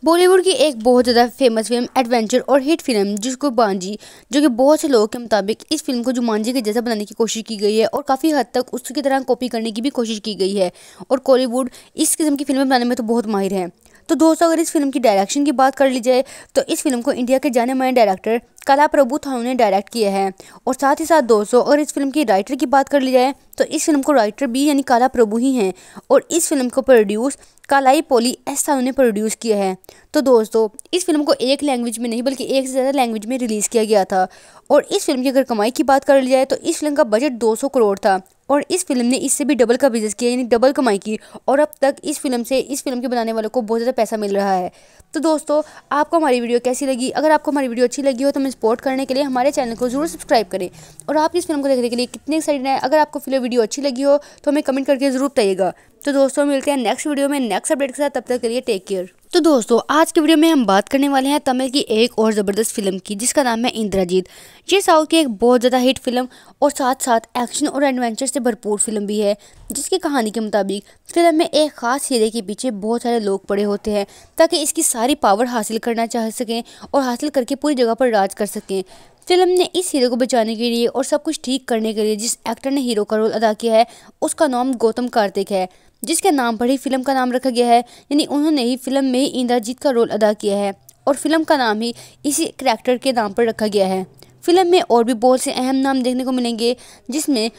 बॉलीवुड की एक बहुत ज़्यादा फेमस फिल्म एडवेंचर और हिट फिल्म जिसको बांजी जो कि बहुत से लोगों के मुताबिक इस फिल्म को जुमानजी के जैसा बनाने की कोशिश की गई है और काफ़ी हद तक उसकी तरह कॉपी करने की भी कोशिश की गई है और कॉलीवुड इस किस्म की फिल्में बनाने में तो बहुत माहिर है तो दोस्तों अगर इस फिल्म की डायरेक्शन की बात कर ली जाए तो इस फिल्म को इंडिया के जाने माने डायरेक्टर कला प्रभु थानू ने डायरेक्ट किया है और साथ ही साथ दोस्तों और इस फिल्म की राइटर की बात कर ली जाए तो इस फिल्म को राइटर भी यानी काला प्रभु ही हैं और इस फिल्म को प्रोड्यूस कालाई पोली एस सानू ने प्रोड्यूस किया है तो दोस्तों इस फिल्म को एक लैंग्वेज में नहीं बल्कि एक से ज़्यादा लैंग्वेज में रिलीज़ किया गया था और इस फिल्म की अगर कमाई की बात कर ली जाए तो इस फिल्म का बजट दो करोड़ था और इस फिल्म ने इससे भी डबल का बिजनेस किया यानी डबल कमाई की और अब तक इस फिल्म से इस फिल्म के बनाने वालों को बहुत ज़्यादा पैसा मिल रहा है तो दोस्तों आपको हमारी वीडियो कैसी लगी अगर आपको हमारी वीडियो अच्छी लगी हो तो हमें सपोर्ट करने के लिए हमारे चैनल को जरूर सब्सक्राइब करें और आप इस फिल्म को देखने के लिए कितने एक्साइटेड हैं अगर आपको फिल्म वीडियो अच्छी लगी हो तो हमें कमेंट करके ज़रूर बताइएगा तो दोस्तों मिलते हैं नेक्स्ट वीडियो में नेक्स्ट अपडेट के साथ तब तक के लिए टेक केयर तो दोस्तों आज के वीडियो में हम बात करने वाले हैं तमिल की एक और ज़बरदस्त फिल्म की जिसका नाम है इंद्राजीत ये साउथ की एक बहुत ज़्यादा हिट फिल्म और साथ साथ एक्शन और एडवेंचर से भरपूर फिल्म भी है जिसकी कहानी के मुताबिक फिल्म में एक खास हीरे के पीछे बहुत सारे लोग पड़े होते हैं ताकि इसकी सारी पावर हासिल करना चाह सकें और हासिल करके पूरी जगह पर राज कर सकें फिल्म ने इस हीरो को बचाने के लिए और सब कुछ ठीक करने के लिए जिस एक्टर ने हीरो का रोल अदा किया है उसका नाम गौतम कार्तिक है जिसके नाम पर ही फिल्म का नाम रखा गया है यानी उन्होंने ही फिल्म में इंद्रजीत का रोल अदा किया है और फिल्म का नाम ही इसी करैक्टर के नाम पर रखा गया है फिल्म में और भी बहुत से अहम नाम देखने को मिलेंगे जिसमें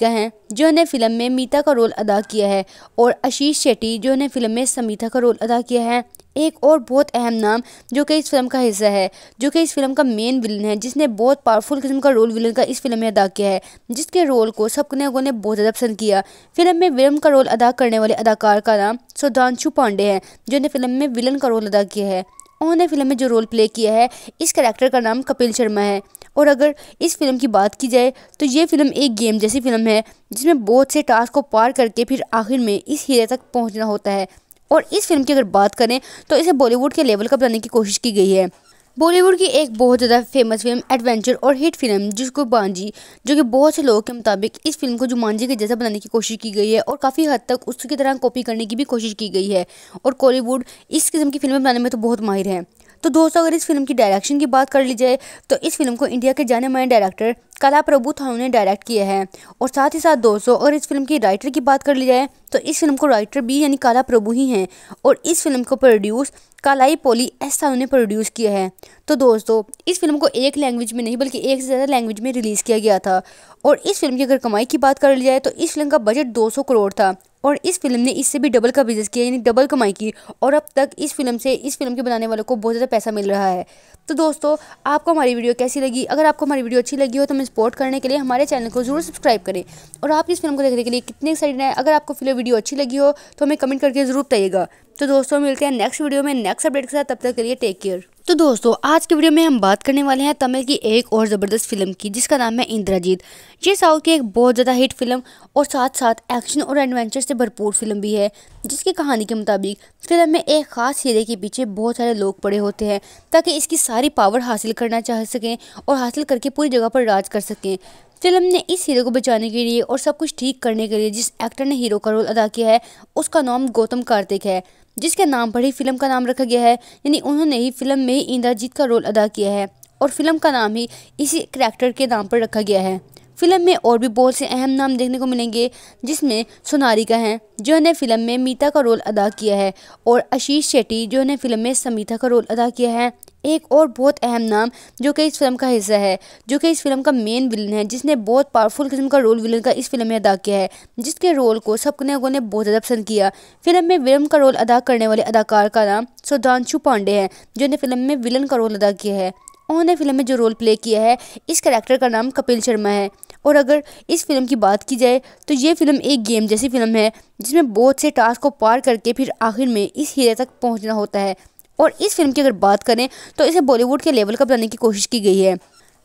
का हैं जिन्होंने फिल्म में मीता का रोल अदा किया है और आशीष शेट्टी जिन्होंने फिल्म में समीता का रोल अदा किया है एक और बहुत अहम नाम जो कि इस फिल्म का हिस्सा है जो कि इस फिल्म का मेन विलन है जिसने बहुत पावरफुल किस्म का रोल विलन का इस फिल्म में अदा किया है जिसके रोल को सब लोगों ने बहुत ज़्यादा पसंद किया फिल्म में विलन का रोल अदा करने वाले अदाकार का नाम सुधांशु पांडे हैं जिन्होंने फिल्म में विलन का रोल अदा किया है उन्होंने फिल्म में जो रोल प्ले किया है इस करेक्टर का नाम कपिल शर्मा है और अगर इस फिल्म की बात की जाए तो ये फिल्म एक गेम जैसी फिल्म है जिसमें बहुत से टास्क को पार करके फिर आखिर में इस हीरे तक पहुंचना होता है और इस फिल्म की अगर बात करें तो इसे बॉलीवुड के लेवल का बनाने की कोशिश की गई है बॉलीवुड की एक बहुत ज़्यादा फेमस फिल्म एडवेंचर और हिट फिल्म जिसको बांजी जो कि बहुत से लोगों के मुताबिक इस फिल्म को जुमानजी के जैसा बनाने की कोशिश की गई है और काफ़ी हद तक उसकी तरह कॉपी करने की भी कोशिश की गई है और कॉलीवुड इस किस्म की फिल्में बनाने में तो बहुत माहिर है तो दोस्तों अगर इस फिल्म की डायरेक्शन की बात कर ली जाए तो इस फिल्म को इंडिया के जाने माने डायरेक्टर कला प्रभु थानू ने डायरेक्ट किया है और साथ ही साथ दोस्तों अगर इस फिल्म की राइटर की बात कर ली जाए तो इस फिल्म को राइटर भी यानी काला प्रभु ही हैं और इस फिल्म को प्रोड्यूस कालाई पोली एस साहू ने प्रोड्यूस किया है तो दोस्तों इस फिल्म को एक लैंग्वेज में नहीं बल्कि एक से ज़्यादा लैंग्वेज में रिलीज़ किया गया था और इस फिल्म की अगर कमाई की बात कर ली जाए तो इस फिल्म का बजट दो करोड़ था और इस फिल्म ने इससे भी डबल का बिजनेस किया यानी डबल कमाई की और अब तक इस फिल्म से इस फिल्म के बनाने वालों को बहुत ज़्यादा पैसा मिल रहा है तो दोस्तों आपको हमारी वीडियो कैसी लगी अगर आपको हमारी वीडियो अच्छी लगी हो तो हमें सपोर्ट करने के लिए हमारे चैनल को जरूर सब्सक्राइब करें और आप इस फिल्म को देखने के लिए कितने एक्साइटेड हैं अगर आपको फिल्म वीडियो अच्छी लगी हो तो हमें कमेंट करके ज़रूर बताइएगा तो दोस्तों मिलते हैं नेक्स्ट वीडियो में नेक्स्ट अपडेट के साथ तब तक के लिए टेक केयर तो दोस्तों आज के वीडियो में हम बात करने वाले हैं तमिल की एक और ज़बरदस्त फिल्म की जिसका नाम है इंद्राजीत ये साउथ की एक बहुत ज़्यादा हिट फिल्म और साथ साथ एक्शन और एडवेंचर से भरपूर फिल्म भी है जिसकी कहानी के मुताबिक फिल्म में एक खास हीरे के पीछे बहुत सारे लोग पड़े होते हैं ताकि इसकी सारी पावर हासिल करना चाह सकें और हासिल करके पूरी जगह पर राज कर सकें फिल्म ने इस हीरो को बचाने के लिए और सब कुछ ठीक करने के लिए जिस एक्टर ने हीरो का रोल अदा किया है उसका नाम गौतम कार्तिक है जिसके नाम पर ही फिल्म का नाम रखा गया है यानी उन्होंने ही फिल्म में ही इंद्रजीत का रोल अदा किया है और फिल्म का नाम ही इसी करैक्टर के नाम पर रखा गया है फिल्म में और भी बहुत से अहम नाम देखने को मिलेंगे जिसमें का हैं जिन्होंने फिल्म में मीता का रोल अदा किया है और आशीष शेट्टी जिन्होंने फिल्म में समीता का रोल अदा किया है एक और बहुत अहम नाम जो कि इस फिल्म का हिस्सा है जो कि इस फिल्म का मेन विलन है जिसने बहुत पावरफुल किस्म का रोल विलन का इस फिल्म में अदा किया है जिसके रोल को लोगों ने बहुत ज़्यादा पसंद किया फिल्म में विलन का रोल अदा करने वाले अदाकार का नाम सुधांशु पांडे हैं जिन्होंने फिल्म में विलन का रोल अदा किया है उन्होंने फिल्म में जो रोल प्ले किया है इस करेक्टर का नाम कपिल शर्मा है और अगर इस फिल्म की बात की जाए तो ये फिल्म एक गेम जैसी फिल्म है जिसमें बहुत से टास्क को पार करके फिर आखिर में इस हीरे तक पहुंचना होता है और इस फिल्म की अगर बात करें तो इसे बॉलीवुड के लेवल का बनाने की कोशिश की गई है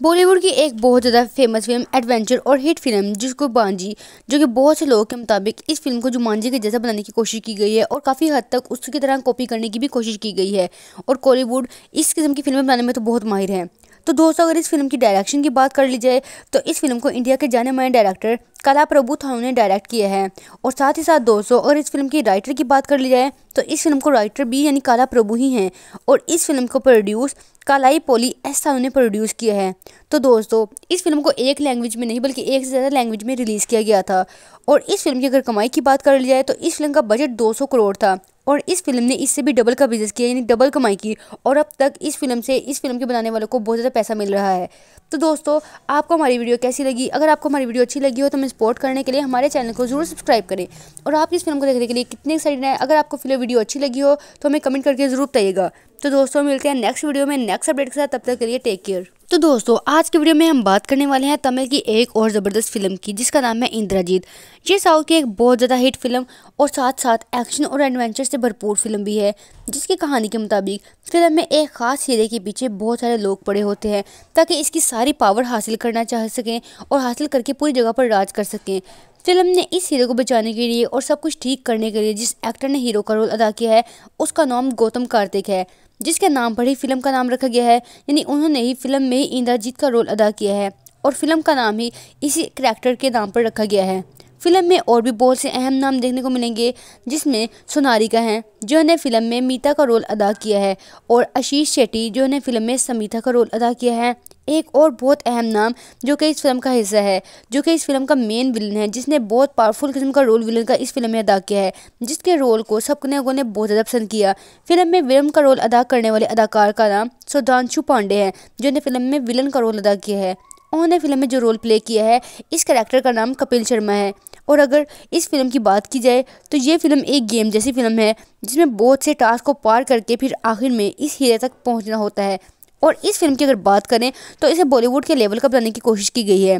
बॉलीवुड की एक बहुत ज़्यादा फेमस फिल्म एडवेंचर और हिट फिल्म जिसको बांजी जो कि बहुत से लोगों के मुताबिक इस फिल्म को जुमानजी के जैसा बनाने की कोशिश की गई है और काफ़ी हद तक उसकी तरह कॉपी करने की भी कोशिश की गई है और कॉलीवुड इस किस्म की फिल्में बनाने में तो बहुत माहिर है तो दोस्तों अगर इस फिल्म की डायरेक्शन की बात कर ली जाए तो इस फिल्म को इंडिया के जाने माने डायरेक्टर कला प्रभु थानू ने डायरेक्ट किया है और साथ ही साथ दोस्तों अगर इस फिल्म की राइटर की बात कर ली जाए तो इस फिल्म को राइटर भी यानी काला प्रभु ही हैं और इस फिल्म को प्रोड्यूस कालाई पोली एस साहू ने प्रोड्यूस किया है तो दोस्तों इस फिल्म को एक लैंग्वेज में नहीं बल्कि एक से ज़्यादा लैंग्वेज में रिलीज़ किया गया था और इस फिल्म की अगर कमाई की बात कर ली जाए तो इस फिल्म का बजट दो करोड़ था और इस फिल्म ने इससे भी डबल का बिजनेस किया यानी डबल कमाई की और अब तक इस फिल्म से इस फिल्म के बनाने वालों को बहुत ज़्यादा पैसा मिल रहा है तो दोस्तों आपको हमारी वीडियो कैसी लगी अगर आपको हमारी वीडियो अच्छी लगी हो तो हमें सपोर्ट करने के लिए हमारे चैनल को जरूर सब्सक्राइब करें और आप इस फिल्म को देखने के लिए कितने एक्साइटेड हैं अगर आपको फिल्म वीडियो अच्छी लगी हो तो हमें कमेंट करके ज़रूर बताइएगा तो दोस्तों मिलते हैं नेक्स्ट वीडियो में नेक्स्ट अपडेट के साथ तब तक के लिए टेक केयर तो दोस्तों आज की वीडियो में हम बात करने वाले हैं तमिल की एक और ज़बरदस्त फिल्म की जिसका नाम है इंद्राजीत ये साउथ की एक बहुत ज़्यादा हिट फिल्म और साथ साथ एक्शन और एडवेंचर से भरपूर फिल्म भी है जिसकी कहानी के मुताबिक फिल्म में एक खास हीरे के पीछे बहुत सारे लोग पड़े होते हैं ताकि इसकी सारी पावर हासिल करना चाह सकें और हासिल करके पूरी जगह पर राज कर सकें फिल्म ने इस हीरो को बचाने के लिए और सब कुछ ठीक करने के लिए जिस एक्टर ने हीरो का रोल अदा किया है उसका नाम गौतम कार्तिक है जिसके नाम पर ही फिल्म का नाम रखा गया है यानी उन्होंने ही फिल्म में ही इंद्रजीत का रोल अदा किया है और फिल्म का नाम ही इसी करैक्टर के नाम पर रखा गया है फिल्म में और भी बहुत से अहम नाम देखने को मिलेंगे जिसमें सोनारी का हैं जिन्होंने फिल्म में मीता का रोल अदा किया है और आशीष शेट्टी जिन्होंने फिल्म में समीता का रोल अदा किया है एक और बहुत अहम नाम जो कि इस फिल्म का हिस्सा है जो कि इस फिल्म का मेन विलन है जिसने बहुत पावरफुल किस्म का रोल विलन का इस फिल्म में अदा किया है जिसके रोल को लोगों ने बहुत ज़्यादा पसंद किया फिल्म में विलन का रोल अदा करने वाले अदाकार का नाम सुधांशु पांडे हैं जिन्होंने फिल्म में विलन का रोल अदा किया है उन्होंने फिल्म में जो रोल प्ले किया है इस करेक्टर का नाम कपिल शर्मा है और अगर इस फिल्म की बात की जाए तो ये फिल्म एक गेम जैसी फिल्म है जिसमें बहुत से टास्क को पार करके फिर आखिर में इस हीरे तक पहुंचना होता है और इस फिल्म की अगर बात करें तो इसे बॉलीवुड के लेवल का बनाने की कोशिश की गई है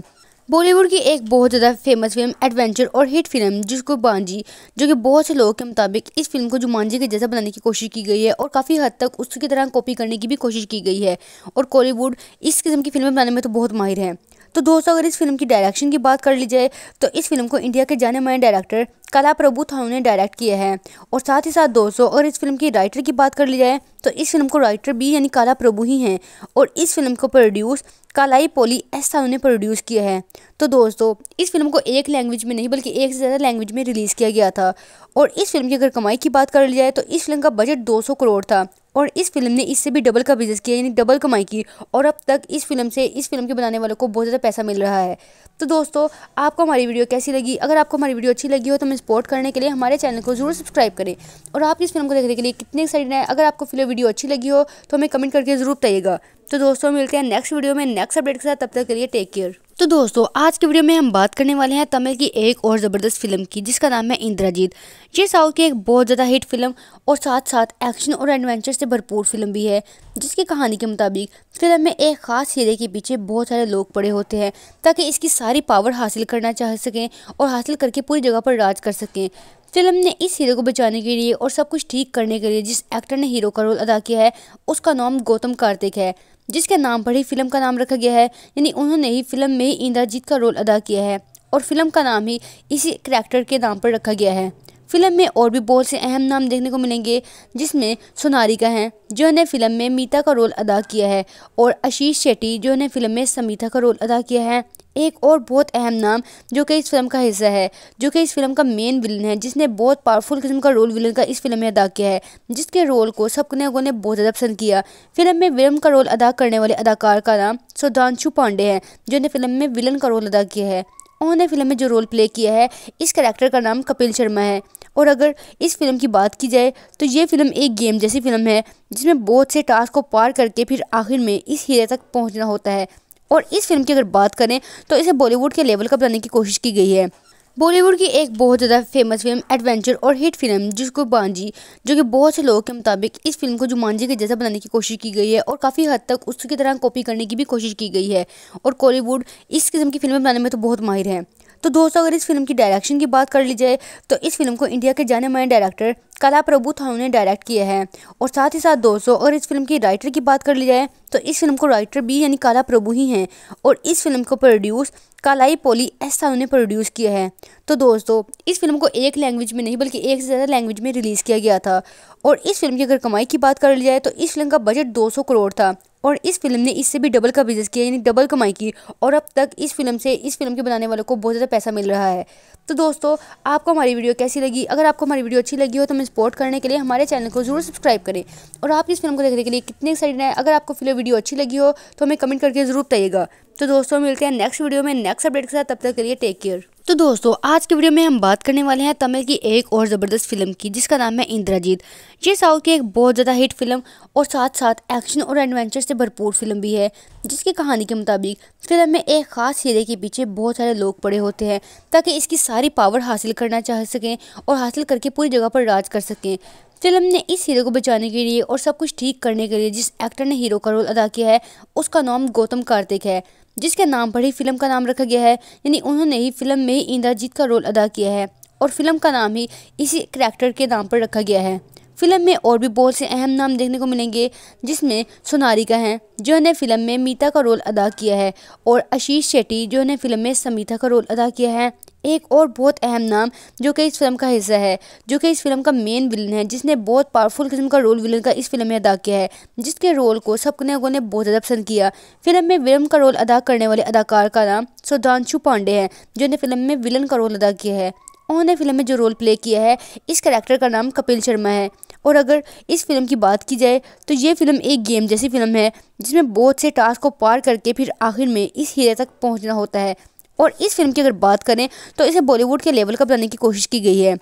बॉलीवुड की एक बहुत ज़्यादा फेमस फिल्म एडवेंचर और हिट फिल्म जिसको बांजी जो कि बहुत से लोगों के मुताबिक इस फिल्म को जुमानजी के जैसा बनाने की कोशिश की गई है और काफ़ी हद तक उसकी तरह कॉपी करने की भी कोशिश की गई है और कॉलीवुड इस किस्म की फिल्में बनाने में तो बहुत माहिर हैं तो दोस्तों अगर इस फिल्म की डायरेक्शन की बात कर ली जाए तो इस फिल्म को इंडिया के जाने माने डायरेक्टर कला प्रभु थानू ने डायरेक्ट किया है और साथ ही साथ दोस्तों और इस फिल्म की राइटर की बात कर ली जाए तो इस फिल्म को राइटर भी यानी काला प्रभु ही हैं और इस फिल्म को प्रोड्यूस कालाई पोली एस थानू ने प्रोड्यूस किया है तो दोस्तों इस फिल्म को एक लैंग्वेज में नहीं बल्कि एक से ज़्यादा लैंग्वेज में रिलीज़ किया गया था और इस फिल्म की अगर कमाई की बात कर ली जाए तो इस फिल्म का बजट दो करोड़ था और इस फिल्म ने इससे भी डबल का बिजनेस किया यानी डबल कमाई की और अब तक इस फिल्म से इस फिल्म के बनाने वालों को बहुत ज़्यादा पैसा मिल रहा है तो दोस्तों आपको हमारी वीडियो कैसी लगी अगर आपको हमारी वीडियो अच्छी लगी हो तो हमें सपोर्ट करने के लिए हमारे चैनल को जरूर सब्सक्राइब करें और आप इस फिल्म को देखने के लिए कितने एक्साइटेड हैं अगर आपको फिल्म वीडियो अच्छी लगी हो तो हमें कमेंट करके ज़रूर बताइएगा तो दोस्तों मिलते हैं नेक्स्ट वीडियो में नेक्स्ट अपडेट के साथ तब तक के लिए टेक केयर तो दोस्तों आज के वीडियो में हम बात करने वाले हैं तमिल की एक और ज़बरदस्त फिल्म की जिसका नाम है इंद्राजीत ये साउथ की एक बहुत ज़्यादा हिट फिल्म और साथ साथ एक्शन और एडवेंचर से भरपूर फिल्म भी है जिसकी कहानी के मुताबिक फिल्म में एक ख़ास हीरे के पीछे बहुत सारे लोग पड़े होते हैं ताकि इसकी सारी पावर हासिल करना चाह सकें और हासिल करके पूरी जगह पर राज कर सकें फिल्म ने इस हीरो को बचाने के लिए और सब कुछ ठीक करने के लिए जिस एक्टर ने हीरो का रोल अदा किया है उसका नाम गौतम कार्तिक है जिसके नाम पर ही फिल्म का नाम रखा गया है यानी उन्होंने ही फिल्म में ही इंद्रजीत का रोल अदा किया है और फिल्म का नाम ही इसी करैक्टर के नाम पर रखा गया है फिल्म में और भी बहुत से अहम नाम देखने को मिलेंगे जिसमें का हैं जिन्होंने फिल्म में मीता का रोल अदा किया है और आशीष शेट्टी जिन्होंने फिल्म में समीता का रोल अदा किया है एक और बहुत अहम नाम जो कि इस फिल्म का हिस्सा है जो कि इस फिल्म का मेन विलन है जिसने बहुत पावरफुल किस्म का रोल विलन का इस फिल्म में अदा किया है जिसके रोल को सबने लोगों ने बहुत ज़्यादा पसंद किया फिल्म में विलन का रोल अदा करने वाले अदाकार का नाम सुधांशु पांडे हैं जिन्होंने फिल्म में विलन का रोल अदा किया है उन्होंने फिल्म में जो रोल प्ले किया है इस करेक्टर का नाम कपिल शर्मा है और अगर इस फिल्म की बात की जाए तो ये फिल्म एक गेम जैसी फिल्म है जिसमें बहुत से टास्क को पार करके फिर आखिर में इस हीरे तक पहुंचना होता है और इस फिल्म की अगर बात करें तो इसे बॉलीवुड के लेवल का बनाने की कोशिश की गई है बॉलीवुड की एक बहुत ज़्यादा फेमस फिल्म एडवेंचर और हिट फिल्म जिसको बांजी जो कि बहुत से लोगों के मुताबिक इस फिल्म को जुमानजी के जैसा बनाने की कोशिश की गई है और काफ़ी हद तक उसकी तरह कॉपी करने की भी कोशिश की गई है और कॉलीवुड इस किस्म की फिल्में बनाने में तो बहुत माहिर हैं तो दोस्तों अगर इस फिल्म की डायरेक्शन की बात कर ली जाए तो इस फिल्म को इंडिया के जाने माने डायरेक्टर कला प्रभु थानू ने डायरेक्ट किया है और साथ ही साथ दोस्तों और इस फिल्म की राइटर की बात कर ली जाए तो इस फिल्म को राइटर भी यानी काला प्रभु ही हैं और इस फिल्म को प्रोड्यूस कालाई पोली एस थानू ने प्रोड्यूस किया है तो दोस्तों इस फिल्म को एक लैंग्वेज में नहीं बल्कि एक से ज़्यादा लैंग्वेज में रिलीज़ किया गया था और इस फिल्म की अगर कमाई की बात कर ली जाए तो इस फिल्म का बजट दो करोड़ था और इस फिल्म ने इससे भी डबल का बिजनेस किया यानी डबल कमाई की और अब तक इस फिल्म से इस फिल्म के बनाने वालों को बहुत ज़्यादा पैसा मिल रहा है तो दोस्तों आपको हमारी वीडियो कैसी लगी अगर आपको हमारी वीडियो अच्छी लगी हो तो हमें सपोर्ट करने के लिए हमारे चैनल को जरूर सब्सक्राइब करें और आप इस फिल्म को देखने के लिए कितने एक्साइटेड हैं अगर आपको फिल्म वीडियो अच्छी लगी हो तो हमें कमेंट करके ज़रूर बताइएगा तो दोस्तों मिलते हैं नेक्स्ट वीडियो में नेक्स्ट अपडेट के साथ तब तक के लिए टेक केयर तो दोस्तों आज के वीडियो में हम बात करने वाले हैं तमिल की एक और ज़बरदस्त फिल्म की जिसका नाम है इंद्राजीत ये साउथ की एक बहुत ज़्यादा हिट फिल्म और साथ साथ एक्शन और एडवेंचर से भरपूर फिल्म भी है जिसकी कहानी के मुताबिक फिल्म में एक खास हीरे के पीछे बहुत सारे लोग पड़े होते हैं ताकि इसकी सारी पावर हासिल करना चाह सकें और हासिल करके पूरी जगह पर राज कर सकें फिल्म ने इस हीरो को बचाने के लिए और सब कुछ ठीक करने के लिए जिस एक्टर ने हीरो का रोल अदा किया है उसका नाम गौतम कार्तिक है जिसके नाम पर ही फिल्म का नाम रखा गया है यानी उन्होंने ही फिल्म में ही इंद्रजीत का रोल अदा किया है और फिल्म का नाम ही इसी करैक्टर के नाम पर रखा गया है फिल्म में और भी बहुत से अहम नाम देखने को मिलेंगे जिसमें सोनारी का हैं जिन्होंने फिल्म में मीता का रोल अदा किया है और आशीष शेट्टी जिन्होंने फिल्म में समीता का रोल अदा किया है एक और बहुत अहम नाम जो कि इस फिल्म का हिस्सा है जो कि इस फिल्म का मेन विलन है जिसने बहुत पावरफुल किस्म का रोल विलन का इस फिल्म में अदा किया है जिसके रोल को सबने लोगों ने बहुत ज़्यादा पसंद किया फिल्म में विलन का रोल अदा करने वाले अदाकार का नाम सुधांशु पांडे हैं जिन्होंने फिल्म में विलन का रोल अदा किया है उन्होंने फिल्म में जो रोल प्ले किया है इस करेक्टर का नाम कपिल शर्मा है और अगर इस फिल्म की बात की जाए तो ये फिल्म एक गेम जैसी फिल्म है जिसमें बहुत से टास्क को पार करके फिर आखिर में इस हीरे तक पहुँचना होता है और इस फिल्म की अगर बात करें तो इसे बॉलीवुड के लेवल का बनाने की कोशिश की गई है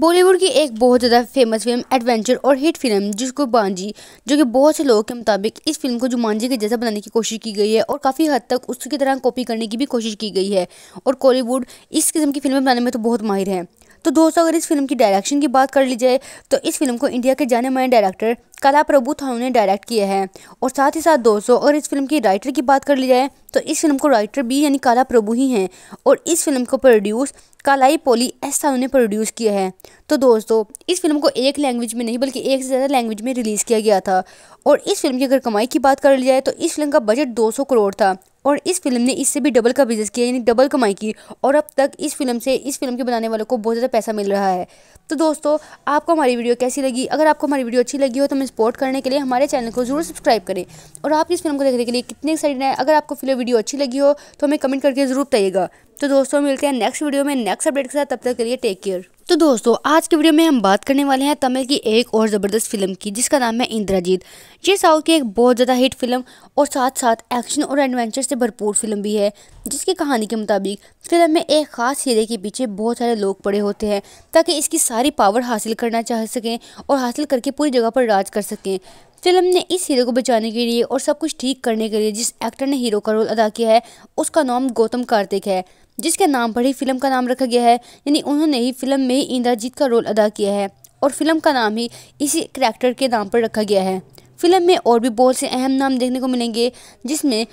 बॉलीवुड की एक बहुत ज़्यादा फेमस फिल्म एडवेंचर और हिट फिल्म जिसको बांजी जो कि बहुत से लोगों के मुताबिक इस फिल्म को जुमानजी के जैसा बनाने की कोशिश की गई है और काफ़ी हद तक उसकी तरह कॉपी करने की भी कोशिश की गई है और कॉलीवुड इस किस्म की फिल्में बनाने में तो बहुत माहिर हैं तो दोस्तों अगर इस फिल्म की डायरेक्शन की बात कर ली जाए तो इस फिल्म को इंडिया के जाने माने डायरेक्टर कला प्रभु थानू ने डायरेक्ट किया है और साथ ही साथ दोस्तों और इस फिल्म की राइटर की बात कर ली जाए तो इस फिल्म को राइटर भी यानी काला प्रभु ही हैं और इस फिल्म को प्रोड्यूस कालाई पोली एस थानू ने प्रोड्यूस किया है तो दोस्तों इस फिल्म को एक लैंग्वेज में नहीं बल्कि एक से ज़्यादा लैंग्वेज में रिलीज़ किया गया था और इस फिल्म की अगर कमाई की बात कर ली जाए तो इस फिल्म का बजट दो करोड़ था और इस फिल्म ने इससे भी डबल का बिजनेस किया यानी डबल कमाई की और अब तक इस फिल्म से इस फिल्म के बनाने वालों को बहुत ज़्यादा पैसा मिल रहा है तो दोस्तों आपको हमारी वीडियो कैसी लगी अगर आपको हमारी वीडियो अच्छी लगी हो तो हमें सपोर्ट करने के लिए हमारे चैनल को जरूर सब्सक्राइब करें और आप इस फिल्म को देखने के लिए कितने सारी हैं अगर आपको फिल्म वीडियो अच्छी लगी हो तो हमें कमेंट करके ज़रूर बताइएगा तो दोस्तों मिलते हैं नेक्स्ट वीडियो में नेक्स्ट अपडेट के साथ तब तक के लिए टेक केयर तो दोस्तों आज के वीडियो में हम बात करने वाले हैं तमिल की एक और ज़बरदस्त फिल्म की जिसका नाम है इंद्राजीत ये साउथ की एक बहुत ज़्यादा हिट फिल्म और साथ साथ एक्शन और एडवेंचर से भरपूर फिल्म भी है जिसकी कहानी के मुताबिक फिल्म में एक ख़ास हीरे के पीछे बहुत सारे लोग पड़े होते हैं ताकि इसकी सारी पावर हासिल करना चाह सकें और हासिल करके पूरी जगह पर राज कर सकें फिल्म ने इस हीरो को बचाने के लिए और सब कुछ ठीक करने के लिए जिस एक्टर ने हीरो का रोल अदा किया है उसका नाम गौतम कार्तिक है जिसके नाम पर ही फिल्म का नाम रखा गया है यानी उन्होंने ही फिल्म में ही इंद्रजीत का रोल अदा किया है और फिल्म का नाम ही इसी करैक्टर के नाम पर रखा गया है फिल्म में और भी बहुत से अहम नाम देखने को मिलेंगे जिसमें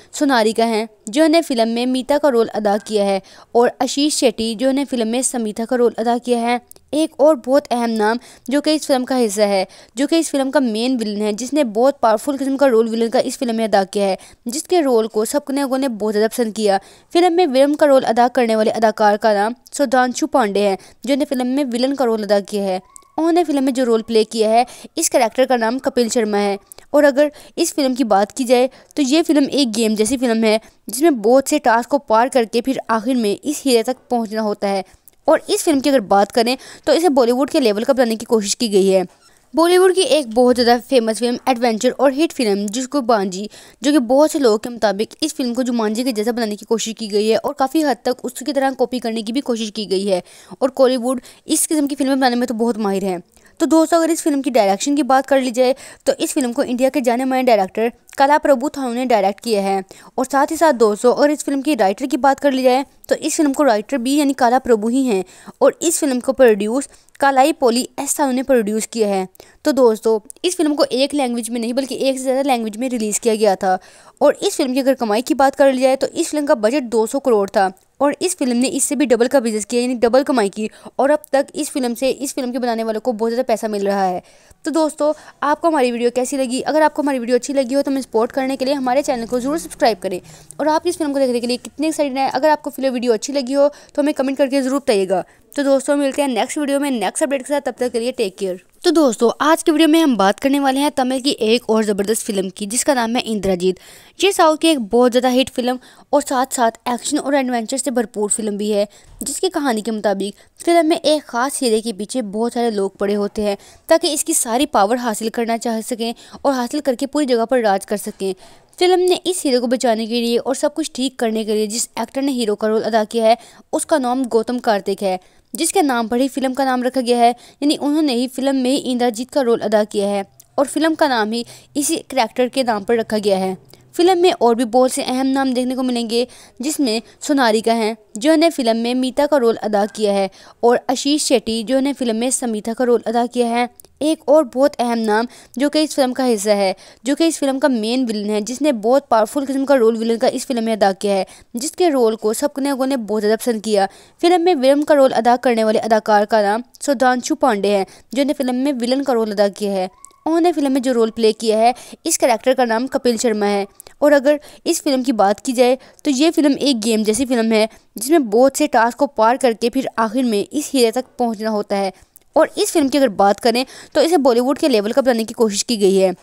का हैं जिन्होंने फिल्म में मीता का रोल अदा किया है और आशीष शेट्टी जिन्होंने फिल्म में समीता का रोल अदा किया है एक और बहुत अहम नाम जो कि इस फिल्म का हिस्सा है जो कि इस फिल्म का मेन विलन है जिसने बहुत पावरफुल किस्म का रोल विलन का इस फिल्म में अदा किया है जिसके रोल को सब लोगों ने बहुत ज़्यादा पसंद किया फिल्म में विलन का रोल अदा करने वाले अदाकार का नाम सुधांशु पांडे है जिन्होंने फिल्म में विलन का रोल अदा किया है उन्होंने फिल्म में जो रोल प्ले किया है इस करेक्टर का नाम कपिल शर्मा है और अगर इस फिल्म की बात की जाए तो ये फिल्म एक गेम जैसी फिल्म है जिसमें बहुत से टास्क को पार करके फिर आखिर में इस हीरे तक पहुंचना होता है और इस फिल्म की अगर बात करें तो इसे बॉलीवुड के लेवल का बनाने की कोशिश की गई है बॉलीवुड की एक बहुत ज़्यादा फेमस फिल्म एडवेंचर और हिट फिल्म जिसको बांजी जो कि बहुत से लोगों के मुताबिक इस फिल्म को जुमानजी के जैसा बनाने की कोशिश की गई है और काफ़ी हद तक उसकी तरह कॉपी करने की भी कोशिश की गई है और कॉलीवुड इस किस्म की फिल्में बनाने में तो बहुत माहिर है तो दोस्तों अगर इस फिल्म की डायरेक्शन की बात कर ली जाए तो इस फिल्म को इंडिया के जाने माने डायरेक्टर कला थानू ने डायरेक्ट किया है और साथ ही साथ दोस्तों अगर इस फिल्म की राइटर की बात कर ली जाए तो इस फिल्म को राइटर भी यानी काला प्रभु ही हैं और इस फिल्म को प्रोड्यूस कालाई पोली एस थानू ने प्रोड्यूस किया है तो दोस्तों इस फिल्म को एक लैंग्वेज में नहीं बल्कि एक से ज़्यादा लैंग्वेज में रिलीज़ किया गया था और इस फिल्म की अगर कमाई की बात कर ली जाए तो इस फिल्म का बजट दो करोड़ था और इस फिल्म ने इससे भी डबल का बिजनेस किया यानी डबल कमाई की और अब तक इस फिल्म से इस फिल्म के बनाने वालों को बहुत ज़्यादा पैसा मिल रहा है तो दोस्तों आपको हमारी वीडियो कैसी लगी अगर आपको हमारी वीडियो अच्छी लगी हो तो हमें सपोर्ट करने के लिए हमारे चैनल को जरूर सब्सक्राइब करें और आप इस फिल्म को देखने के लिए कितने एक्साइटेड हैं अगर आपको फिल्म वीडियो अच्छी लगी हो तो हमें कमेंट करके ज़रूर बताइएगा तो दोस्तों मिलते हैं नेक्स्ट वीडियो में नेक्स्ट अपडेट के साथ तब तक के लिए टेक केयर तो दोस्तों आज के वीडियो में हम बात करने वाले हैं तमिल की एक और ज़बरदस्त फिल्म की जिसका नाम है इंद्राजीत ये साउथ की एक बहुत ज़्यादा हिट फिल्म और साथ साथ एक्शन और एडवेंचर से भरपूर फिल्म भी है जिसकी कहानी के मुताबिक फिल्म में एक खास हीरे के पीछे बहुत सारे लोग पड़े होते हैं ताकि इसकी सारी पावर हासिल करना चाह सकें और हासिल करके पूरी जगह पर राज कर सकें फिल्म ने इस हीरो को बचाने के लिए और सब कुछ ठीक करने के लिए जिस एक्टर ने हीरो का रोल अदा किया है उसका नाम गौतम कार्तिक है जिसके नाम पर ही फिल्म का नाम रखा गया है यानी उन्होंने ही फिल्म में ही इंद्रजीत का रोल अदा किया है और फिल्म का नाम ही इसी करैक्टर के नाम पर रखा गया है फिल्म में और भी बहुत से अहम नाम देखने को मिलेंगे जिसमें का हैं जिन्होंने फिल्म में मीता का रोल अदा किया है और आशीष शेट्टी जिन्होंने फिल्म में समीता का रोल अदा किया है एक और बहुत अहम नाम जो कि इस फिल्म का हिस्सा है जो कि इस फिल्म का मेन विलन है जिसने बहुत पावरफुल किस्म का रोल विलन का इस फिल्म में अदा किया है जिसके रोल को सब लोगों ने बहुत ज़्यादा पसंद किया फिल्म में विलन का रोल अदा करने वाले अदाकार का नाम सुधांशु पांडे हैं जिन्होंने फिल्म में विलन का रोल अदा किया है उन्होंने फिल्म में जो रोल प्ले किया है इस करेक्टर का नाम कपिल शर्मा है और अगर इस फिल्म की बात की जाए तो ये फिल्म एक गेम जैसी फिल्म है जिसमें बहुत से टास्क को पार करके फिर आखिर में इस हीरे तक पहुंचना होता है और इस फिल्म की अगर बात करें तो इसे बॉलीवुड के लेवल का बनाने की कोशिश की गई है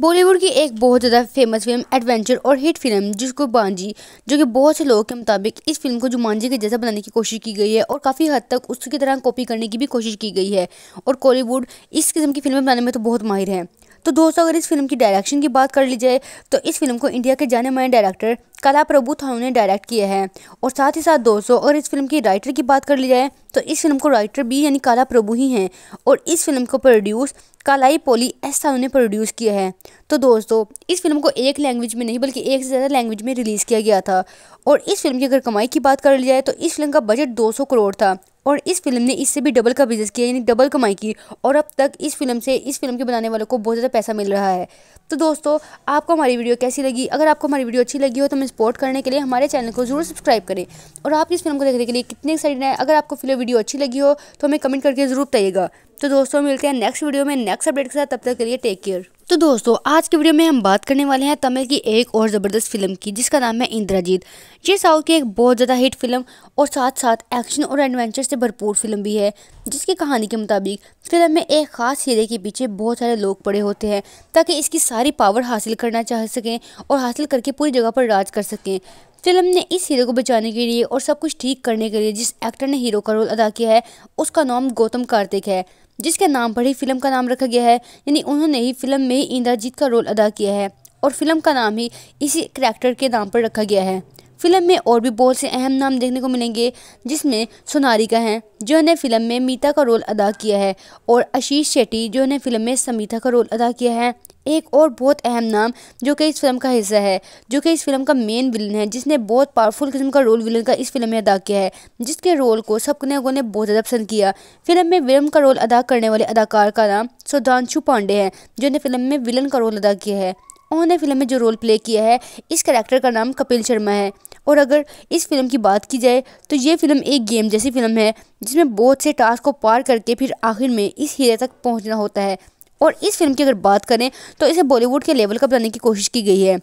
बॉलीवुड की एक बहुत ज़्यादा फेमस फिल्म एडवेंचर और हिट फिल्म जिसको बांजी जो कि बहुत से लोगों के मुताबिक इस फिल्म को जुमानजी के जैसा बनाने की कोशिश की गई है और काफ़ी हद तक उसकी तरह कॉपी करने की भी कोशिश की गई है और कॉलीवुड इस किस्म की फिल्में बनाने में तो बहुत माहिर है तो दोस्तों अगर इस फिल्म की डायरेक्शन की बात कर ली जाए तो इस फिल्म को इंडिया के जाने माने डायरेक्टर कला प्रभु थानू ने डायरेक्ट किया है और साथ ही साथ दोस्तों अगर इस फिल्म की राइटर की बात कर ली जाए तो इस फिल्म को राइटर भी यानी काला प्रभु ही हैं और इस फिल्म को प्रोड्यूस कालाई पोली एस साहू ने प्रोड्यूस किया है तो दोस्तों इस फिल्म को एक लैंग्वेज में नहीं बल्कि एक से ज़्यादा लैंग्वेज में रिलीज़ किया गया था और इस फिल्म की अगर कमाई की बात कर ली जाए तो इस फिल्म का बजट दो करोड़ था और इस फिल्म ने इससे भी डबल का बिजनेस किया यानी डबल कमाई की और अब तक इस फिल्म से इस फिल्म के बनाने वालों को बहुत ज़्यादा पैसा मिल रहा है तो दोस्तों आपको हमारी वीडियो कैसी लगी अगर आपको हमारी वीडियो अच्छी लगी हो तो हमें सपोर्ट करने के लिए हमारे चैनल को जरूर सब्सक्राइब करें और आप इस फिल्म को देखने के लिए कितने एक्साइटेड हैं अगर आपको फिल्म वीडियो अच्छी लगी हो तो हमें कमेंट करके ज़रूर बताइएगा तो दोस्तों मिलते हैं नेक्स्ट वीडियो में नेक्स्ट अपडेट के साथ तब तक के लिए टेक केयर तो दोस्तों आज के वीडियो में हम बात करने वाले हैं तमिल की एक और ज़बरदस्त फिल्म की जिसका नाम है इंद्राजीत ये साउथ की एक बहुत ज़्यादा हिट फिल्म और साथ साथ एक्शन और एडवेंचर से भरपूर फिल्म भी है जिसकी कहानी के मुताबिक फिल्म में एक खास हीरे के पीछे बहुत सारे लोग पड़े होते हैं ताकि इसकी सारी पावर हासिल करना चाह सकें और हासिल करके पूरी जगह पर राज कर सकें फिल्म ने इस हीरो को बचाने के लिए और सब कुछ ठीक करने के लिए जिस एक्टर ने हीरो का रोल अदा किया है उसका नाम गौतम कार्तिक है जिसके नाम पर ही फिल्म का नाम रखा गया है यानी उन्होंने ही फिल्म में ही इंद्रजीत का रोल अदा किया है और फिल्म का नाम ही इसी करैक्टर के नाम पर रखा गया है फिल्म में और भी बहुत से अहम नाम देखने को मिलेंगे जिसमें सोनारिका हैं जिन्होंने फिल्म में मीता का रोल अदा किया है और आशीष शेट्टी जिन्होंने फिल्म में समीता का रोल अदा किया है एक और बहुत अहम नाम जो कि इस फिल्म का हिस्सा है जो कि इस फिल्म का मेन विलन है जिसने बहुत पावरफुल किस्म का रोल विलन का इस फिल्म में अदा किया है जिसके रोल को सबकनेगों ने बहुत ज़्यादा पसंद किया फिल्म में विलन का रोल अदा करने वाले अदाकार का नाम सुधांशु पांडे है जिन्होंने फिल्म में विलन का रोल अदा किया है उन्होंने फिल्म में जो रोल प्ले किया है इस करेक्टर का नाम कपिल शर्मा है और अगर इस फिल्म की बात की जाए तो ये फिल्म एक गेम जैसी फिल्म है जिसमें बहुत से टास्क को पार करके फिर आखिर में इस हीरे तक पहुंचना होता है और इस फिल्म की अगर बात करें तो इसे बॉलीवुड के लेवल का बनाने की कोशिश की गई है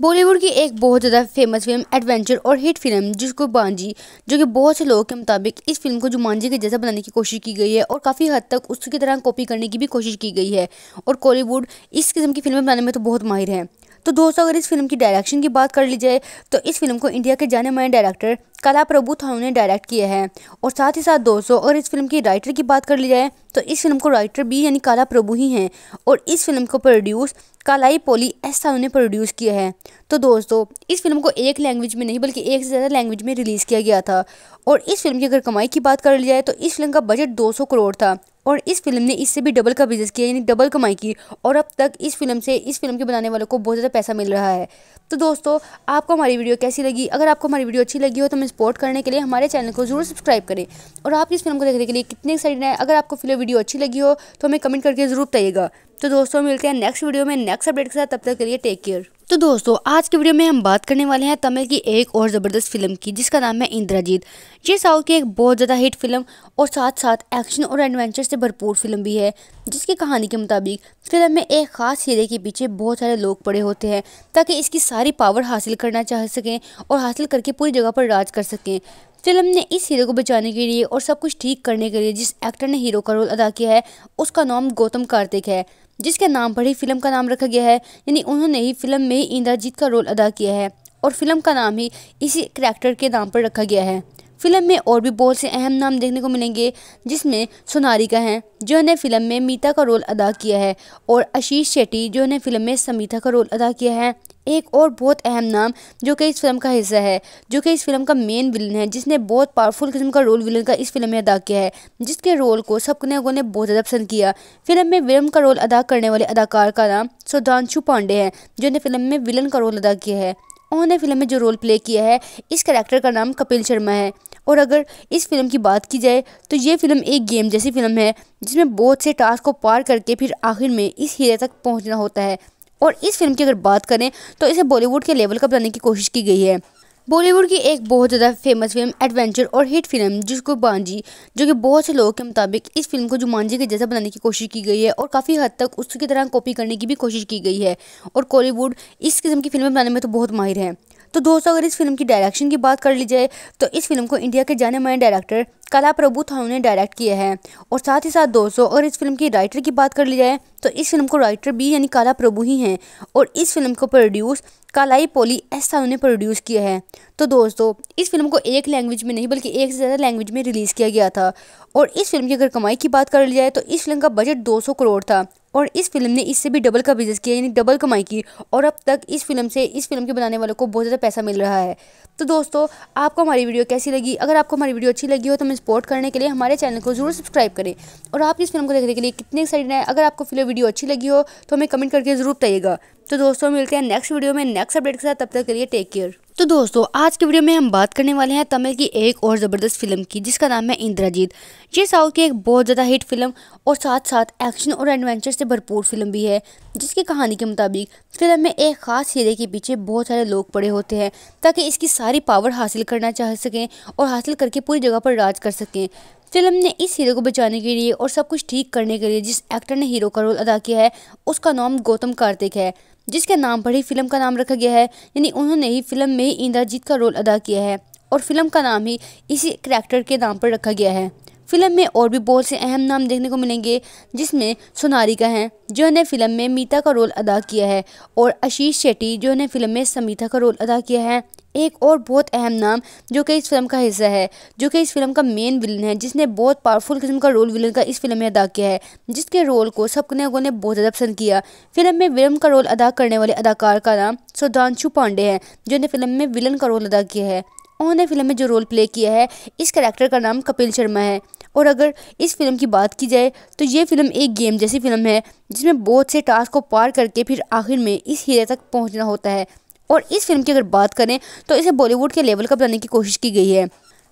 बॉलीवुड की एक बहुत ज़्यादा फेमस फिल्म एडवेंचर और हिट फिल्म जिसको बांजी जो कि बहुत से लोगों के मुताबिक इस फिल्म को जुमानजी के जैसा बनाने की कोशिश की गई है और काफ़ी हद तक उसकी तरह कॉपी करने की भी कोशिश की गई है और कॉलीवुड इस किस्म की फिल्में बनाने में तो बहुत माहिर है तो दोस्तों अगर इस फिल्म की डायरेक्शन की बात कर ली जाए तो इस फिल्म को इंडिया के जाने माने डायरेक्टर कला प्रभु थानू ने डायरेक्ट किया है और साथ ही साथ दोस्तों अगर इस फिल्म की राइटर की बात कर ली जाए तो इस फिल्म को राइटर भी यानी काला प्रभु ही हैं और इस फिल्म को प्रोड्यूस कालाई पोली एस साहू ने प्रोड्यूस किया है तो दोस्तों इस फिल्म को एक लैंग्वेज में नहीं बल्कि एक से ज़्यादा लैंग्वेज में रिलीज़ किया गया था और इस फिल्म की अगर कमाई की बात कर ली जाए तो इस फिल्म का बजट दो करोड़ था और इस फिल्म ने इससे भी डबल का बिजनेस किया यानी डबल कमाई की और अब तक इस फिल्म से इस फिल्म के बनाने वालों को बहुत ज़्यादा पैसा मिल रहा है तो दोस्तों आपको हमारी वीडियो कैसी लगी अगर आपको हमारी वीडियो अच्छी लगी हो तो हमें सपोर्ट करने के लिए हमारे चैनल को जरूर सब्सक्राइब करें और आप इस फिल्म को देखने के लिए कितने एक्साइटेड हैं अगर आपको फिल्म वीडियो अच्छी लगी हो तो हमें कमेंट करके ज़रूर बताइएगा तो दोस्तों मिलते हैं नेक्स्ट वीडियो में नेक्स्ट अपडेट के साथ तब तक के लिए टेक केयर तो दोस्तों आज के वीडियो में हम बात करने वाले हैं तमिल की एक और ज़बरदस्त फिल्म की जिसका नाम है इंद्राजीत ये साउथ की एक बहुत ज़्यादा हिट फिल्म और साथ साथ एक्शन और एडवेंचर से भरपूर फिल्म भी है जिसकी कहानी के मुताबिक फिल्म में एक खास हीरे के पीछे बहुत सारे लोग पड़े होते हैं ताकि इसकी सारी पावर हासिल करना चाह सकें और हासिल करके पूरी जगह पर राज कर सकें फिल्म ने इस हीरो को बचाने के लिए और सब कुछ ठीक करने के लिए जिस एक्टर ने हीरो का रोल अदा किया है उसका नाम गौतम कार्तिक है जिसके नाम पर ही फिल्म का नाम रखा गया है यानी उन्होंने ही फिल्म में ही इंद्रजीत का रोल अदा किया है और फिल्म का नाम ही इसी करैक्टर के नाम पर रखा गया है फिल्म में और भी बहुत से अहम नाम देखने को मिलेंगे जिसमें सोनारी का हैं जिन्होंने फिल्म में मीता का रोल अदा किया है और आशीष शेट्टी जिन्होंने फिल्म में समीता का रोल अदा किया है एक और बहुत अहम नाम जो कि इस फिल्म का हिस्सा है जो कि इस फिल्म का मेन विलन है जिसने बहुत पावरफुल किस्म का रोल विलन का इस फिल्म में अदा किया है जिसके रोल को लोगों ने बहुत ज़्यादा पसंद किया फिल्म में विलन का रोल अदा करने वाले अदाकार का नाम सुधांशु पांडे हैं जिन्होंने फिल्म में विलन का रोल अदा किया है उन्होंने फिल्म में जो रोल प्ले किया है इस करेक्टर का नाम कपिल शर्मा है और अगर इस फिल्म की बात की जाए तो ये फिल्म एक गेम जैसी फिल्म है जिसमें बहुत से टास्क को पार करके फिर आखिर में इस हीरे तक पहुंचना होता है और इस फिल्म की अगर बात करें तो इसे बॉलीवुड के लेवल का बनाने की कोशिश की गई है बॉलीवुड की एक बहुत ज़्यादा फेमस फिल्म एडवेंचर और हिट फिल्म जिसको बांजी जो कि बहुत से लोगों के मुताबिक इस फिल्म को जुमानजी के जैसा बनाने की कोशिश की गई है और काफ़ी हद तक उसकी तरह कॉपी करने की भी कोशिश की गई है और कॉलीवुड इस किस्म की फिल्में बनाने में तो बहुत माहिर हैं तो दोस्तों अगर इस फिल्म की डायरेक्शन की बात कर ली जाए तो इस फिल्म को इंडिया के जाने माने डायरेक्टर कला प्रभु थानू ने डायरेक्ट किया है और साथ ही साथ दोस्तों अगर इस फिल्म की राइटर की बात कर ली जाए तो इस फिल्म को राइटर भी यानी काला प्रभु ही हैं और इस फिल्म को प्रोड्यूस कालाई पोली एस थानू ने प्रोड्यूस किया है तो दोस्तों इस फिल्म को एक लैंग्वेज में नहीं बल्कि एक से ज़्यादा लैंग्वेज में रिलीज़ किया गया था और इस फिल्म की अगर कमाई की बात कर ली जाए तो इस फिल्म का बजट दो करोड़ था और इस फिल्म ने इससे भी डबल का बिजनेस किया यानी डबल कमाई की और अब तक इस फिल्म से इस फिल्म के बनाने वालों को बहुत ज़्यादा पैसा मिल रहा है तो दोस्तों आपको हमारी वीडियो कैसी लगी अगर आपको हमारी वीडियो अच्छी लगी हो तो हमें सपोर्ट करने के लिए हमारे चैनल को जरूर सब्सक्राइब करें और आप इस फिल्म को देखने के लिए कितने एक्साइटेड हैं अगर आपको फिल्म वीडियो अच्छी लगी हो तो हमें कमेंट करके ज़रूर बताइएगा तो दोस्तों मिलते हैं नेक्स्ट वीडियो में नेक्स्ट अपडेट के साथ तब तक के लिए टेक केयर तो दोस्तों आज के वीडियो में हम बात करने वाले हैं तमिल की एक और ज़बरदस्त फिल्म की जिसका नाम है इंद्राजीत ये साउथ की एक बहुत ज़्यादा हिट फिल्म और साथ साथ एक्शन और एडवेंचर से भरपूर फिल्म भी है जिसकी कहानी के मुताबिक फिल्म में एक ख़ास हीरे के पीछे बहुत सारे लोग पड़े होते हैं ताकि इसकी सारी पावर हासिल करना चाह सकें और हासिल करके पूरी जगह पर राज कर सकें फिल्म ने इस हीरो को बचाने के लिए और सब कुछ ठीक करने के लिए जिस एक्टर ने हीरो का रोल अदा किया है उसका नाम गौतम कार्तिक है जिसके नाम पर ही फिल्म का नाम रखा गया है यानी उन्होंने ही फिल्म में ही इंद्रजीत का रोल अदा किया है और फिल्म का नाम ही इसी करैक्टर के नाम पर रखा गया है फिल्म में और भी बहुत से अहम नाम देखने को मिलेंगे जिसमें सोनारिका हैं जिन्होंने फिल्म में मीता का रोल अदा किया है और आशीष शेट्टी जिन्होंने फिल्म में समीता का रोल अदा किया है एक और बहुत अहम नाम जो कि इस फिल्म का हिस्सा है जो कि इस फिल्म का मेन विलन है जिसने बहुत पावरफुल किस्म का रोल विलन का इस फिल्म में अदा किया है जिसके रोल को सबने लोगों ने बहुत ज़्यादा पसंद किया फिल्म में विलन का रोल अदा करने वाले अदाकार का नाम सुधांशु पांडे हैं जिन्होंने फिल्म में विलन का रोल अदा किया है उन्होंने फिल्म में जो रोल प्ले किया है इस करेक्टर का नाम कपिल शर्मा है और अगर इस फिल्म की बात की जाए तो ये फिल्म एक गेम जैसी फिल्म है जिसमें बहुत से टास्क को पार करके फिर आखिर में इस हीरे तक पहुंचना होता है और इस फिल्म की अगर बात करें तो इसे बॉलीवुड के लेवल का बनाने की कोशिश की गई है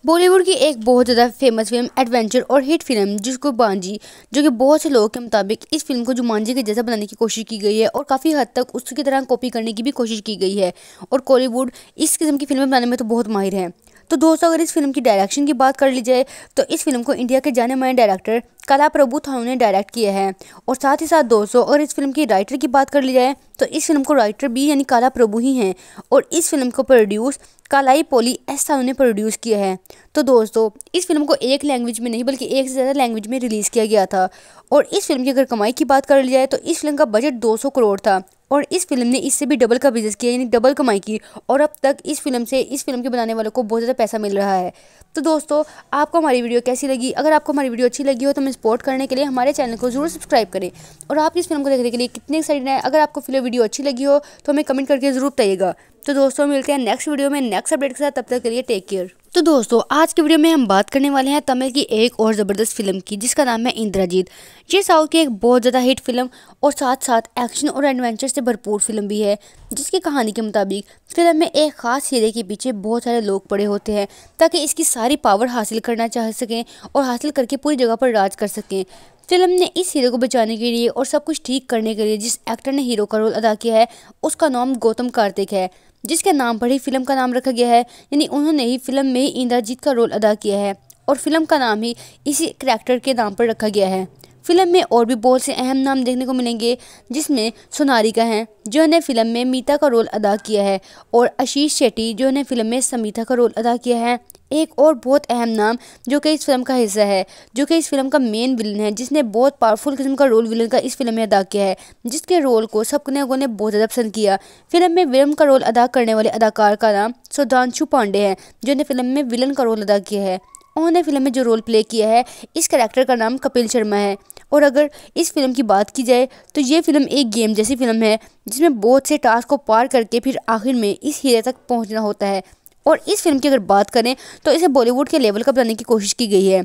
बॉलीवुड की एक बहुत ज़्यादा फेमस फिल्म एडवेंचर और हिट फिल्म जिसको बांजी जो कि बहुत से लोगों के मुताबिक इस फिल्म को जुमानजी के जैसा बनाने की कोशिश की गई है और काफ़ी हद तक उसकी तरह कॉपी करने की भी कोशिश की गई है और कॉलीवुड इस किस्म की फिल्में बनाने में तो बहुत माहिर हैं तो दोस्तों अगर इस फिल्म की डायरेक्शन की बात कर ली जाए तो इस फिल्म को इंडिया के जाने माने डायरेक्टर कला प्रभु थानू ने डायरेक्ट किया है और साथ ही साथ दोस्तों और इस फिल्म की राइटर की बात कर ली जाए तो इस फिल्म को राइटर भी यानी काला प्रभु ही हैं और इस फिल्म को प्रोड्यूस कालाई पोली ऐसा उन्होंने प्रोड्यूस किया है तो दोस्तों इस फिल्म को एक लैंग्वेज में नहीं बल्कि एक से ज़्यादा लैंग्वेज में रिलीज़ किया गया था और इस फिल्म की अगर कमाई की बात कर ली जाए तो इस फिल्म का बजट 200 करोड़ था और इस फिल्म ने इससे भी डबल का बिजनेस किया यानी डबल कमाई की और अब तक इस फिल्म से इस फिल्म के बनाने वालों को बहुत ज़्यादा पैसा मिल रहा है तो दोस्तों आपको हमारी वीडियो कैसी लगी अगर आपको हमारी वीडियो अच्छी लगी हो तो हमें सपोर्ट करने के लिए हमारे चैनल को जरूर सब्सक्राइब करें और आप इस फिल्म को देखने के लिए कितने एक्साइटेड हैं अगर आपको फिल्म वीडियो अच्छी लगी हो तो हमें कमेंट करके ज़रूर बताइएगा तो दोस्तों मिलते हैं नेक्स्ट वीडियो में नेक्स्ट अपडेट के साथ तब तक के लिए टेक केयर तो दोस्तों आज के वीडियो में हम बात करने वाले हैं तमिल की एक और ज़बरदस्त फिल्म की जिसका नाम है इंद्राजीत ये साउथ की एक बहुत ज़्यादा हिट फिल्म और साथ साथ एक्शन और एडवेंचर से भरपूर फिल्म भी है जिसकी कहानी के मुताबिक फिल्म में एक ख़ास हीरे के पीछे बहुत सारे लोग पड़े होते हैं ताकि इसकी सारी पावर हासिल करना चाह सकें और हासिल करके पूरी जगह पर राज कर सकें फिल्म ने इस हीरो को बचाने के लिए और सब कुछ ठीक करने के लिए जिस एक्टर ने हीरो का रोल अदा किया है उसका नाम गौतम कार्तिक है जिसके नाम पर ही फिल्म का नाम रखा गया है यानी उन्होंने ही फिल्म में इंद्रजीत का रोल अदा किया है और फिल्म का नाम ही इसी करैक्टर के नाम पर रखा गया है फिल्म में और भी बहुत से अहम नाम देखने को मिलेंगे जिसमें सोनारी का हैं जिन्होंने फिल्म में मीता का रोल अदा किया है और आशीष शेट्टी जिन्होंने फिल्म में समीता का रोल अदा किया है एक और बहुत अहम नाम जो कि इस फिल्म का हिस्सा है जो कि इस फिल्म का मेन विलन है जिसने बहुत पावरफुल किस्म का रोल विलन का इस फिल्म में अदा किया है जिसके रोल को सबने लोगों ने बहुत ज़्यादा पसंद किया फिल्म में विलन का रोल अदा करने वाले अदाकार का नाम सुधांशु पांडे हैं जिन्होंने फिल्म में विलन का रोल अदा किया है उन्होंने फिल्म में जो रोल प्ले किया है इस करेक्टर का नाम कपिल शर्मा है और अगर इस फिल्म की बात की जाए तो ये फिल्म एक गेम जैसी फिल्म है जिसमें बहुत से टास्क को पार करके फिर आखिर में इस हीरे तक पहुँचना होता है और इस फिल्म की अगर बात करें तो इसे बॉलीवुड के लेवल का बनाने की कोशिश की गई है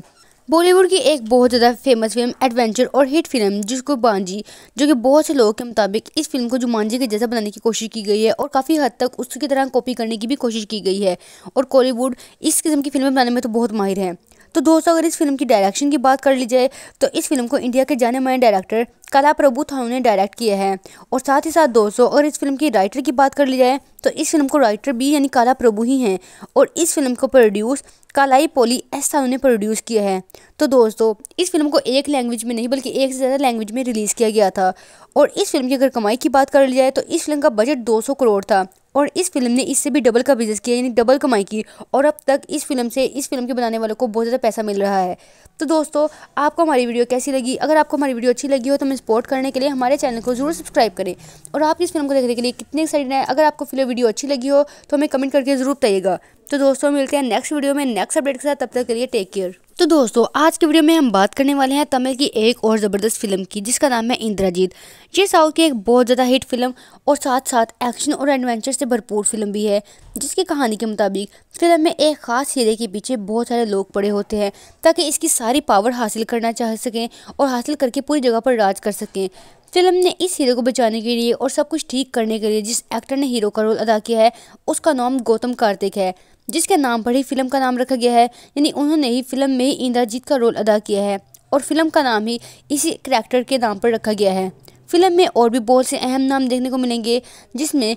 बॉलीवुड की एक बहुत ज़्यादा फेमस फिल्म एडवेंचर और हिट फिल्म जिसको बांजी जो कि बहुत से लोगों के मुताबिक इस फिल्म को जुमानजी के जैसा बनाने की कोशिश की गई है और काफ़ी हद तक उसकी तरह कॉपी करने की भी कोशिश की गई है और कॉलीवुड इस किस्म की फिल्में बनाने में तो बहुत माहिर हैं तो दोस्तों अगर इस फिल्म की डायरेक्शन की बात कर ली जाए तो इस फिल्म को इंडिया के जाने माने डायरेक्टर कला प्रभु थानू ने डायरेक्ट किया है और साथ ही साथ दोस्तों अगर इस फिल्म की राइटर की बात कर ली जाए तो इस फिल्म को राइटर भी यानी काला प्रभु ही हैं और इस फिल्म को प्रोड्यूस कालाई पोली ऐसा उन्होंने प्रोड्यूस किया है तो दोस्तों इस फिल्म को एक लैंग्वेज में नहीं बल्कि एक से ज़्यादा लैंग्वेज में रिलीज़ किया गया था और इस फिल्म की अगर कमाई की बात कर ली जाए तो इस फिल्म का बजट 200 करोड़ था और इस फिल्म ने इससे भी डबल का बिजनेस किया यानी डबल कमाई की और अब तक इस फिल्म से इस फिल्म के बनाने वालों को बहुत ज़्यादा पैसा मिल रहा है तो दोस्तों आपको हमारी वीडियो कैसी लगी अगर आपको हमारी वीडियो अच्छी लगी हो तो हमें सपोर्ट करने के लिए हमारे चैनल को जरूर सब्सक्राइब करें और आप इस फिल्म को देखने के लिए कितने एक्साइटेड हैं अगर आपको फिल्म वीडियो अच्छी लगी हो तो हमें कमेंट करके ज़रूर बताइएगा तो दोस्तों मिलते हैं नेक्स्ट वीडियो में नेक्स्ट अपडेट के साथ तब तक के लिए टेक केयर तो दोस्तों आज के वीडियो में हम बात करने वाले हैं तमिल की एक और ज़बरदस्त फिल्म की जिसका नाम है इंद्राजीत ये साउथ की एक बहुत ज़्यादा हिट फिल्म और साथ साथ एक्शन और एडवेंचर से भरपूर फिल्म भी है जिसकी कहानी के मुताबिक फिल्म में एक ख़ास हीरे के पीछे बहुत सारे लोग पड़े होते हैं ताकि इसकी सारी पावर हासिल करना चाह सकें और हासिल करके पूरी जगह पर राज कर सकें फिल्म ने इस हीरो को बचाने के लिए और सब कुछ ठीक करने के लिए जिस एक्टर ने हीरो का रोल अदा किया है उसका नाम गौतम कार्तिक है जिसके नाम पर ही फिल्म का नाम रखा गया है यानी उन्होंने ही फिल्म में ही इंद्रजीत का रोल अदा किया है और फिल्म का नाम ही इसी करैक्टर के नाम पर रखा गया है फिल्म में और भी बहुत से अहम नाम देखने को मिलेंगे जिसमें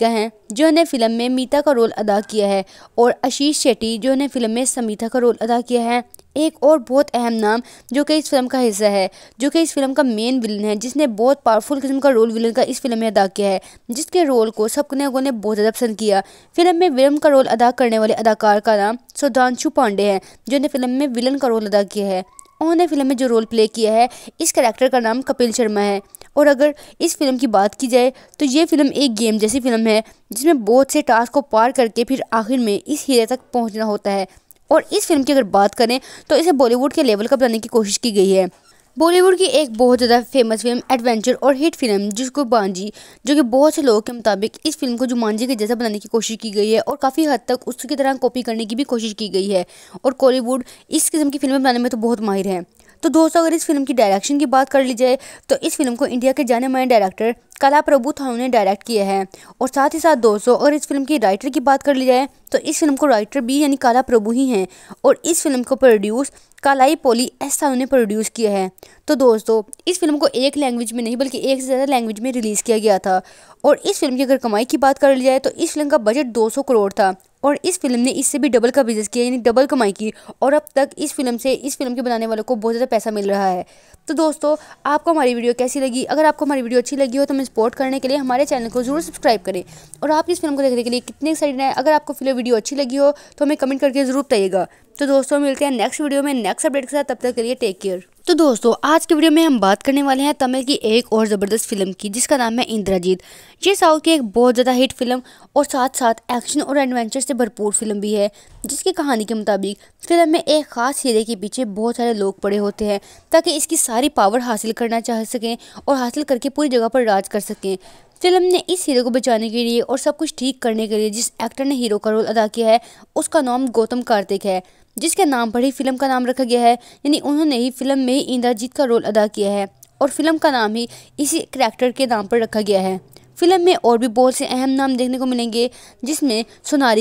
का हैं जिन्होंने फिल्म में मीता का रोल अदा किया है और आशीष शेट्टी जिन्होंने फिल्म में समीता का रोल अदा किया है एक और बहुत अहम नाम जो कि इस फिल्म का हिस्सा है जो कि इस फिल्म का मेन विलन है जिसने बहुत पावरफुल किस्म का रोल विलन का इस फिल्म में अदा किया है जिसके रोल को सब लोगों ने बहुत ज़्यादा पसंद किया फिल्म में विलन का रोल अदा करने वाले अदाकार का नाम सुधांशु पांडे है जिन्होंने फिल्म में विलन का रोल अदा किया है उन्होंने फिल्म में जो रोल प्ले किया है इस करेक्टर का नाम कपिल शर्मा है और अगर इस फिल्म की बात की जाए तो ये फिल्म एक गेम जैसी फिल्म है जिसमें बहुत से टास्क को पार करके फिर आखिर में इस हीरे तक पहुंचना होता है और इस फिल्म की अगर बात करें तो इसे बॉलीवुड के लेवल का बनाने की कोशिश की गई है बॉलीवुड की एक बहुत ज़्यादा फेमस फिल्म एडवेंचर और हिट फिल्म जिसको बांजी जो कि बहुत से लोगों के मुताबिक इस फिल्म को जुमानजी के जैसा बनाने की कोशिश की गई है और काफ़ी हद तक उसकी तरह कॉपी करने की भी कोशिश की गई है और कॉलीवुड इस किस्म की फिल्में बनाने में तो बहुत माहिर है तो दोस्तों अगर इस फिल्म की डायरेक्शन की बात कर ली जाए तो इस फिल्म को इंडिया के जाने माने डायरेक्टर कला प्रभु थानू ने डायरेक्ट किया है और साथ ही साथ दोस्तों अगर इस फिल्म की राइटर की बात कर ली जाए तो इस फिल्म को राइटर भी यानी काला प्रभु ही हैं और इस फिल्म को प्रोड्यूस कालाई पोली ऐसा उन्होंने प्रोड्यूस किया है तो दोस्तों इस फिल्म को एक लैंग्वेज में नहीं बल्कि एक से ज़्यादा लैंग्वेज में रिलीज़ किया गया था और इस फिल्म की अगर कमाई की बात कर ली जाए तो इस फिल्म का बजट 200 करोड़ था और इस फिल्म ने इससे भी डबल का बिजनेस किया यानी डबल कमाई की और अब तक इस फिल्म से इस फिल्म के बनाने वालों को बहुत ज़्यादा पैसा मिल रहा है तो दोस्तों आपको हमारी वीडियो कैसी लगी अगर आपको हमारी वीडियो अच्छी लगी हो तो हमें सपोर्ट करने के लिए हमारे चैनल को जरूर सब्सक्राइब करें और आप इस फिल्म को देखने के लिए कितने एक्साइटेड हैं अगर आपको फिल्म वीडियो अच्छी लगी हो तो हमें कमेंट करके ज़रूर बताइएगा तो दोस्तों मिलते हैं नेक्स्ट वीडियो में नेक्स्ट अपडेट के साथ तब तक के लिए टेक केयर तो दोस्तों आज के वीडियो में हम बात करने वाले हैं तमिल की एक और ज़बरदस्त फिल्म की जिसका नाम है इंद्राजीत ये साउथ की एक बहुत ज़्यादा हिट फिल्म और साथ साथ एक्शन और एडवेंचर से भरपूर फिल्म भी है जिसकी कहानी के मुताबिक फिल्म में एक खास हीरे के पीछे बहुत सारे लोग पड़े होते हैं ताकि इसकी सारी पावर हासिल करना चाह सकें और हासिल करके पूरी जगह पर राज कर सकें फिल्म ने इस हीरो को बचाने के लिए और सब कुछ ठीक करने के लिए जिस एक्टर ने हीरो का रोल अदा किया है उसका नाम गौतम कार्तिक है जिसके नाम पर ही फिल्म का नाम रखा गया है यानी उन्होंने ही फिल्म में इंद्रजीत का रोल अदा किया है और फिल्म का नाम ही इसी करैक्टर के नाम पर रखा गया है फिल्म में और भी बहुत से अहम नाम देखने को मिलेंगे जिसमें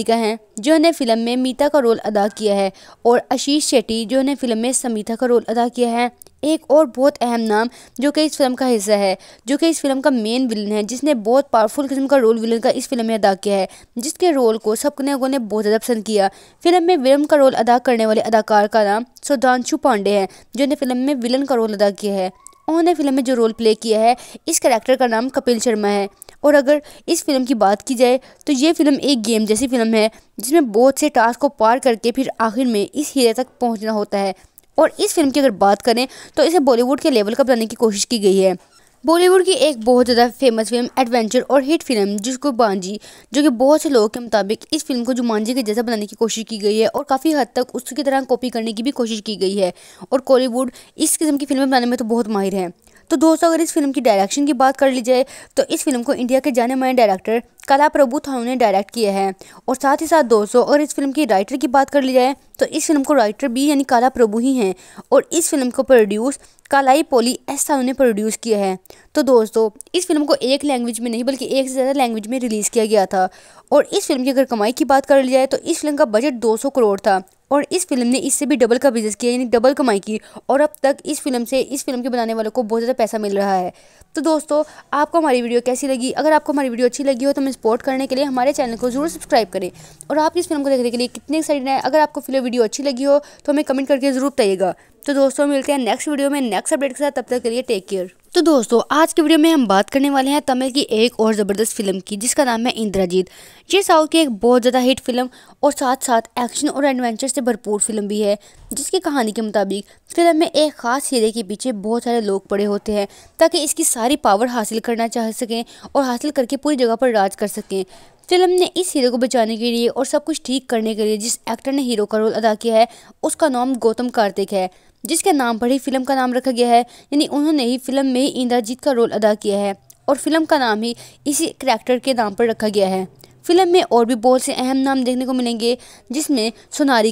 का हैं जिन्होंने फिल्म में मीता का रोल अदा किया है और आशीष शेट्टी जिन्होंने फिल्म में समीता का रोल अदा किया है एक और बहुत अहम नाम जो कि इस फिल्म का हिस्सा है जो कि इस फिल्म का मेन विलन है जिसने बहुत पावरफुल किस्म का रोल विलन का इस फिल्म में अदा किया है जिसके रोल को सब लोगों ने बहुत ज़्यादा पसंद किया फिल्म में विलन का रोल अदा करने वाले अदाकार का नाम सुधांशु पांडे हैं जिन्होंने फिल्म में विलन का रोल अदा किया है उन्होंने फिल्म में जो रोल प्ले किया है इस करेक्टर का नाम कपिल शर्मा है और अगर इस फिल्म की बात की जाए तो ये फिल्म एक गेम जैसी फिल्म है जिसमें बहुत से टास्क को पार करके फिर आखिर में इस हीरे तक पहुंचना होता है और इस फिल्म की अगर बात करें तो इसे बॉलीवुड के लेवल का बनाने की कोशिश की गई है बॉलीवुड की एक बहुत ज़्यादा फेमस फिल्म एडवेंचर और हिट फिल्म जिसको बांजी जो कि बहुत से लोगों के मुताबिक इस फिल्म को जुमानजी के जैसा बनाने की कोशिश की गई है और काफ़ी हद तक उसकी तरह कॉपी करने की भी कोशिश की गई है और कॉलीवुड इस किस्म की फिल्में बनाने में तो बहुत माहिर है तो दोस्तों अगर इस फिल्म की डायरेक्शन की बात कर ली जाए तो इस फिल्म को इंडिया के जाने माने डायरेक्टर कला प्रभु थानू ने डायरेक्ट किया है और साथ ही साथ दोस्तों अगर इस फिल्म की राइटर की बात कर ली जाए तो इस फिल्म को राइटर भी यानी काला प्रभु ही हैं और इस फिल्म को प्रोड्यूस कालाई पोली एस साहू ने प्रोड्यूस किया है तो दोस्तों इस फिल्म को एक लैंग्वेज में नहीं बल्कि एक से ज़्यादा लैंग्वेज में रिलीज़ किया गया था और इस फिल्म की अगर कमाई की बात कर ली जाए तो इस फिल्म का बजट दो करोड़ था और इस फिल्म ने इससे भी डबल का बिजनेस किया यानी डबल कमाई की और अब तक इस फिल्म से इस फिल्म के बनाने वालों को बहुत ज़्यादा पैसा मिल रहा है तो दोस्तों आपको हमारी वीडियो कैसी लगी अगर आपको हमारी वीडियो अच्छी लगी हो तो हमें सपोर्ट करने के लिए हमारे चैनल को जरूर सब्सक्राइब करें और आप इस फिल्म को देखने के लिए कितने एक्साइटेड हैं अगर आपको फिल्म वीडियो अच्छी लगी हो तो हमें कमेंट करके ज़रूर बताइएगा तो दोस्तों मिलते हैं नेक्स्ट वीडियो में नेक्स्ट अपडेट के साथ तब तक के लिए टेक केयर तो दोस्तों आज की वीडियो में हम बात करने वाले हैं तमिल की एक और ज़बरदस्त फिल्म की जिसका नाम है इंद्राजीत ये साउथ की एक बहुत ज़्यादा हिट फिल्म और साथ साथ एक्शन और एडवेंचर से भरपूर फिल्म भी है जिसकी कहानी के मुताबिक फिल्म में एक खास हीरे के पीछे बहुत सारे लोग पड़े होते हैं ताकि इसकी सारी पावर हासिल करना चाह सकें और हासिल करके पूरी जगह पर राज कर सकें फिल्म ने इस हीरो को बचाने के लिए और सब कुछ ठीक करने के लिए जिस एक्टर ने हीरो का रोल अदा किया है उसका नाम गौतम कार्तिक है जिसके नाम पर ही फिल्म का नाम रखा गया है यानी उन्होंने ही फिल्म में ही इंद्रजीत का रोल अदा किया है और फिल्म का नाम ही इसी करैक्टर के नाम पर रखा गया है फिल्म में और भी बहुत से अहम नाम देखने को मिलेंगे जिसमें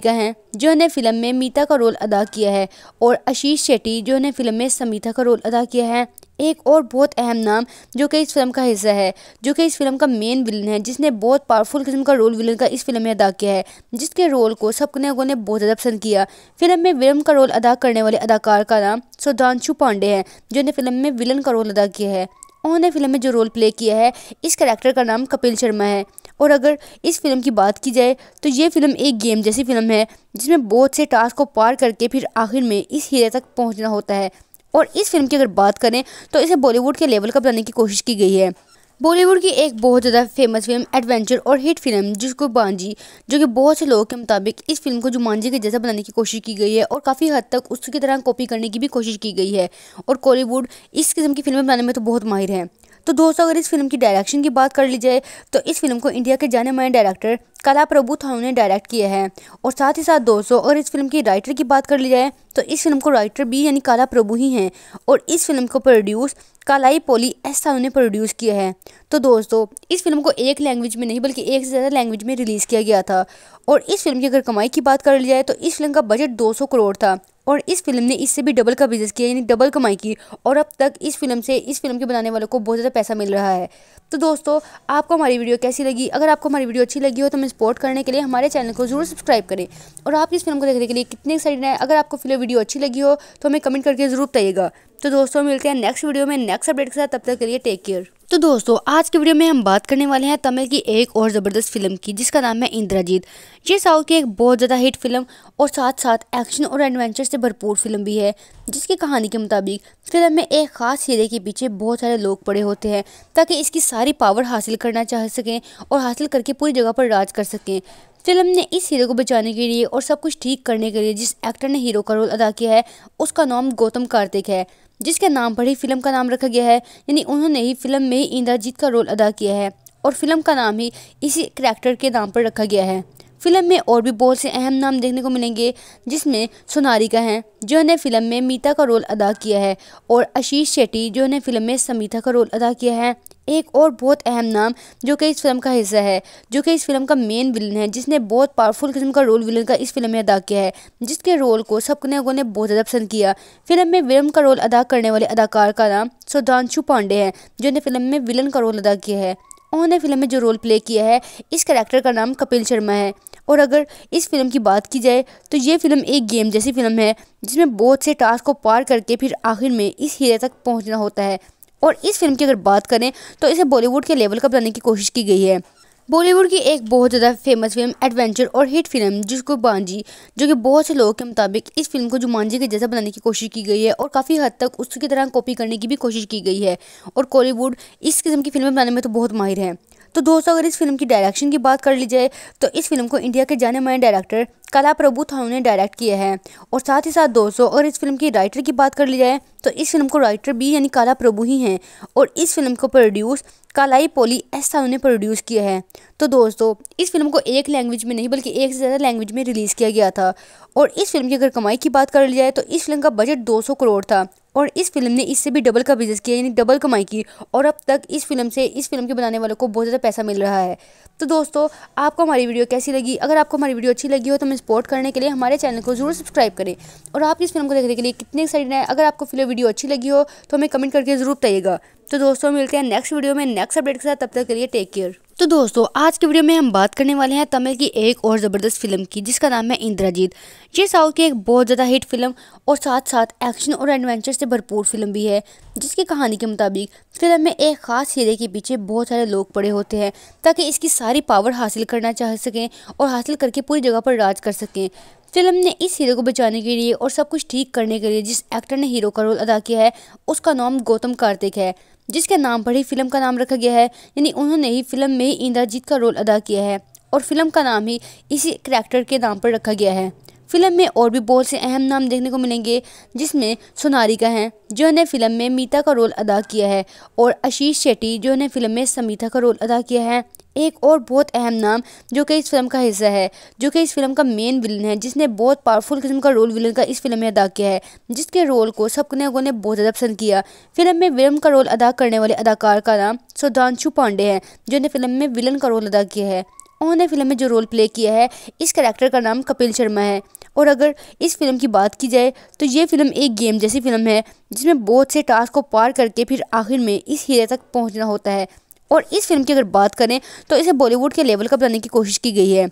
का हैं जिन्होंने फिल्म में मीता का रोल अदा किया है और आशीष शेट्टी जिन्होंने फिल्म में समीता का रोल अदा किया है एक और बहुत अहम नाम जो कि इस फिल्म का हिस्सा है जो कि इस फिल्म का मेन विलन है जिसने बहुत पावरफुल किस्म का रोल विलन का इस फिल्म में अदा किया है जिसके रोल को लोगों ने बहुत ज़्यादा पसंद किया फिल्म में विलन का रोल अदा करने वाले अदाकार का नाम सुधांशु पांडे हैं जिन्होंने फिल्म में विलन का रोल अदा किया है उन्होंने फिल्म में जो रोल प्ले किया है इस करेक्टर का नाम कपिल शर्मा है और अगर इस फिल्म की बात की जाए तो ये फिल्म एक गेम जैसी फिल्म है जिसमें बहुत से टास्क को पार करके फिर आखिर में इस हीरे तक पहुंचना होता है और इस फिल्म की अगर बात करें तो इसे बॉलीवुड के लेवल का बनाने की कोशिश की गई है बॉलीवुड की एक बहुत ज़्यादा फेमस फिल्म एडवेंचर और हिट फिल्म जिसको बांजी जो कि बहुत से लोगों के मुताबिक इस फिल्म को जुमानजी के जैसा बनाने की कोशिश की गई है और काफ़ी हद तक उसकी तरह कॉपी करने की भी कोशिश की गई है और कॉलीवुड इस किस्म की फिल्में बनाने में तो बहुत माहिर है तो दोस्तों अगर इस फिल्म की डायरेक्शन की बात कर ली जाए तो इस फिल्म को इंडिया के जाने माने डायरेक्टर कला प्रभु थानू ने डायरेक्ट किया है और साथ ही साथ दोस्तों अगर इस फिल्म की राइटर की बात कर ली जाए तो इस फिल्म को राइटर भी यानी काला प्रभु ही हैं और इस फिल्म को प्रोड्यूस कालाई पोली एस साहू ने प्रोड्यूस किया है तो दोस्तों इस फिल्म को एक लैंग्वेज में नहीं बल्कि एक से ज़्यादा लैंग्वेज में रिलीज़ किया गया था और इस फिल्म की अगर कमाई की बात कर ली जाए तो इस फिल्म का बजट दो करोड़ था और इस फिल्म ने इससे भी डबल का बिजनेस किया यानी डबल कमाई की और अब तक इस फिल्म से इस फिल्म के बनाने वालों को बहुत ज़्यादा पैसा मिल रहा है तो दोस्तों आपको हमारी वीडियो कैसी लगी अगर आपको हमारी वीडियो अच्छी लगी हो तो हमें सपोर्ट करने के लिए हमारे चैनल को जरूर सब्सक्राइब करें और आप इस फिल्म को देखने के लिए कितने एक्साइटेड हैं अगर आपको फिल्म वीडियो अच्छी लगी हो तो हमें कमेंट करके ज़रूर बताइएगा तो दोस्तों मिलते हैं नेक्स्ट वीडियो में नेक्स्ट अपडेट के साथ तब तक के लिए टेक केयर तो दोस्तों आज के वीडियो में हम बात करने वाले हैं तमिल की एक और ज़बरदस्त फिल्म की जिसका नाम है इंद्राजीत ये साउथ की एक बहुत ज़्यादा हिट फिल्म और साथ साथ एक्शन और एडवेंचर से भरपूर फिल्म भी है जिसकी कहानी के मुताबिक फिल्म में एक खास हीरे के पीछे बहुत सारे लोग पड़े होते हैं ताकि इसकी सारी पावर हासिल करना चाह सकें और हासिल करके पूरी जगह पर राज कर सकें फिल्म ने इस हीरो को बचाने के लिए और सब कुछ ठीक करने के लिए जिस एक्टर ने हीरो का रोल अदा किया है उसका नाम गौतम कार्तिक है जिसके नाम पर ही फिल्म का नाम रखा गया है यानी उन्होंने ही फिल्म में ही इंद्रजीत का रोल अदा किया है और फिल्म का नाम ही इसी करैक्टर के नाम पर रखा गया है फिल्म में और भी बहुत से अहम नाम देखने को मिलेंगे जिसमें सोनारी का हैं जिन्होंने फिल्म में मीता का रोल अदा किया है और आशीष शेट्टी जिन्होंने फिल्म में समीता का रोल अदा किया है एक और बहुत अहम नाम जो कि इस फिल्म का हिस्सा है जो कि इस फिल्म का मेन विलन है जिसने बहुत पावरफुल किस्म का रोल विलन का इस फिल्म में अदा किया है जिसके रोल को लोगों ने बहुत ज़्यादा पसंद किया फिल्म में विलन का रोल अदा करने वाले अदाकार का नाम सुधांशु पांडे हैं जिन्होंने फिल्म में विलन का रोल अदा किया है उन्होंने फिल्म में जो रोल प्ले किया है इस करेक्टर का नाम कपिल शर्मा है और अगर इस फिल्म की बात की जाए तो ये फिल्म एक गेम जैसी फिल्म है जिसमें बहुत से टास्क को पार करके फिर आखिर में इस हीरे तक पहुंचना होता है और इस फिल्म की अगर बात करें तो इसे बॉलीवुड के लेवल का बनाने की कोशिश की गई है बॉलीवुड की एक बहुत ज़्यादा फेमस फिल्म एडवेंचर और हिट फिल्म जिसको बांजी जो कि बहुत से लोगों के मुताबिक इस फिल्म को जुमानजी के जैसा बनाने की कोशिश की गई है और काफ़ी हद तक उसकी तरह कॉपी करने की भी कोशिश की गई है और कॉलीवुड इस किस्म की फिल्में बनाने में तो बहुत माहिर हैं तो दोस्तों अगर इस फिल्म की डायरेक्शन की बात कर ली जाए तो इस फिल्म को इंडिया के जाने माने डायरेक्टर कला प्रभु थानू ने डायरेक्ट किया है और साथ ही साथ दोस्तों अगर इस फिल्म की राइटर की बात कर ली जाए तो इस फिल्म को राइटर भी यानी काला प्रभु ही हैं और इस फिल्म को प्रोड्यूस कालाई पोली एस थानू ने प्रोड्यूस किया है तो दोस्तों इस फिल्म को एक लैंग्वेज में नहीं बल्कि एक से ज़्यादा लैंग्वेज में रिलीज़ किया गया था और इस फिल्म की अगर कमाई की बात कर ली जाए तो इस फिल्म का बजट दो करोड़ था और इस फिल्म ने इससे भी डबल का बिजनेस किया यानी डबल कमाई की और अब तक इस फिल्म से इस फिल्म के बनाने वालों को बहुत ज़्यादा पैसा मिल रहा है तो दोस्तों आपको हमारी वीडियो कैसी लगी अगर आपको हमारी वीडियो अच्छी लगी हो तो हमें सपोर्ट करने के लिए हमारे चैनल को जरूर सब्सक्राइब करें और आप इस फिल्म को देखने के लिए कितने एक्साइटेड हैं अगर आपको फिल्म वीडियो अच्छी लगी हो तो हमें कमेंट करके ज़रूर बताइएगा तो दोस्तों मिलते हैं नेक्स्ट वीडियो में नेक्स्ट अपडेट के साथ तब तक के लिए टेक केयर तो दोस्तों आज के वीडियो में हम बात करने वाले हैं तमिल की एक और ज़बरदस्त फिल्म की जिसका नाम है इंद्राजीत ये साउथ की एक बहुत ज़्यादा हिट फिल्म और साथ साथ एक्शन और एडवेंचर से भरपूर फिल्म भी है जिसकी कहानी के मुताबिक फिल्म में एक ख़ास हीरे के पीछे बहुत सारे लोग पड़े होते हैं ताकि इसकी सारी पावर हासिल करना चाह सकें और हासिल करके पूरी जगह पर राज कर सकें फिल्म ने इस हीरो को बचाने के लिए और सब कुछ ठीक करने के लिए जिस एक्टर ने हीरो का रोल अदा किया है उसका नाम गौतम कार्तिक है जिसके नाम पर ही फिल्म का नाम रखा गया है यानी उन्होंने ही फिल्म में ही इंद्रजीत का रोल अदा किया है और फिल्म का नाम ही इसी करैक्टर के नाम पर रखा गया है फिल्म में और भी बहुत से अहम नाम देखने को मिलेंगे जिसमें का हैं जिन्होंने फिल्म में मीता का रोल अदा किया है और आशीष शेट्टी जिन्होंने फिल्म में समीता का रोल अदा किया है एक और बहुत अहम नाम जो कि इस फिल्म का हिस्सा है जो कि इस फिल्म का मेन विलन है जिसने बहुत पावरफुल किस्म का रोल विलन का इस फिल्म में अदा किया है जिसके रोल को सबने लोगों ने बहुत ज़्यादा पसंद किया फिल्म में विलन का रोल अदा करने वाले अदाकार का नाम सुधांशु पांडे हैं जिन्होंने फिल्म में विलन का रोल अदा किया है उन्होंने फिल्म में जो रोल प्ले किया है इस करेक्टर का नाम कपिल शर्मा है और अगर इस फिल्म की बात की जाए तो ये फिल्म एक गेम जैसी फिल्म है जिसमें बहुत से टास्क को पार करके फिर आखिर में इस हीरे तक पहुंचना होता है और इस फिल्म की अगर बात करें तो इसे बॉलीवुड के लेवल का बनाने की कोशिश की गई है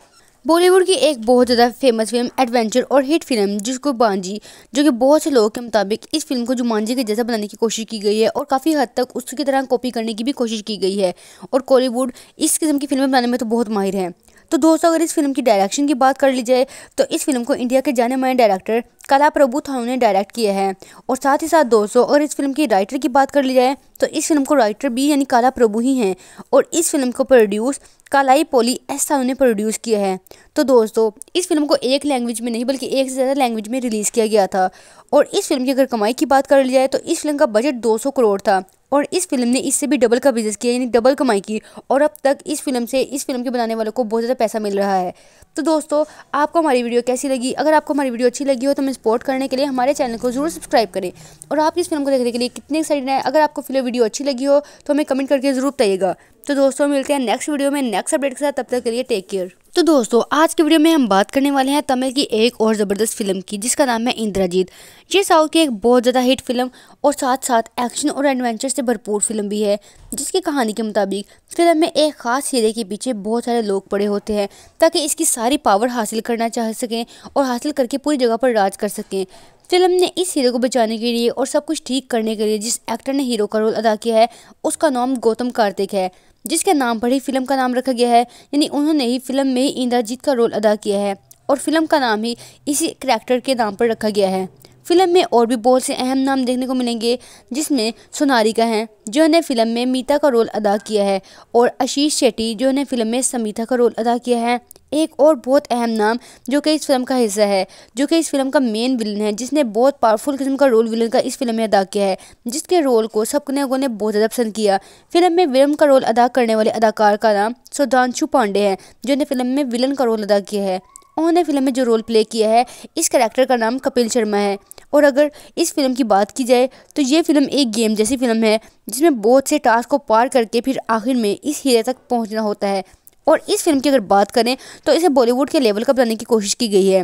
बॉलीवुड की एक बहुत ज़्यादा फेमस फिल्म एडवेंचर और हिट फिल्म जिसको बांजी जो कि बहुत से लोगों के मुताबिक इस फिल्म को जुमानजी के जैसा बनाने की कोशिश की गई है और काफ़ी हद तक उसकी तरह कॉपी करने की भी कोशिश की गई है और कॉलीवुड इस किस्म की फिल्में बनाने में तो बहुत माहिर हैं तो दोस्तों अगर इस फिल्म की डायरेक्शन की बात कर ली जाए तो इस फिल्म को इंडिया के जाने माने डायरेक्टर कला प्रभु थानू ने डायरेक्ट किया है और साथ ही साथ दोस्तों अगर इस फिल्म की राइटर की बात कर ली जाए तो इस फिल्म को राइटर भी यानी काला प्रभु ही हैं और इस फिल्म को प्रोड्यूस कालाई पोली एस थानू ने प्रोड्यूस किया है तो दोस्तों इस फिल्म को एक लैंग्वेज में नहीं बल्कि एक से ज़्यादा लैंग्वेज में रिलीज़ किया गया था और इस फिल्म की अगर कमाई की बात कर ली जाए तो इस फिल्म का बजट दो करोड़ था और इस फिल्म ने इससे भी डबल का बिजनेस किया यानी डबल कमाई की और अब तक इस फिल्म से इस फिल्म के बनाने वालों को बहुत ज़्यादा पैसा मिल रहा है तो दोस्तों आपको हमारी वीडियो कैसी लगी अगर आपको हमारी वीडियो अच्छी लगी हो तो हमें सपोर्ट करने के लिए हमारे चैनल को जरूर सब्सक्राइब करें और आप इस फिल्म को देखने के लिए कितने एक्साइटेड हैं अगर आपको फिल्म वीडियो अच्छी लगी हो तो हमें कमेंट करके ज़रूर बताइएगा तो दोस्तों मिलते हैं नेक्स्ट वीडियो में नेक्स्ट अपडेट के साथ तब तक के लिए टेक केयर तो दोस्तों आज के वीडियो में हम बात करने वाले हैं तमिल की एक और ज़बरदस्त फिल्म की जिसका नाम है इंद्राजीत ये साउथ की एक बहुत ज़्यादा हिट फिल्म और साथ साथ एक्शन और एडवेंचर से भरपूर फिल्म भी है जिसकी कहानी के मुताबिक फिल्म में एक ख़ास हीरे के पीछे बहुत सारे लोग पड़े होते हैं ताकि इसकी सारी पावर हासिल करना चाह सकें और हासिल करके पूरी जगह पर राज कर सकें फिल्म ने इस हीरो को बचाने के लिए और सब कुछ ठीक करने के लिए जिस एक्टर ने हीरो का रोल अदा किया है उसका नाम गौतम कार्तिक है जिसके नाम पर ही फिल्म का नाम रखा गया है यानी उन्होंने ही फिल्म में ही इंद्रजीत का रोल अदा किया है और फिल्म का नाम ही इसी करैक्टर के नाम पर रखा गया है फिल्म में और भी बहुत से अहम नाम देखने को मिलेंगे जिसमें सोनारिका हैं जिन्होंने फिल्म में मीता का रोल अदा किया है और आशीष शेट्टी जिन्होंने फिल्म में समीता का रोल अदा किया है एक और बहुत अहम नाम जो कि इस फिल्म का हिस्सा है जो कि इस फिल्म का मेन विलन है जिसने बहुत पावरफुल किस्म का रोल विलन का इस फिल्म में अदा किया है जिसके रोल को सबने लोगों ने बहुत ज़्यादा पसंद किया फिल्म में विलन का रोल अदा करने वाले अदाकार का नाम सुधांशु पांडे है जिन्होंने फिल्म में विलन का रोल अदा किया है उन्होंने फिल्म में जो रोल प्ले किया है इस करेक्टर का नाम कपिल शर्मा है और अगर इस फिल्म की बात की जाए तो ये फिल्म एक गेम जैसी फिल्म है जिसमें बहुत से टास्क को पार करके फिर आखिर में इस हीरे तक पहुंचना होता है और इस फिल्म की अगर बात करें तो इसे बॉलीवुड के लेवल का बनाने की कोशिश की गई है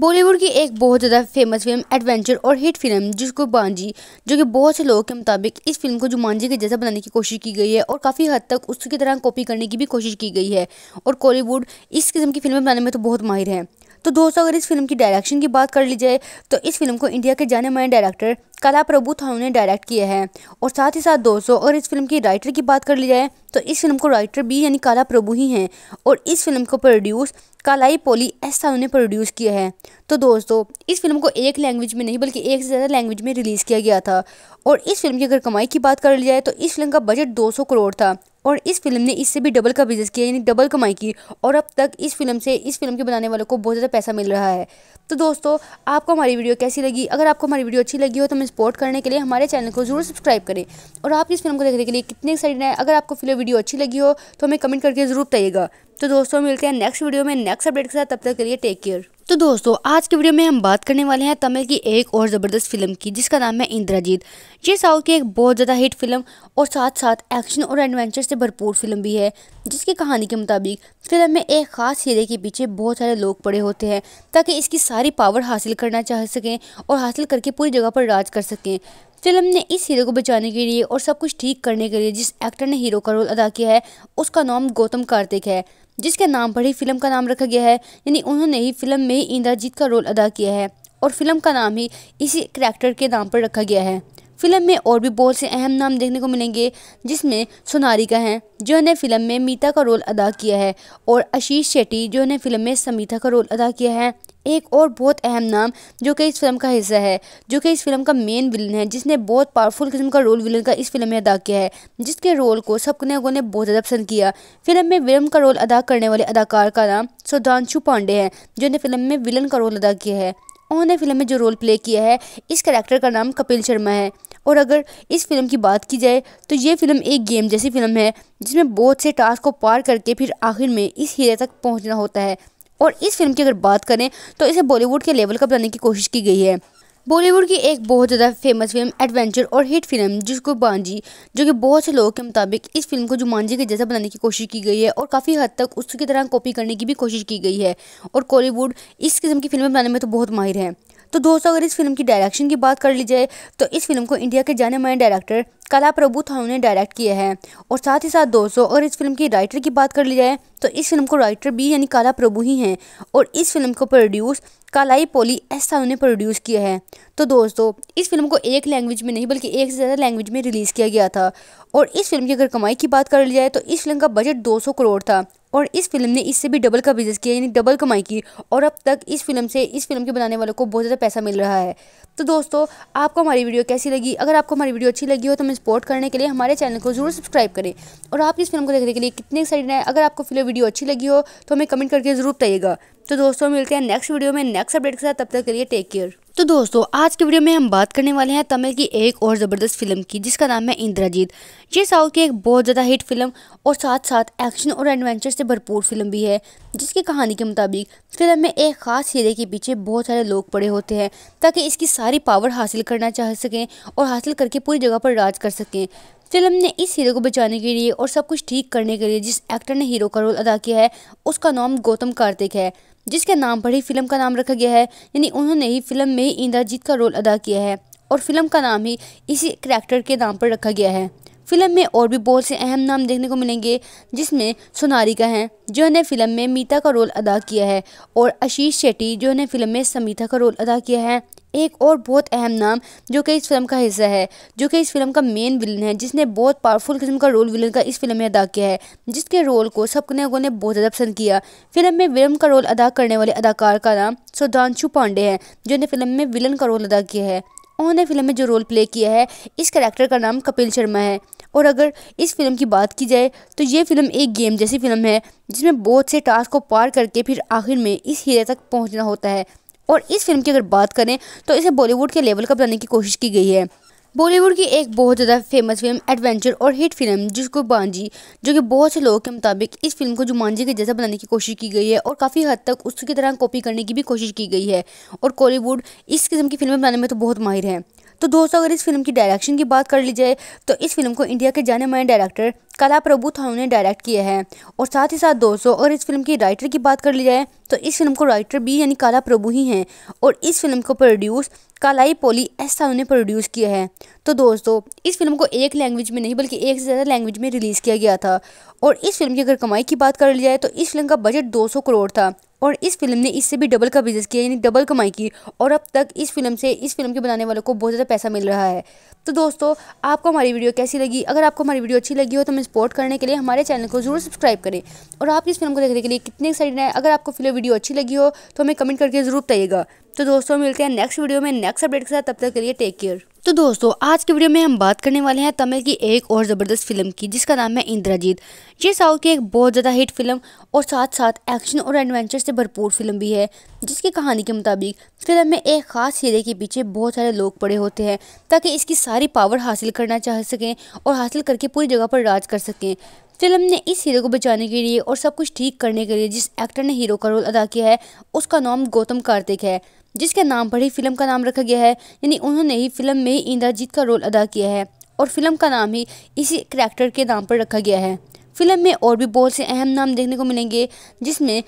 बॉलीवुड की एक बहुत ज़्यादा फेमस फिल्म एडवेंचर और हिट फिल्म जिसको बांजी जो कि बहुत से लोगों के मुताबिक इस फिल्म को जुमानजी के जैसा बनाने की कोशिश की गई है और काफ़ी हद तक उसकी तरह कॉपी करने की भी कोशिश की गई है और कॉलीवुड इस किस्म की फिल्में बनाने में तो बहुत माहिर हैं तो दोस्तों अगर इस फिल्म की डायरेक्शन की बात कर ली जाए तो इस फिल्म को इंडिया के जाने माने डायरेक्टर कला प्रभु थानू ने डायरेक्ट किया है और साथ ही साथ दोस्तों अगर इस फिल्म की राइटर की बात कर ली जाए तो इस फिल्म को राइटर भी यानी काला प्रभु ही हैं और इस फिल्म को प्रोड्यूस कालाई पोली एस थानू ने प्रोड्यूस किया है तो दोस्तों इस फिल्म को एक लैंग्वेज में नहीं बल्कि एक से ज़्यादा लैंग्वेज में रिलीज़ किया गया था और इस फिल्म की अगर कमाई की बात कर ली जाए तो इस फिल्म का बजट दो करोड़ था और इस फिल्म ने इससे भी डबल का बिजनेस किया यानी डबल कमाई की और अब तक इस फिल्म से इस फिल्म के बनाने वालों को बहुत ज़्यादा पैसा मिल रहा है तो दोस्तों आपको हमारी वीडियो कैसी लगी अगर आपको हमारी वीडियो अच्छी लगी हो तो हमें सपोर्ट करने के लिए हमारे चैनल को जरूर सब्सक्राइब करें और आप इस फिल्म को देखने के लिए कितने एक्साइटेड हैं अगर आपको फिल्म वीडियो अच्छी लगी हो तो हमें कमेंट करके ज़रूर बताइएगा तो दोस्तों मिलते हैं नेक्स्ट वीडियो में नेक्स्ट अपडेट के साथ तब तक के लिए टेक केयर तो दोस्तों आज के वीडियो में हम बात करने वाले हैं तमिल की एक और ज़बरदस्त फिल्म की जिसका नाम है इंद्राजीत ये साउथ की एक बहुत ज़्यादा हिट फिल्म और साथ साथ एक्शन और एडवेंचर से भरपूर फिल्म भी है जिसकी कहानी के मुताबिक फिल्म में एक खास हीरे के पीछे बहुत सारे लोग पड़े होते हैं ताकि इसकी सारी पावर हासिल करना चाह सकें और हासिल करके पूरी जगह पर राज कर सकें फिल्म ने इस हीरो को बचाने के लिए और सब कुछ ठीक करने के लिए जिस एक्टर ने हीरो का रोल अदा किया है उसका नाम गौतम कार्तिक है जिसके नाम पर ही फिल्म का नाम रखा गया है यानी उन्होंने ही फिल्म में ही इंद्रजीत का रोल अदा किया है और फिल्म का नाम ही इसी करैक्टर के नाम पर रखा गया है फिल्म में और भी बहुत से अहम नाम देखने को मिलेंगे जिसमें सोनारी का हैं जिन्होंने फिल्म में मीता का रोल अदा किया है और आशीष शेट्टी जिन्होंने फिल्म में समीता का रोल अदा किया है एक और बहुत अहम नाम जो कि इस फिल्म का हिस्सा है जो कि इस फिल्म का मेन विलन है जिसने बहुत पावरफुल किस्म का रोल विलन का इस फिल्म में अदा किया है जिसके रोल को सब लोगों ने बहुत ज़्यादा पसंद किया फिल्म में विलन का रोल अदा करने वाले अदाकार का नाम सुधांशु पांडे हैं जिन्होंने फिल्म में विलन का रोल अदा किया है उन्होंने फिल्म में जो रोल प्ले किया है इस करेक्टर का नाम कपिल शर्मा है और अगर इस फिल्म की बात की जाए तो ये फिल्म एक गेम जैसी फिल्म है जिसमें बहुत से टास्क को पार करके फिर आखिर में इस हीरे तक पहुंचना होता है और इस फिल्म की अगर बात करें तो इसे बॉलीवुड के लेवल का बनाने की कोशिश की गई है बॉलीवुड की एक बहुत ज़्यादा फेमस फिल्म एडवेंचर और हिट फिल्म जिसको बांजी जो कि बहुत से लोगों के मुताबिक इस फिल्म को जुमानजी के जैसा बनाने की कोशिश की गई है और काफ़ी हद तक उसकी तरह कॉपी करने की भी कोशिश की गई है और कॉलीवुड इस किस्म की फिल्में बनाने में तो बहुत माहिर है तो दोस्तों अगर इस फिल्म की डायरेक्शन की बात कर ली जाए तो इस फिल्म को इंडिया के जाने माने डायरेक्टर कला प्रभु थानू ने डायरेक्ट किया है और साथ ही साथ दोस्तों और इस फिल्म की राइटर की बात कर ली जाए तो इस फिल्म को राइटर भी यानी काला प्रभु ही हैं और इस फिल्म को प्रोड्यूस कालाई पोली ऐसा उन्होंने प्रोड्यूस किया है तो दोस्तों इस फिल्म को एक लैंग्वेज में नहीं बल्कि एक से ज़्यादा लैंग्वेज में रिलीज़ किया गया था और इस फिल्म की अगर कमाई की बात कर ली जाए तो इस फिल्म का बजट 200 करोड़ था और इस फिल्म ने इससे भी डबल का बिजनेस किया यानी डबल कमाई की और अब तक इस फिल्म से इस फिल्म के बनाने वालों को बहुत ज़्यादा पैसा मिल रहा है तो दोस्तों आपको हमारी वीडियो कैसी लगी अगर आपको हमारी वीडियो अच्छी लगी हो तो हमें सपोर्ट करने के लिए हमारे चैनल को जरूर सब्सक्राइब करें और आप इस फिल्म को देखने के लिए कितने एक्साइटेड हैं अगर आपको फिल्म वीडियो अच्छी लगी हो तो हमें कमेंट करके ज़रूर बताइएगा तो दोस्तों मिलते हैं नेक्स्ट वीडियो में नेक्स्ट अपडेट के साथ तब तक के लिए टेक केयर तो दोस्तों आज के वीडियो में हम बात करने वाले हैं तमिल की एक और ज़बरदस्त फिल्म की जिसका नाम है इंद्राजीत ये साउथ की एक बहुत ज़्यादा हिट फिल्म और साथ साथ एक्शन और एडवेंचर से भरपूर फिल्म भी है जिसकी कहानी के मुताबिक फिल्म में एक खास हीरे के पीछे बहुत सारे लोग पड़े होते हैं ताकि इसकी सारी पावर हासिल करना चाह सकें और हासिल करके पूरी जगह पर राज कर सकें फिल्म ने इस हीरो को बचाने के लिए और सब कुछ ठीक करने के लिए जिस एक्टर ने हीरो का रोल अदा किया है उसका नाम गौतम कार्तिक है जिसके नाम पर ही फिल्म का नाम रखा गया है यानी उन्होंने ही फिल्म में इंद्रजीत का रोल अदा किया है और फिल्म का नाम ही इसी करैक्टर के नाम पर रखा गया है फिल्म में और भी बहुत से अहम नाम देखने को मिलेंगे जिसमें सोनारी का हैं जिन्होंने फिल्म में मीता का रोल अदा किया है और आशीष शेट्टी जिन्होंने फिल्म में समीता का रोल अदा किया है एक और बहुत अहम नाम जो कि इस फिल्म का हिस्सा है जो कि इस फिल्म का मेन विलन है जिसने बहुत पावरफुल किस्म का रोल विलन का इस फिल्म में अदा किया है जिसके रोल को सब लोगों ने बहुत ज़्यादा पसंद किया फिल्म में विलम का रोल अदा करने वाले अदाकार का नाम सुधांशु पांडे हैं जिन्होंने फिल्म में विलन का रोल अदा किया है उन्होंने फिल्म में जो रोल प्ले किया है इस करेक्टर का नाम कपिल शर्मा है और अगर इस फिल्म की बात की जाए तो ये फिल्म एक गेम जैसी फिल्म है जिसमें बहुत से टास्क को पार करके फिर आखिर में इस हीरे तक पहुंचना होता है और इस फिल्म की अगर बात करें तो इसे बॉलीवुड के लेवल का बनाने की कोशिश की गई है बॉलीवुड की एक बहुत ज़्यादा फेमस फिल्म एडवेंचर और हिट फिल्म जिसको बांजी जो कि बहुत से लोगों के मुताबिक इस फिल्म को जुमानजी के जैसा बनाने की कोशिश की गई है और काफ़ी हद तक उसकी तरह कॉपी करने की भी कोशिश की गई है और कॉलीवुड इस किस्म की फिल्में बनाने में तो बहुत माहिर है तो दोस्तों अगर इस फिल्म की डायरेक्शन की बात कर ली जाए तो इस फिल्म को इंडिया के जाने माने डायरेक्टर कला प्रभु थानू ने डायरेक्ट किया है और साथ ही साथ दोस्तों अगर इस फिल्म की राइटर की बात कर ली जाए तो इस फिल्म को राइटर भी यानी काला प्रभु ही हैं और इस फिल्म को प्रोड्यूस कालाई पोली ऐसा उन्होंने प्रोड्यूस किया है तो दोस्तों इस फिल्म को एक लैंग्वेज में नहीं बल्कि एक से ज़्यादा लैंग्वेज में रिलीज़ किया गया था और इस फिल्म की अगर कमाई की बात कर ली जाए तो इस फिल्म का बजट 200 करोड़ था और इस फिल्म ने इससे भी डबल का बिजनेस किया यानी डबल कमाई की और अब तक इस फिल्म से इस फिल्म के बनाने वालों को बहुत ज़्यादा पैसा मिल रहा है तो दोस्तों आपको हमारी वीडियो कैसी लगी अगर आपको हमारी वीडियो अच्छी लगी हो तो हमें सपोर्ट करने के लिए हमारे चैनल को जरूर सब्सक्राइब करें और आप इस फिल्म को देखने के लिए कितने एक्साइटेड हैं अगर आपको फिल्म वीडियो अच्छी लगी हो तो हमें कमेंट करके ज़रूर बताइएगा तो दोस्तों मिलते हैं नेक्स्ट वीडियो में नेक्स्ट अपडेट के साथ तब तक के लिए टेक केयर तो दोस्तों आज की वीडियो में हम बात करने वाले हैं तमिल की एक और ज़बरदस्त फिल्म की जिसका नाम है इंद्राजीत ये साउथ की एक बहुत ज़्यादा हिट फिल्म और साथ साथ एक्शन और एडवेंचर से भरपूर फिल्म भी है जिसकी कहानी के मुताबिक फिल्म में एक खास हीरे के पीछे बहुत सारे लोग पड़े होते हैं ताकि इसकी सारी पावर हासिल करना चाह सकें और हासिल करके पूरी जगह पर राज कर सकें फिल्म ने इस हीरो को बचाने के लिए और सब कुछ ठीक करने के लिए जिस एक्टर ने हीरो का रोल अदा किया है उसका नाम गौतम कार्तिक है जिसके नाम पर ही फिल्म का नाम रखा गया है यानी उन्होंने ही फिल्म में ही इंद्रजीत का रोल अदा किया है और फिल्म का नाम ही इसी करैक्टर के नाम पर रखा गया है फिल्म में और भी बहुत से अहम नाम देखने को मिलेंगे जिसमें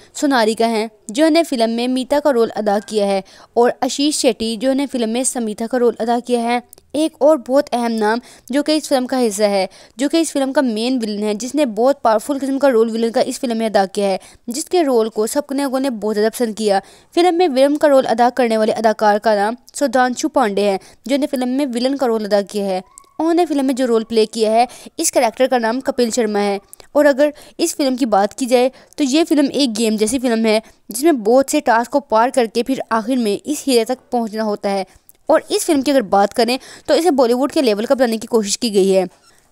का हैं जिन्होंने फिल्म में मीता का रोल अदा किया है और आशीष शेट्टी जिन्होंने फिल्म में समीता का रोल अदा किया है एक और बहुत अहम नाम जो कि इस फिल्म का हिस्सा है जो कि इस फिल्म का मेन विलन है जिसने बहुत पावरफुल किस्म का रोल विलन का इस फिल्म में अदा किया है जिसके रोल को लोगों ने बहुत ज़्यादा पसंद किया फिल्म में विलन का रोल अदा करने वाले अदाकार का नाम सुधांशु पांडे हैं जिन्होंने फिल्म में विलन का रोल अदा किया है उन्होंने फिल्म में जो रोल प्ले किया है इस करेक्टर का नाम कपिल शर्मा है और अगर इस फिल्म की बात की जाए तो ये फिल्म एक गेम जैसी फिल्म है जिसमें बहुत से टास्क को पार करके फिर आखिर में इस हीरे तक पहुंचना होता है और इस फिल्म की अगर बात करें तो इसे बॉलीवुड के लेवल का बनाने की कोशिश की गई है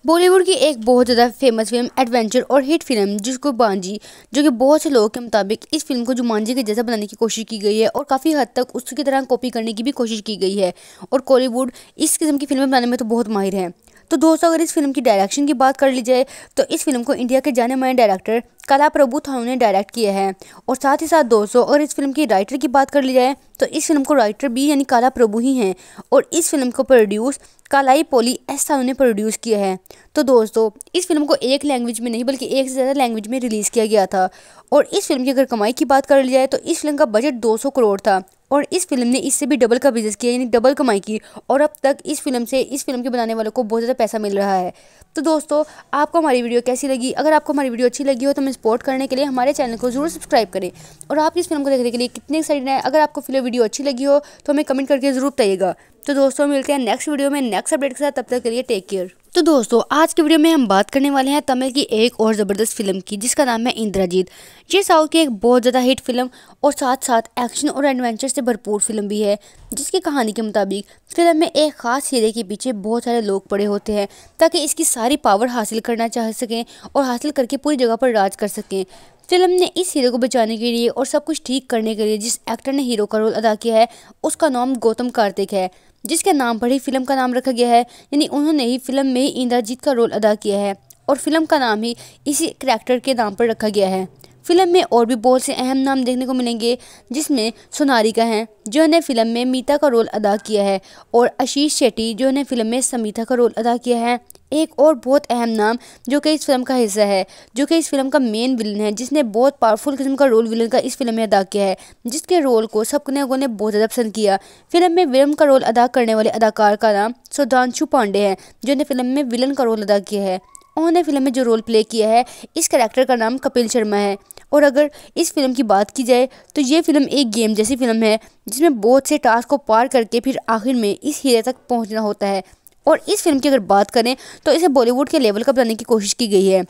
बॉलीवुड की एक बहुत ज़्यादा फेमस फिल्म एडवेंचर और हिट फिल्म जिसको बांजी जो कि बहुत से लोगों के मुताबिक इस फिल्म को जुमानजी के जैसा बनाने की कोशिश की गई है और काफ़ी हद तक उसकी तरह कॉपी करने की भी कोशिश की गई है और कॉलीवुड इस किस्म की फिल्में बनाने में तो बहुत माहिर है तो दोस्तों अगर इस फिल्म की डायरेक्शन की बात कर ली जाए तो इस फिल्म को इंडिया के जाने माने डायरेक्टर कला प्रभु थानू ने डायरेक्ट किया है और साथ ही साथ दोस्तों अगर इस फिल्म की राइटर की बात कर ली जाए तो इस फिल्म को राइटर भी यानी काला प्रभु ही हैं और इस फिल्म को प्रोड्यूस कालाई पोली एस साहू ने प्रोड्यूस किया है तो दोस्तों इस फिल्म को एक लैंग्वेज में नहीं बल्कि एक से ज़्यादा लैंग्वेज में रिलीज़ किया गया था और इस फिल्म की अगर कमाई की बात कर ली जाए तो इस फिल्म का बजट दो करोड़ था और इस फिल्म ने इससे भी डबल का बिजनेस किया यानी डबल कमाई की और अब तक इस फिल्म से इस फिल्म के बनाने वालों को बहुत ज़्यादा पैसा मिल रहा है तो दोस्तों आपको हमारी वीडियो कैसी लगी अगर आपको हमारी वीडियो अच्छी लगी हो तो हमें सपोर्ट करने के लिए हमारे चैनल को जरूर सब्सक्राइब करें और आप इस फिल्म को देखने के लिए कितने एक्साइटेड हैं अगर आपको फिल्म वीडियो अच्छी लगी हो तो हमें कमेंट करके ज़रूर बताइएगा तो दोस्तों मिलते हैं नेक्स्ट वीडियो में नेक्स्ट अपडेट के साथ तब तक के लिए टेक केयर तो दोस्तों आज की वीडियो में हम बात करने वाले हैं तमिल की एक और ज़बरदस्त फिल्म की जिसका नाम है इंद्राजीत ये साउथ की एक बहुत ज़्यादा हिट फिल्म और साथ साथ एक्शन और एडवेंचर से भरपूर फिल्म भी है जिसकी कहानी के मुताबिक फिल्म में एक ख़ास हीरे के पीछे बहुत सारे लोग पड़े होते हैं ताकि इसकी सारी पावर हासिल करना चाह सकें और हासिल करके पूरी जगह पर राज कर सकें फिल्म ने इस हीरो को बचाने के लिए और सब कुछ ठीक करने के लिए जिस एक्टर ने हीरो का रोल अदा किया है उसका नाम गौतम कार्तिक है जिसके नाम पर ही फिल्म का नाम रखा गया है यानी उन्होंने ही फिल्म में ही इंद्रजीत का रोल अदा किया है और फिल्म का नाम ही इसी करैक्टर के नाम पर रखा गया है फिल्म में और भी बहुत से अहम नाम देखने को मिलेंगे जिसमें सोनारिका हैं जिन्होंने फिल्म में मीता का रोल अदा किया है और आशीष शेट्टी जिन्होंने फिल्म में समीता का रोल अदा किया है एक और बहुत अहम नाम जो कि इस फिल्म का हिस्सा है जो कि इस फिल्म का मेन विलन है जिसने बहुत पावरफुल किस्म का रोल विलन का इस फिल्म में अदा किया है जिसके रोल को सबने लोगों ने बहुत ज़्यादा पसंद किया फिल्म में विलन का रोल अदा करने वाले अदाकार का नाम सुधांशु पांडे हैं जिन्होंने फिल्म में विलन का रोल अदा किया है उन्होंने फिल्म में जो रोल प्ले किया है इस करेक्टर का नाम कपिल शर्मा है और अगर इस फिल्म की बात की जाए तो ये फिल्म एक गेम जैसी फिल्म है जिसमें बहुत से टास्क को पार करके फिर आखिर में इस हीरे तक पहुंचना होता है और इस फिल्म की अगर बात करें तो इसे बॉलीवुड के लेवल का बनाने की कोशिश की गई है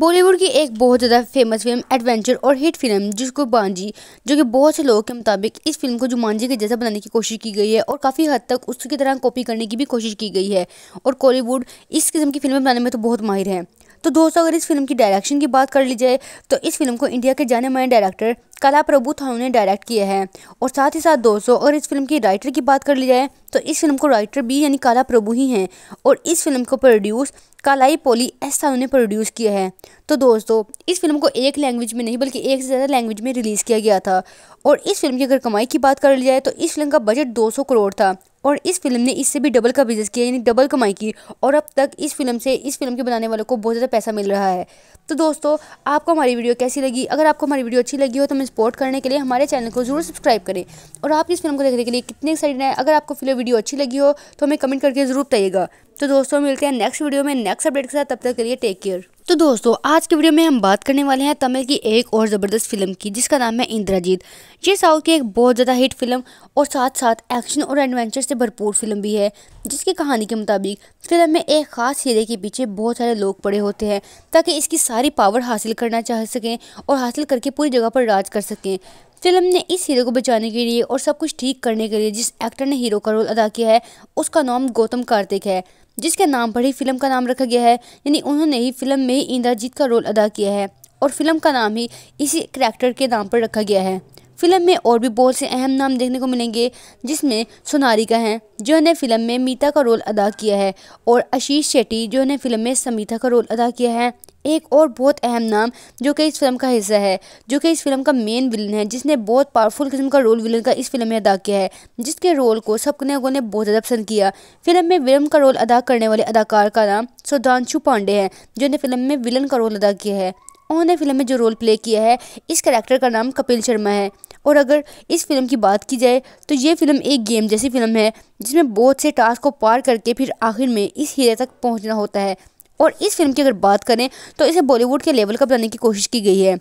बॉलीवुड की एक बहुत ज़्यादा फेमस फिल्म एडवेंचर और हिट फिल्म जिसको बांजी जो कि बहुत से लोगों के मुताबिक इस फिल्म को जुमानजी के जैसा बनाने की कोशिश की गई है और काफ़ी हद तक उसकी तरह कॉपी करने की भी कोशिश की गई है और कॉलीवुड इस किस्म की फिल्में बनाने में तो बहुत माहिर हैं तो दोस्तों अगर इस फिल्म की डायरेक्शन की बात कर ली जाए तो इस फिल्म को इंडिया के जाने माने डायरेक्टर कला प्रभु थानू ने डायरेक्ट किया है और साथ ही साथ दोस्तों अगर इस फिल्म की राइटर की बात कर ली जाए तो इस फिल्म को राइटर भी यानी काला प्रभु ही हैं और इस फिल्म को प्रोड्यूस कालाई पोली एस थानू ने प्रोड्यूस किया है तो दोस्तों इस फिल्म को एक लैंग्वेज में नहीं बल्कि एक से ज़्यादा लैंग्वेज में रिलीज़ किया गया था और इस फिल्म की अगर कमाई की बात कर ली जाए तो इस फिल्म का बजट दो करोड़ था और इस फिल्म ने इससे भी डबल का बिजनेस किया यानी डबल कमाई की और अब तक इस फिल्म से इस फिल्म के बनाने वालों को बहुत ज़्यादा पैसा मिल रहा है तो दोस्तों आपको हमारी वीडियो कैसी लगी अगर आपको हमारी वीडियो अच्छी लगी हो तो हमें सपोर्ट करने के लिए हमारे चैनल को जरूर सब्सक्राइब करें और आप इस फिल्म को देखने के लिए कितने एक्साइटेड हैं अगर आपको फिल्म वीडियो अच्छी लगी हो तो हमें कमेंट करके ज़रूर बताइएगा तो दोस्तों मिलते हैं नेक्स्ट वीडियो में नेक्स्ट अपडेट के साथ तब तक के लिए टेक केयर तो दोस्तों आज के वीडियो में हम बात करने वाले हैं तमिल की एक और ज़बरदस्त फिल्म की जिसका नाम है इंद्राजीत ये साउथ की एक बहुत ज़्यादा हिट फिल्म और साथ साथ एक्शन और एडवेंचर से भरपूर फिल्म भी है जिसकी कहानी के मुताबिक फिल्म में एक ख़ास हीरे के पीछे बहुत सारे लोग पड़े होते हैं ताकि इसकी सारी पावर हासिल करना चाह सकें और हासिल करके पूरी जगह पर राज कर सकें फिल्म ने इस हीरो को बचाने के लिए और सब कुछ ठीक करने के लिए जिस एक्टर ने हीरो का रोल अदा किया है उसका नाम गौतम कार्तिक है जिसके नाम पर ही फिल्म का नाम रखा गया है यानी उन्होंने ही फिल्म में ही इंद्रजीत का रोल अदा किया है और फिल्म का नाम ही इसी करैक्टर के नाम पर रखा गया है फिल्म में और भी बहुत से अहम नाम देखने को मिलेंगे जिसमें सोनारिका हैं जिन्होंने फिल्म में मीता का रोल अदा किया है और आशीष शेट्टी जिन्होंने फिल्म में समीता का रोल अदा किया है एक और बहुत अहम नाम जो कि इस फिल्म का हिस्सा है जो कि इस फिल्म का मेन विलन है जिसने बहुत पावरफुल किस्म का रोल विलन का इस फिल्म में अदा किया है जिसके रोल को सबने लोगों ने बहुत ज़्यादा पसंद किया फिल्म में विलन का रोल अदा करने वाले अदाकार का नाम सुधांशु पांडे है जिन्होंने फिल्म में विलन का रोल अदा किया है उन्होंने फिल्म में जो रोल प्ले किया है इस करेक्टर का नाम कपिल शर्मा है और अगर इस फिल्म की बात की जाए तो ये फिल्म एक गेम जैसी फिल्म है जिसमें बहुत से टास्क को पार करके फिर आखिर में इस हीरे तक पहुंचना होता है और इस फिल्म की अगर बात करें तो इसे बॉलीवुड के लेवल का बनाने की कोशिश की गई है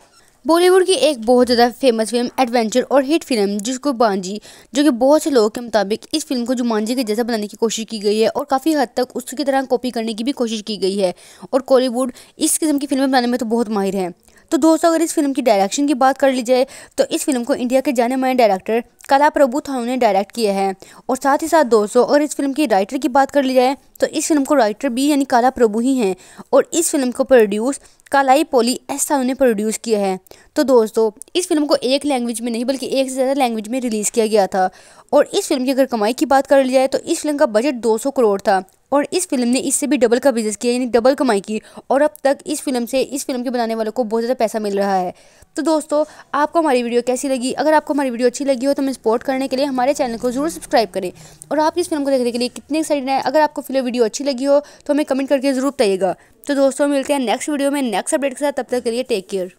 बॉलीवुड की एक बहुत ज़्यादा फेमस फिल्म एडवेंचर और हिट फिल्म जिसको बांजी जो कि बहुत से लोगों के मुताबिक इस फिल्म को जुमानजी के जैसा बनाने की कोशिश की गई है और काफ़ी हद तक उसकी तरह कॉपी करने की भी कोशिश की गई है और कॉलीवुड इस किस्म की फिल्में बनाने में तो बहुत माहिर हैं तो दोस्तों अगर इस फिल्म की डायरेक्शन की बात कर ली जाए तो इस फिल्म को इंडिया के जाने माने डायरेक्टर कला प्रभु थानू ने डायरेक्ट किया है और साथ ही साथ दोस्तों और इस फिल्म की राइटर की बात कर ली जाए तो इस फिल्म को राइटर भी यानी काला प्रभु ही हैं और इस फिल्म को प्रोड्यूस कालाई पोली एस थानू ने प्रोड्यूस किया है तो दोस्तों इस फिल्म को एक लैंग्वेज में नहीं बल्कि एक से ज़्यादा लैंग्वेज में रिलीज़ किया गया था और इस फिल्म की अगर कमाई की बात कर ली जाए तो इस फिल्म का बजट दो करोड़ था और इस फिल्म ने इससे भी डबल का बिजनेस किया यानी डबल कमाई की और अब तक इस फिल्म से इस फिल्म के बनाने वालों को बहुत ज़्यादा पैसा मिल रहा है तो दोस्तों आपको हमारी वीडियो कैसी लगी अगर आपको हमारी वीडियो अच्छी लगी हो तो हमें सपोर्ट करने के लिए हमारे चैनल को जरूर सब्सक्राइब करें और आप इस फिल्म को देखने के लिए कितने एक्साइटेड हैं अगर आपको फिल्म वीडियो अच्छी लगी हो तो हमें कमेंट करके ज़रूर बताइएगा तो दोस्तों मिलते हैं नेक्स्ट वीडियो में नेक्स्ट अपडेट के साथ तब तक के लिए टेक केयर